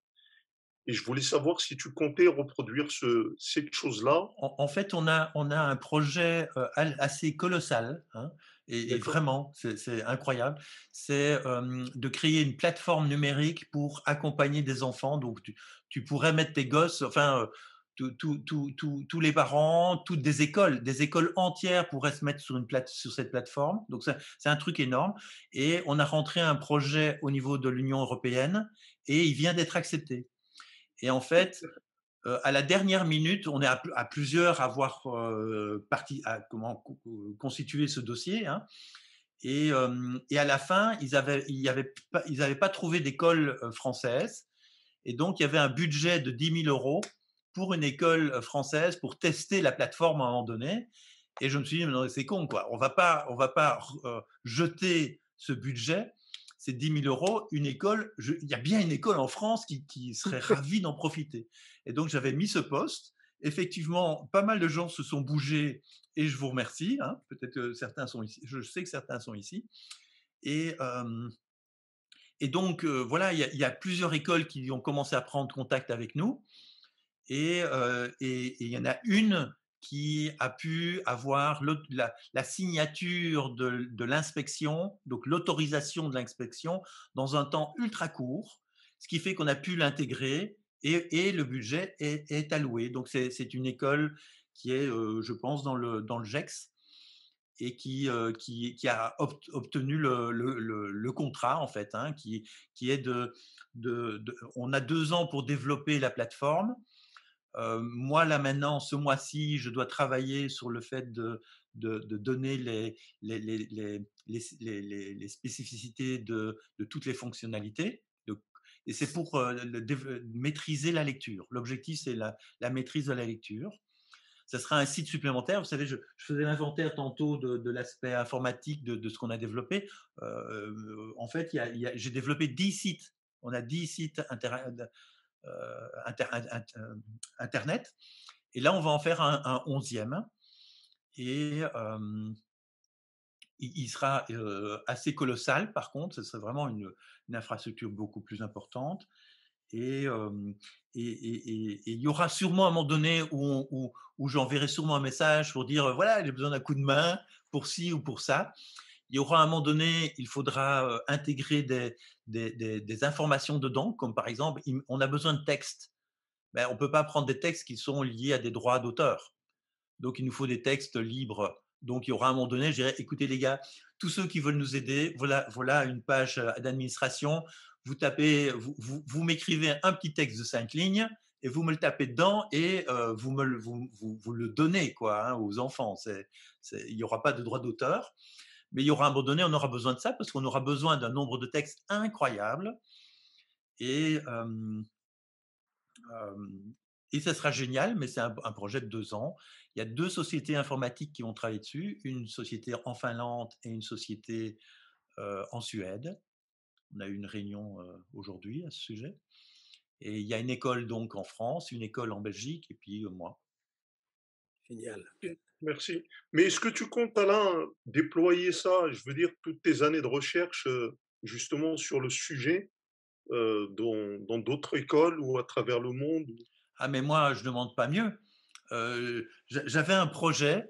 Et je voulais savoir si tu comptais reproduire ce, cette chose-là. En, fait, on a, on a un projet euh, assez colossal, hein, et, vraiment, c'est incroyable. C'est euh, de créer une plateforme numérique pour accompagner des enfants. Donc, tu, tu pourrais mettre tes gosses, enfin. Euh, tous les parents, toutes des écoles, des écoles entières pourraient se mettre sur, une plate, sur cette plateforme. Donc c'est un truc énorme. Et on a rentré un projet au niveau de l'Union européenne et il vient d'être accepté. Et en fait, à la dernière minute, on est à, plusieurs à avoir à, comment constituer ce dossier. Hein, et, à la fin, ils n'avaient avaient pas, ils avaient pas trouvé d'école française. Et donc, il y avait un budget de 10 000 euros pour une école française pour tester la plateforme à un moment donné. Et je me suis dit, c'est con, quoi. On va pas, on va pas jeter ce budget c'est 10 000 euros, une école, il y a bien une école en France qui, serait ravie d'en profiter. Et donc j'avais mis ce poste. Effectivement, pas mal de gens se sont bougés et je vous remercie. Hein. Peut-être que certains sont ici. Je sais que certains sont ici. Et, euh, donc, euh, voilà, il y, a plusieurs écoles qui ont commencé à prendre contact avec nous. Et euh, il y en a une qui a pu avoir la, signature de, l'inspection, donc l'autorisation de l'inspection, dans un temps ultra court, ce qui fait qu'on a pu l'intégrer et, le budget est, alloué. Donc c'est une école qui est, euh, je pense, dans le, dans le GEX et qui, euh, qui, a obtenu le, contrat, en fait, hein, qui, qui est de, On a deux ans pour développer la plateforme. Euh, moi, là maintenant, ce mois-ci, je dois travailler sur le fait de, donner les, les, spécificités de, toutes les fonctionnalités. et c'est pour euh, euh, maîtriser la lecture. L'objectif, c'est la, maîtrise de la lecture. Ça sera un site supplémentaire. Vous savez, je, faisais l'inventaire tantôt de, l'aspect informatique de, ce qu'on a développé. en fait, j'ai développé 10 sites. On a 10 sites intéressants. Euh, euh, Internet. Et là, on va en faire un, onzième. Et euh, il, sera assez colossal, par contre, ce serait vraiment une, infrastructure beaucoup plus importante. Et, il y aura sûrement un moment donné où j'enverrai sûrement un message pour dire voilà, j'ai besoin d'un coup de main pour ci ou pour ça. Il y aura à un moment donné, il faudra intégrer des, informations dedans, comme par exemple, on a besoin de textes. Mais ben, on peut pas prendre des textes qui sont liés à des droits d'auteur. Donc, il nous faut des textes libres. Donc, il y aura à un moment donné, je dirais, écoutez les gars, tous ceux qui veulent nous aider, voilà, une page d'administration. Vous tapez, vous, m'écrivez un petit texte de cinq lignes et vous me le tapez dedans et vous me le, donnez quoi hein, aux enfants. Il n'y aura pas de droit d'auteur mais il y aura un moment donné, on aura besoin de ça parce qu'on aura besoin d'un nombre de textes incroyable. Et, euh, et ça sera génial, mais c'est un, projet de deux ans. Il y a deux sociétés informatiques qui vont travailler dessus, une société en Finlande et une société en Suède. On a eu une réunion aujourd'hui à ce sujet. Et il y a une école donc en France, une école en Belgique et puis moi. Génial. Merci. Mais est-ce que tu comptes, Alain, déployer ça, je veux dire, toutes tes années de recherche, euh, justement, sur le sujet, euh, dans d'autres écoles ou à travers le monde Ah, mais moi, je ne demande pas mieux. Euh, j'avais un projet,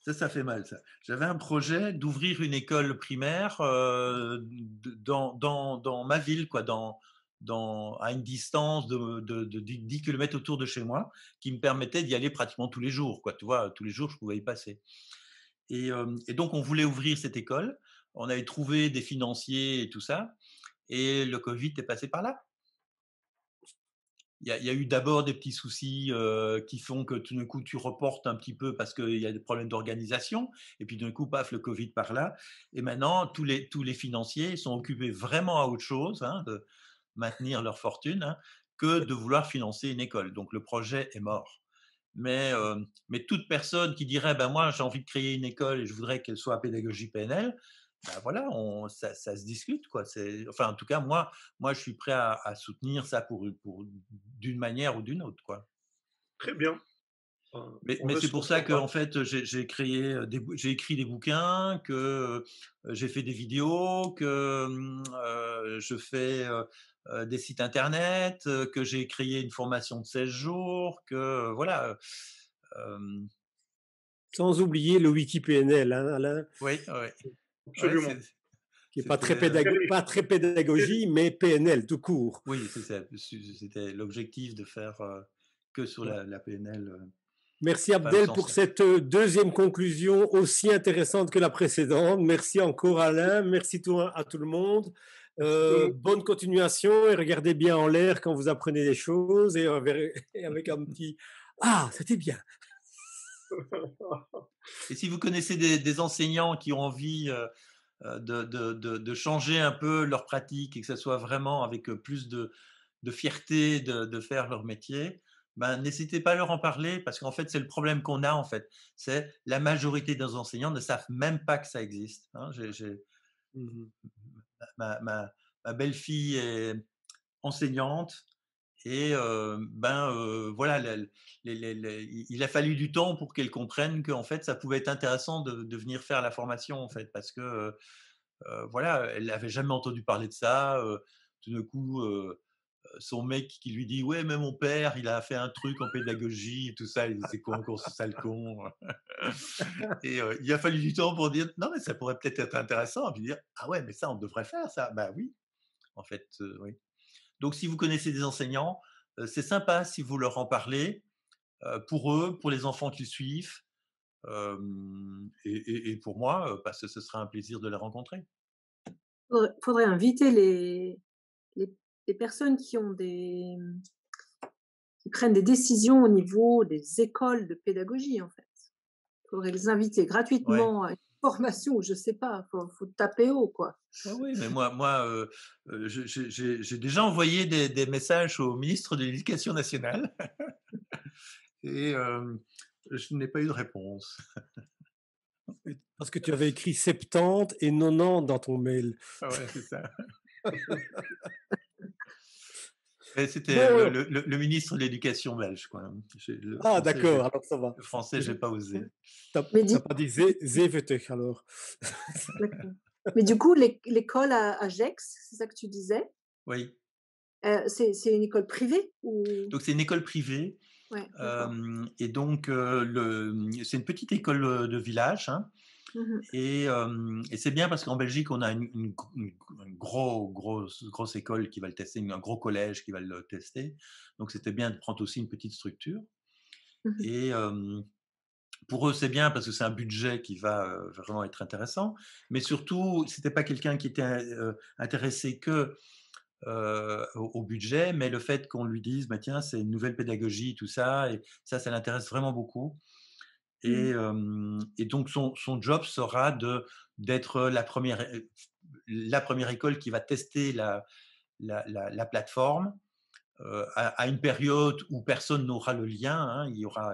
ça, ça fait mal, ça. J'avais un projet d'ouvrir une école primaire dans, dans, ma ville, quoi, dans, dans, à une distance de, de, de, 10 km autour de chez moi, qui me permettait d'y aller pratiquement tous les jours. Quoi. Tu vois, tous les jours, je pouvais y passer. Et, euh, et, donc, on voulait ouvrir cette école. On avait trouvé des financiers et tout ça. Et le Covid est passé par là. Il y a, y a eu d'abord des petits soucis euh, qui font que tout d'un coup, tu reportes un petit peu parce qu'il y a des problèmes d'organisation. Et puis, d'un coup, paf, le Covid par là. Et maintenant, tous les, tous les financiers sont occupés vraiment à autre chose. Hein, de, maintenir leur fortune hein, que de vouloir financer une école. Donc le projet est mort. Mais, euh, mais toute personne qui dirait ben moi j'ai envie de créer une école et je voudrais qu'elle soit à pédagogie PNL, ben, voilà, on, ça, se discute quoi. Enfin en tout cas moi moi je suis prêt à, soutenir ça pour, pour d'une manière ou d'une autre quoi. Très bien. Mais, c'est pour ça que en fait j'ai créé euh, j'ai écrit des bouquins, que euh, j'ai fait des vidéos, que hum, je fais euh, des sites internet, euh, que j'ai créé une formation de 16 jours, que euh, voilà. Sans oublier le wiki PNL, hein, Alain. Oui, qui n'est pas, très pas pédagogie, mais PNL tout court. Oui, c'était l'objectif de faire que sur la, la PNL. Merci Abdel pour cette deuxième conclusion aussi intéressante que la précédente. Merci encore Alain, merci à tout le monde. Euh, bonne continuation et regardez bien en l'air quand vous apprenez des choses et, euh, avec un petit Ah, c'était bien. Et si vous connaissez des, enseignants qui ont envie euh, de, de, de, changer un peu leur pratique et que ce soit vraiment avec plus de, fierté de, faire leur métier, ben, n'hésitez pas à leur en parler parce qu'en fait, c'est le problème qu'on a en fait. C'est la majorité des enseignants ne savent même pas que ça existe. Hein, mmh ma, belle-fille est enseignante. Et euh, ben euh, voilà, il a fallu du temps pour qu'elle comprenne qu'en fait, ça pouvait être intéressant de, venir faire la formation en mmh. fait, parce que euh, voilà, elle n'avait jamais entendu parler de ça. tout d'un coup, son mec qui lui dit ouais mais mon père il a fait un truc en pédagogie et tout ça c'est quoi encore ce sale con et euh, il a fallu du temps pour dire non mais ça pourrait peut-être être intéressant et puis dire ah ouais mais ça on devrait faire ça bah oui en fait euh, oui donc si vous connaissez des enseignants euh, c'est sympa si vous leur en parlez pour eux pour les enfants qui suivent et, et, pour moi parce que ce sera un plaisir de les rencontrer faudrait inviter les des personnes qui ont des qui prennent des décisions au niveau des écoles de pédagogie en fait. Il faudrait les inviter gratuitement à une formation, je sais pas, faut, faut taper haut quoi. Ah oui, mais moi, moi, euh, euh, j'ai déjà envoyé des, messages au ministre de l'Éducation nationale et euh, je n'ai pas eu de réponse. Parce que tu avais écrit 70 et 90 dans ton mail. Ah ouais, c'est ça. C'était le, ministre de l'Éducation belge. Quoi. ah, d'accord, alors ça va. Le français, je n'ai pas osé. Tu n'as pas dit Zévetech, alors. Mais du coup, l'école à, Jex, Gex, c'est ça que tu disais Oui. Euh, c'est une école privée Donc, c'est une école privée. Euh, et donc, euh, c'est une petite école de village. Hein. Mmh et, c'est bien parce qu'en Belgique, on a une, grosse, école qui va le tester, un gros collège qui va le tester. Donc c'était bien de prendre aussi une petite structure. Mmh et pour eux, c'est bien parce que c'est un budget qui va vraiment être intéressant. Mais surtout, c'était pas quelqu'un qui était intéressé que au, budget, mais le fait qu'on lui dise, bah, tiens, c'est une nouvelle pédagogie, tout ça, et ça, ça l'intéresse vraiment beaucoup. Mmh. Et, donc, son, son job sera d'être la première, la première école qui va tester la, la, la, plateforme à, une période où personne n'aura le lien. Hein, il y aura,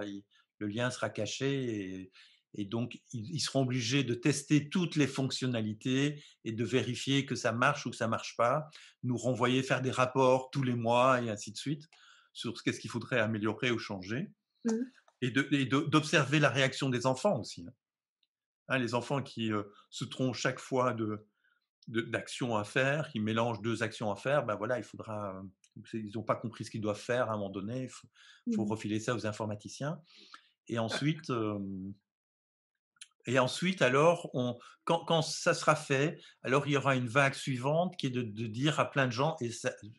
le lien sera caché et, donc ils, seront obligés de tester toutes les fonctionnalités et de vérifier que ça marche ou que ça marche pas, nous renvoyer faire des rapports tous les mois et ainsi de suite sur ce qu'est-ce qu'il faudrait améliorer ou changer. Mmh et d'observer la réaction des enfants aussi. Hein. Hein, les enfants qui euh, se trompent chaque fois de d'actions à faire, qui mélangent deux actions à faire, ben voilà, il faudra, euh, ils n'ont pas compris ce qu'ils doivent faire à un moment donné, il faut, mmh refiler ça aux informaticiens. Et ah. ensuite, et ensuite alors, on, quand, ça sera fait, alors il y aura une vague suivante qui est de, dire à plein de gens, et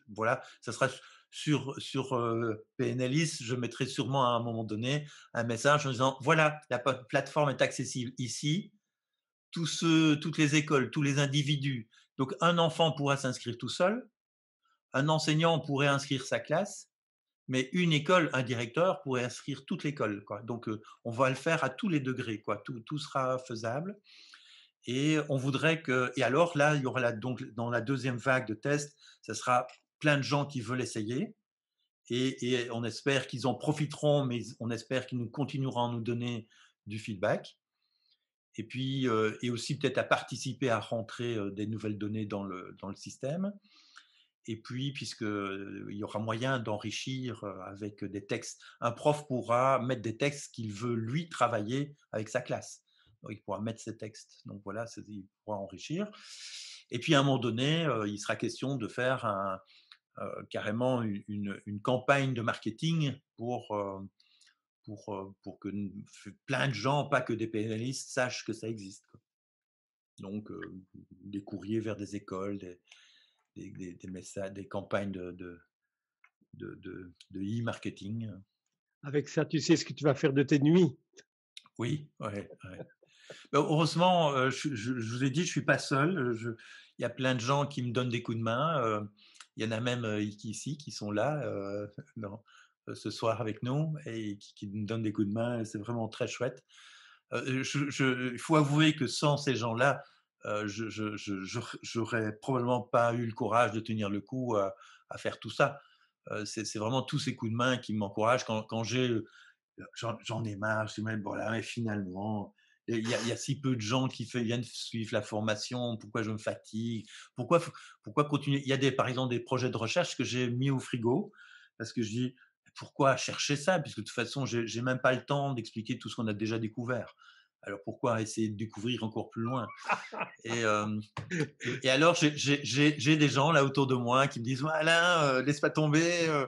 voilà, ça sera sur, sur euh, PNLIS, je mettrai sûrement à un moment donné un message en disant voilà, la plateforme est accessible ici, tous toutes les écoles, tous les individus. Donc un enfant pourra s'inscrire tout seul, un enseignant pourrait inscrire sa classe, mais une école, un directeur pourrait inscrire toute l'école. Donc euh, on va le faire à tous les degrés, quoi. Tout, sera faisable. Et on voudrait que. Et alors là, il y aura donc dans la deuxième vague de tests, ça sera plein de gens qui veulent essayer. Et, on espère qu'ils en profiteront, mais on espère qu'ils nous continueront à nous donner du feedback. Et puis, euh, et aussi peut-être à participer à rentrer euh, des nouvelles données dans le, dans le système. Et puis, puisqu'il euh, y aura moyen d'enrichir avec des textes, un prof pourra mettre des textes qu'il veut lui travailler avec sa classe. il pourra mettre ses textes. Donc voilà, il pourra enrichir. Et puis à un moment donné, il sera question de faire un, euh, carrément une, campagne de marketing pour, euh, pour, euh, pour que plein de gens, pas que des pénalistes, sachent que ça existe. Donc, des courriers vers des écoles, des, des, messages, des campagnes de, de e-marketing. Avec ça, tu sais ce que tu vas faire de tes nuits. Oui, ouais, bah, heureusement, je, vous ai dit, je suis pas seul. Il y a plein de gens qui me donnent des coups de main. Il y en a même ici qui sont là ce soir avec nous et qui, nous donnent des coups de main. C'est vraiment très chouette. Il faut avouer que sans ces gens-là, euh, je n'aurais probablement pas eu le courage de tenir le coup à, faire tout ça. c'est vraiment tous ces coups de main qui m'encouragent. Quand, j'ai, j'en ai marre, je me dis, mais finalement, il y, a, si peu de gens qui viennent suivre la formation. Pourquoi je me fatigue Pourquoi pourquoi continuer Il y a des par exemple des projets de recherche que j'ai mis au frigo parce que je dis pourquoi chercher ça puisque de toute façon j'ai même pas le temps d'expliquer tout ce qu'on a déjà découvert. Alors pourquoi essayer de découvrir encore plus loin et, et, alors j'ai des gens là autour de moi qui me disent voilà euh, laisse pas tomber, euh,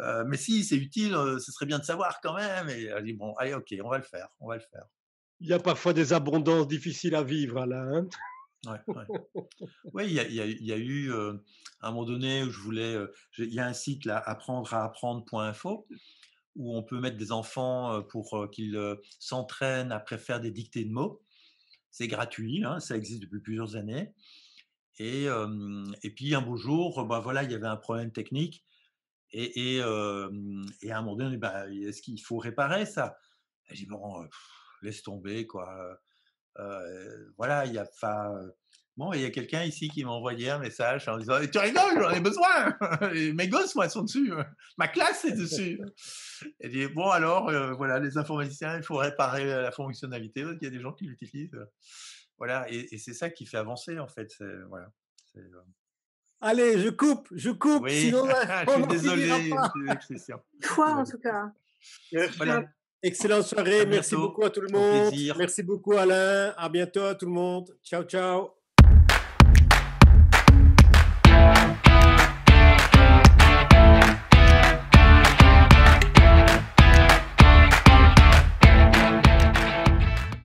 euh, mais si c'est utile, ce serait bien de savoir quand même. Et je dis bon allez ok on va le faire, on va le faire il y a parfois des abondances difficiles à vivre, Alain. Hein oui, il, y, a eu à euh, un moment donné où je voulais. Euh, il y a un site là, apprendre à apprendre.info où on peut mettre des enfants euh, pour qu'ils s'entraînent à faire des dictées de mots. C'est gratuit, hein, ça existe depuis plusieurs années. Et, et puis un beau jour, bah, voilà, il y avait un problème technique. Et, et, à un moment donné, bah, est-ce qu'il faut réparer ça J'ai dit, bon, laisse tomber, quoi. voilà, il y a pas. Bon, il y a quelqu'un ici qui m'a envoyé un message en disant «Eh, Tu rigoles, j'en ai besoin hein, Mes gosses, moi, sont dessus. Hein, ma classe est dessus. Et hein». dit Bon, alors, voilà, les informaticiens, il faut réparer la fonctionnalité il y a des gens qui l'utilisent. Voilà, et, c'est ça qui fait avancer, en fait. Voilà. Allez, je coupe, je coupe. Sinon, je suis désolé, Quoi, en tout cas. Excellente soirée. Merci beaucoup à tout le monde. Merci beaucoup, Alain. À bientôt, à tout le monde. Ciao, ciao.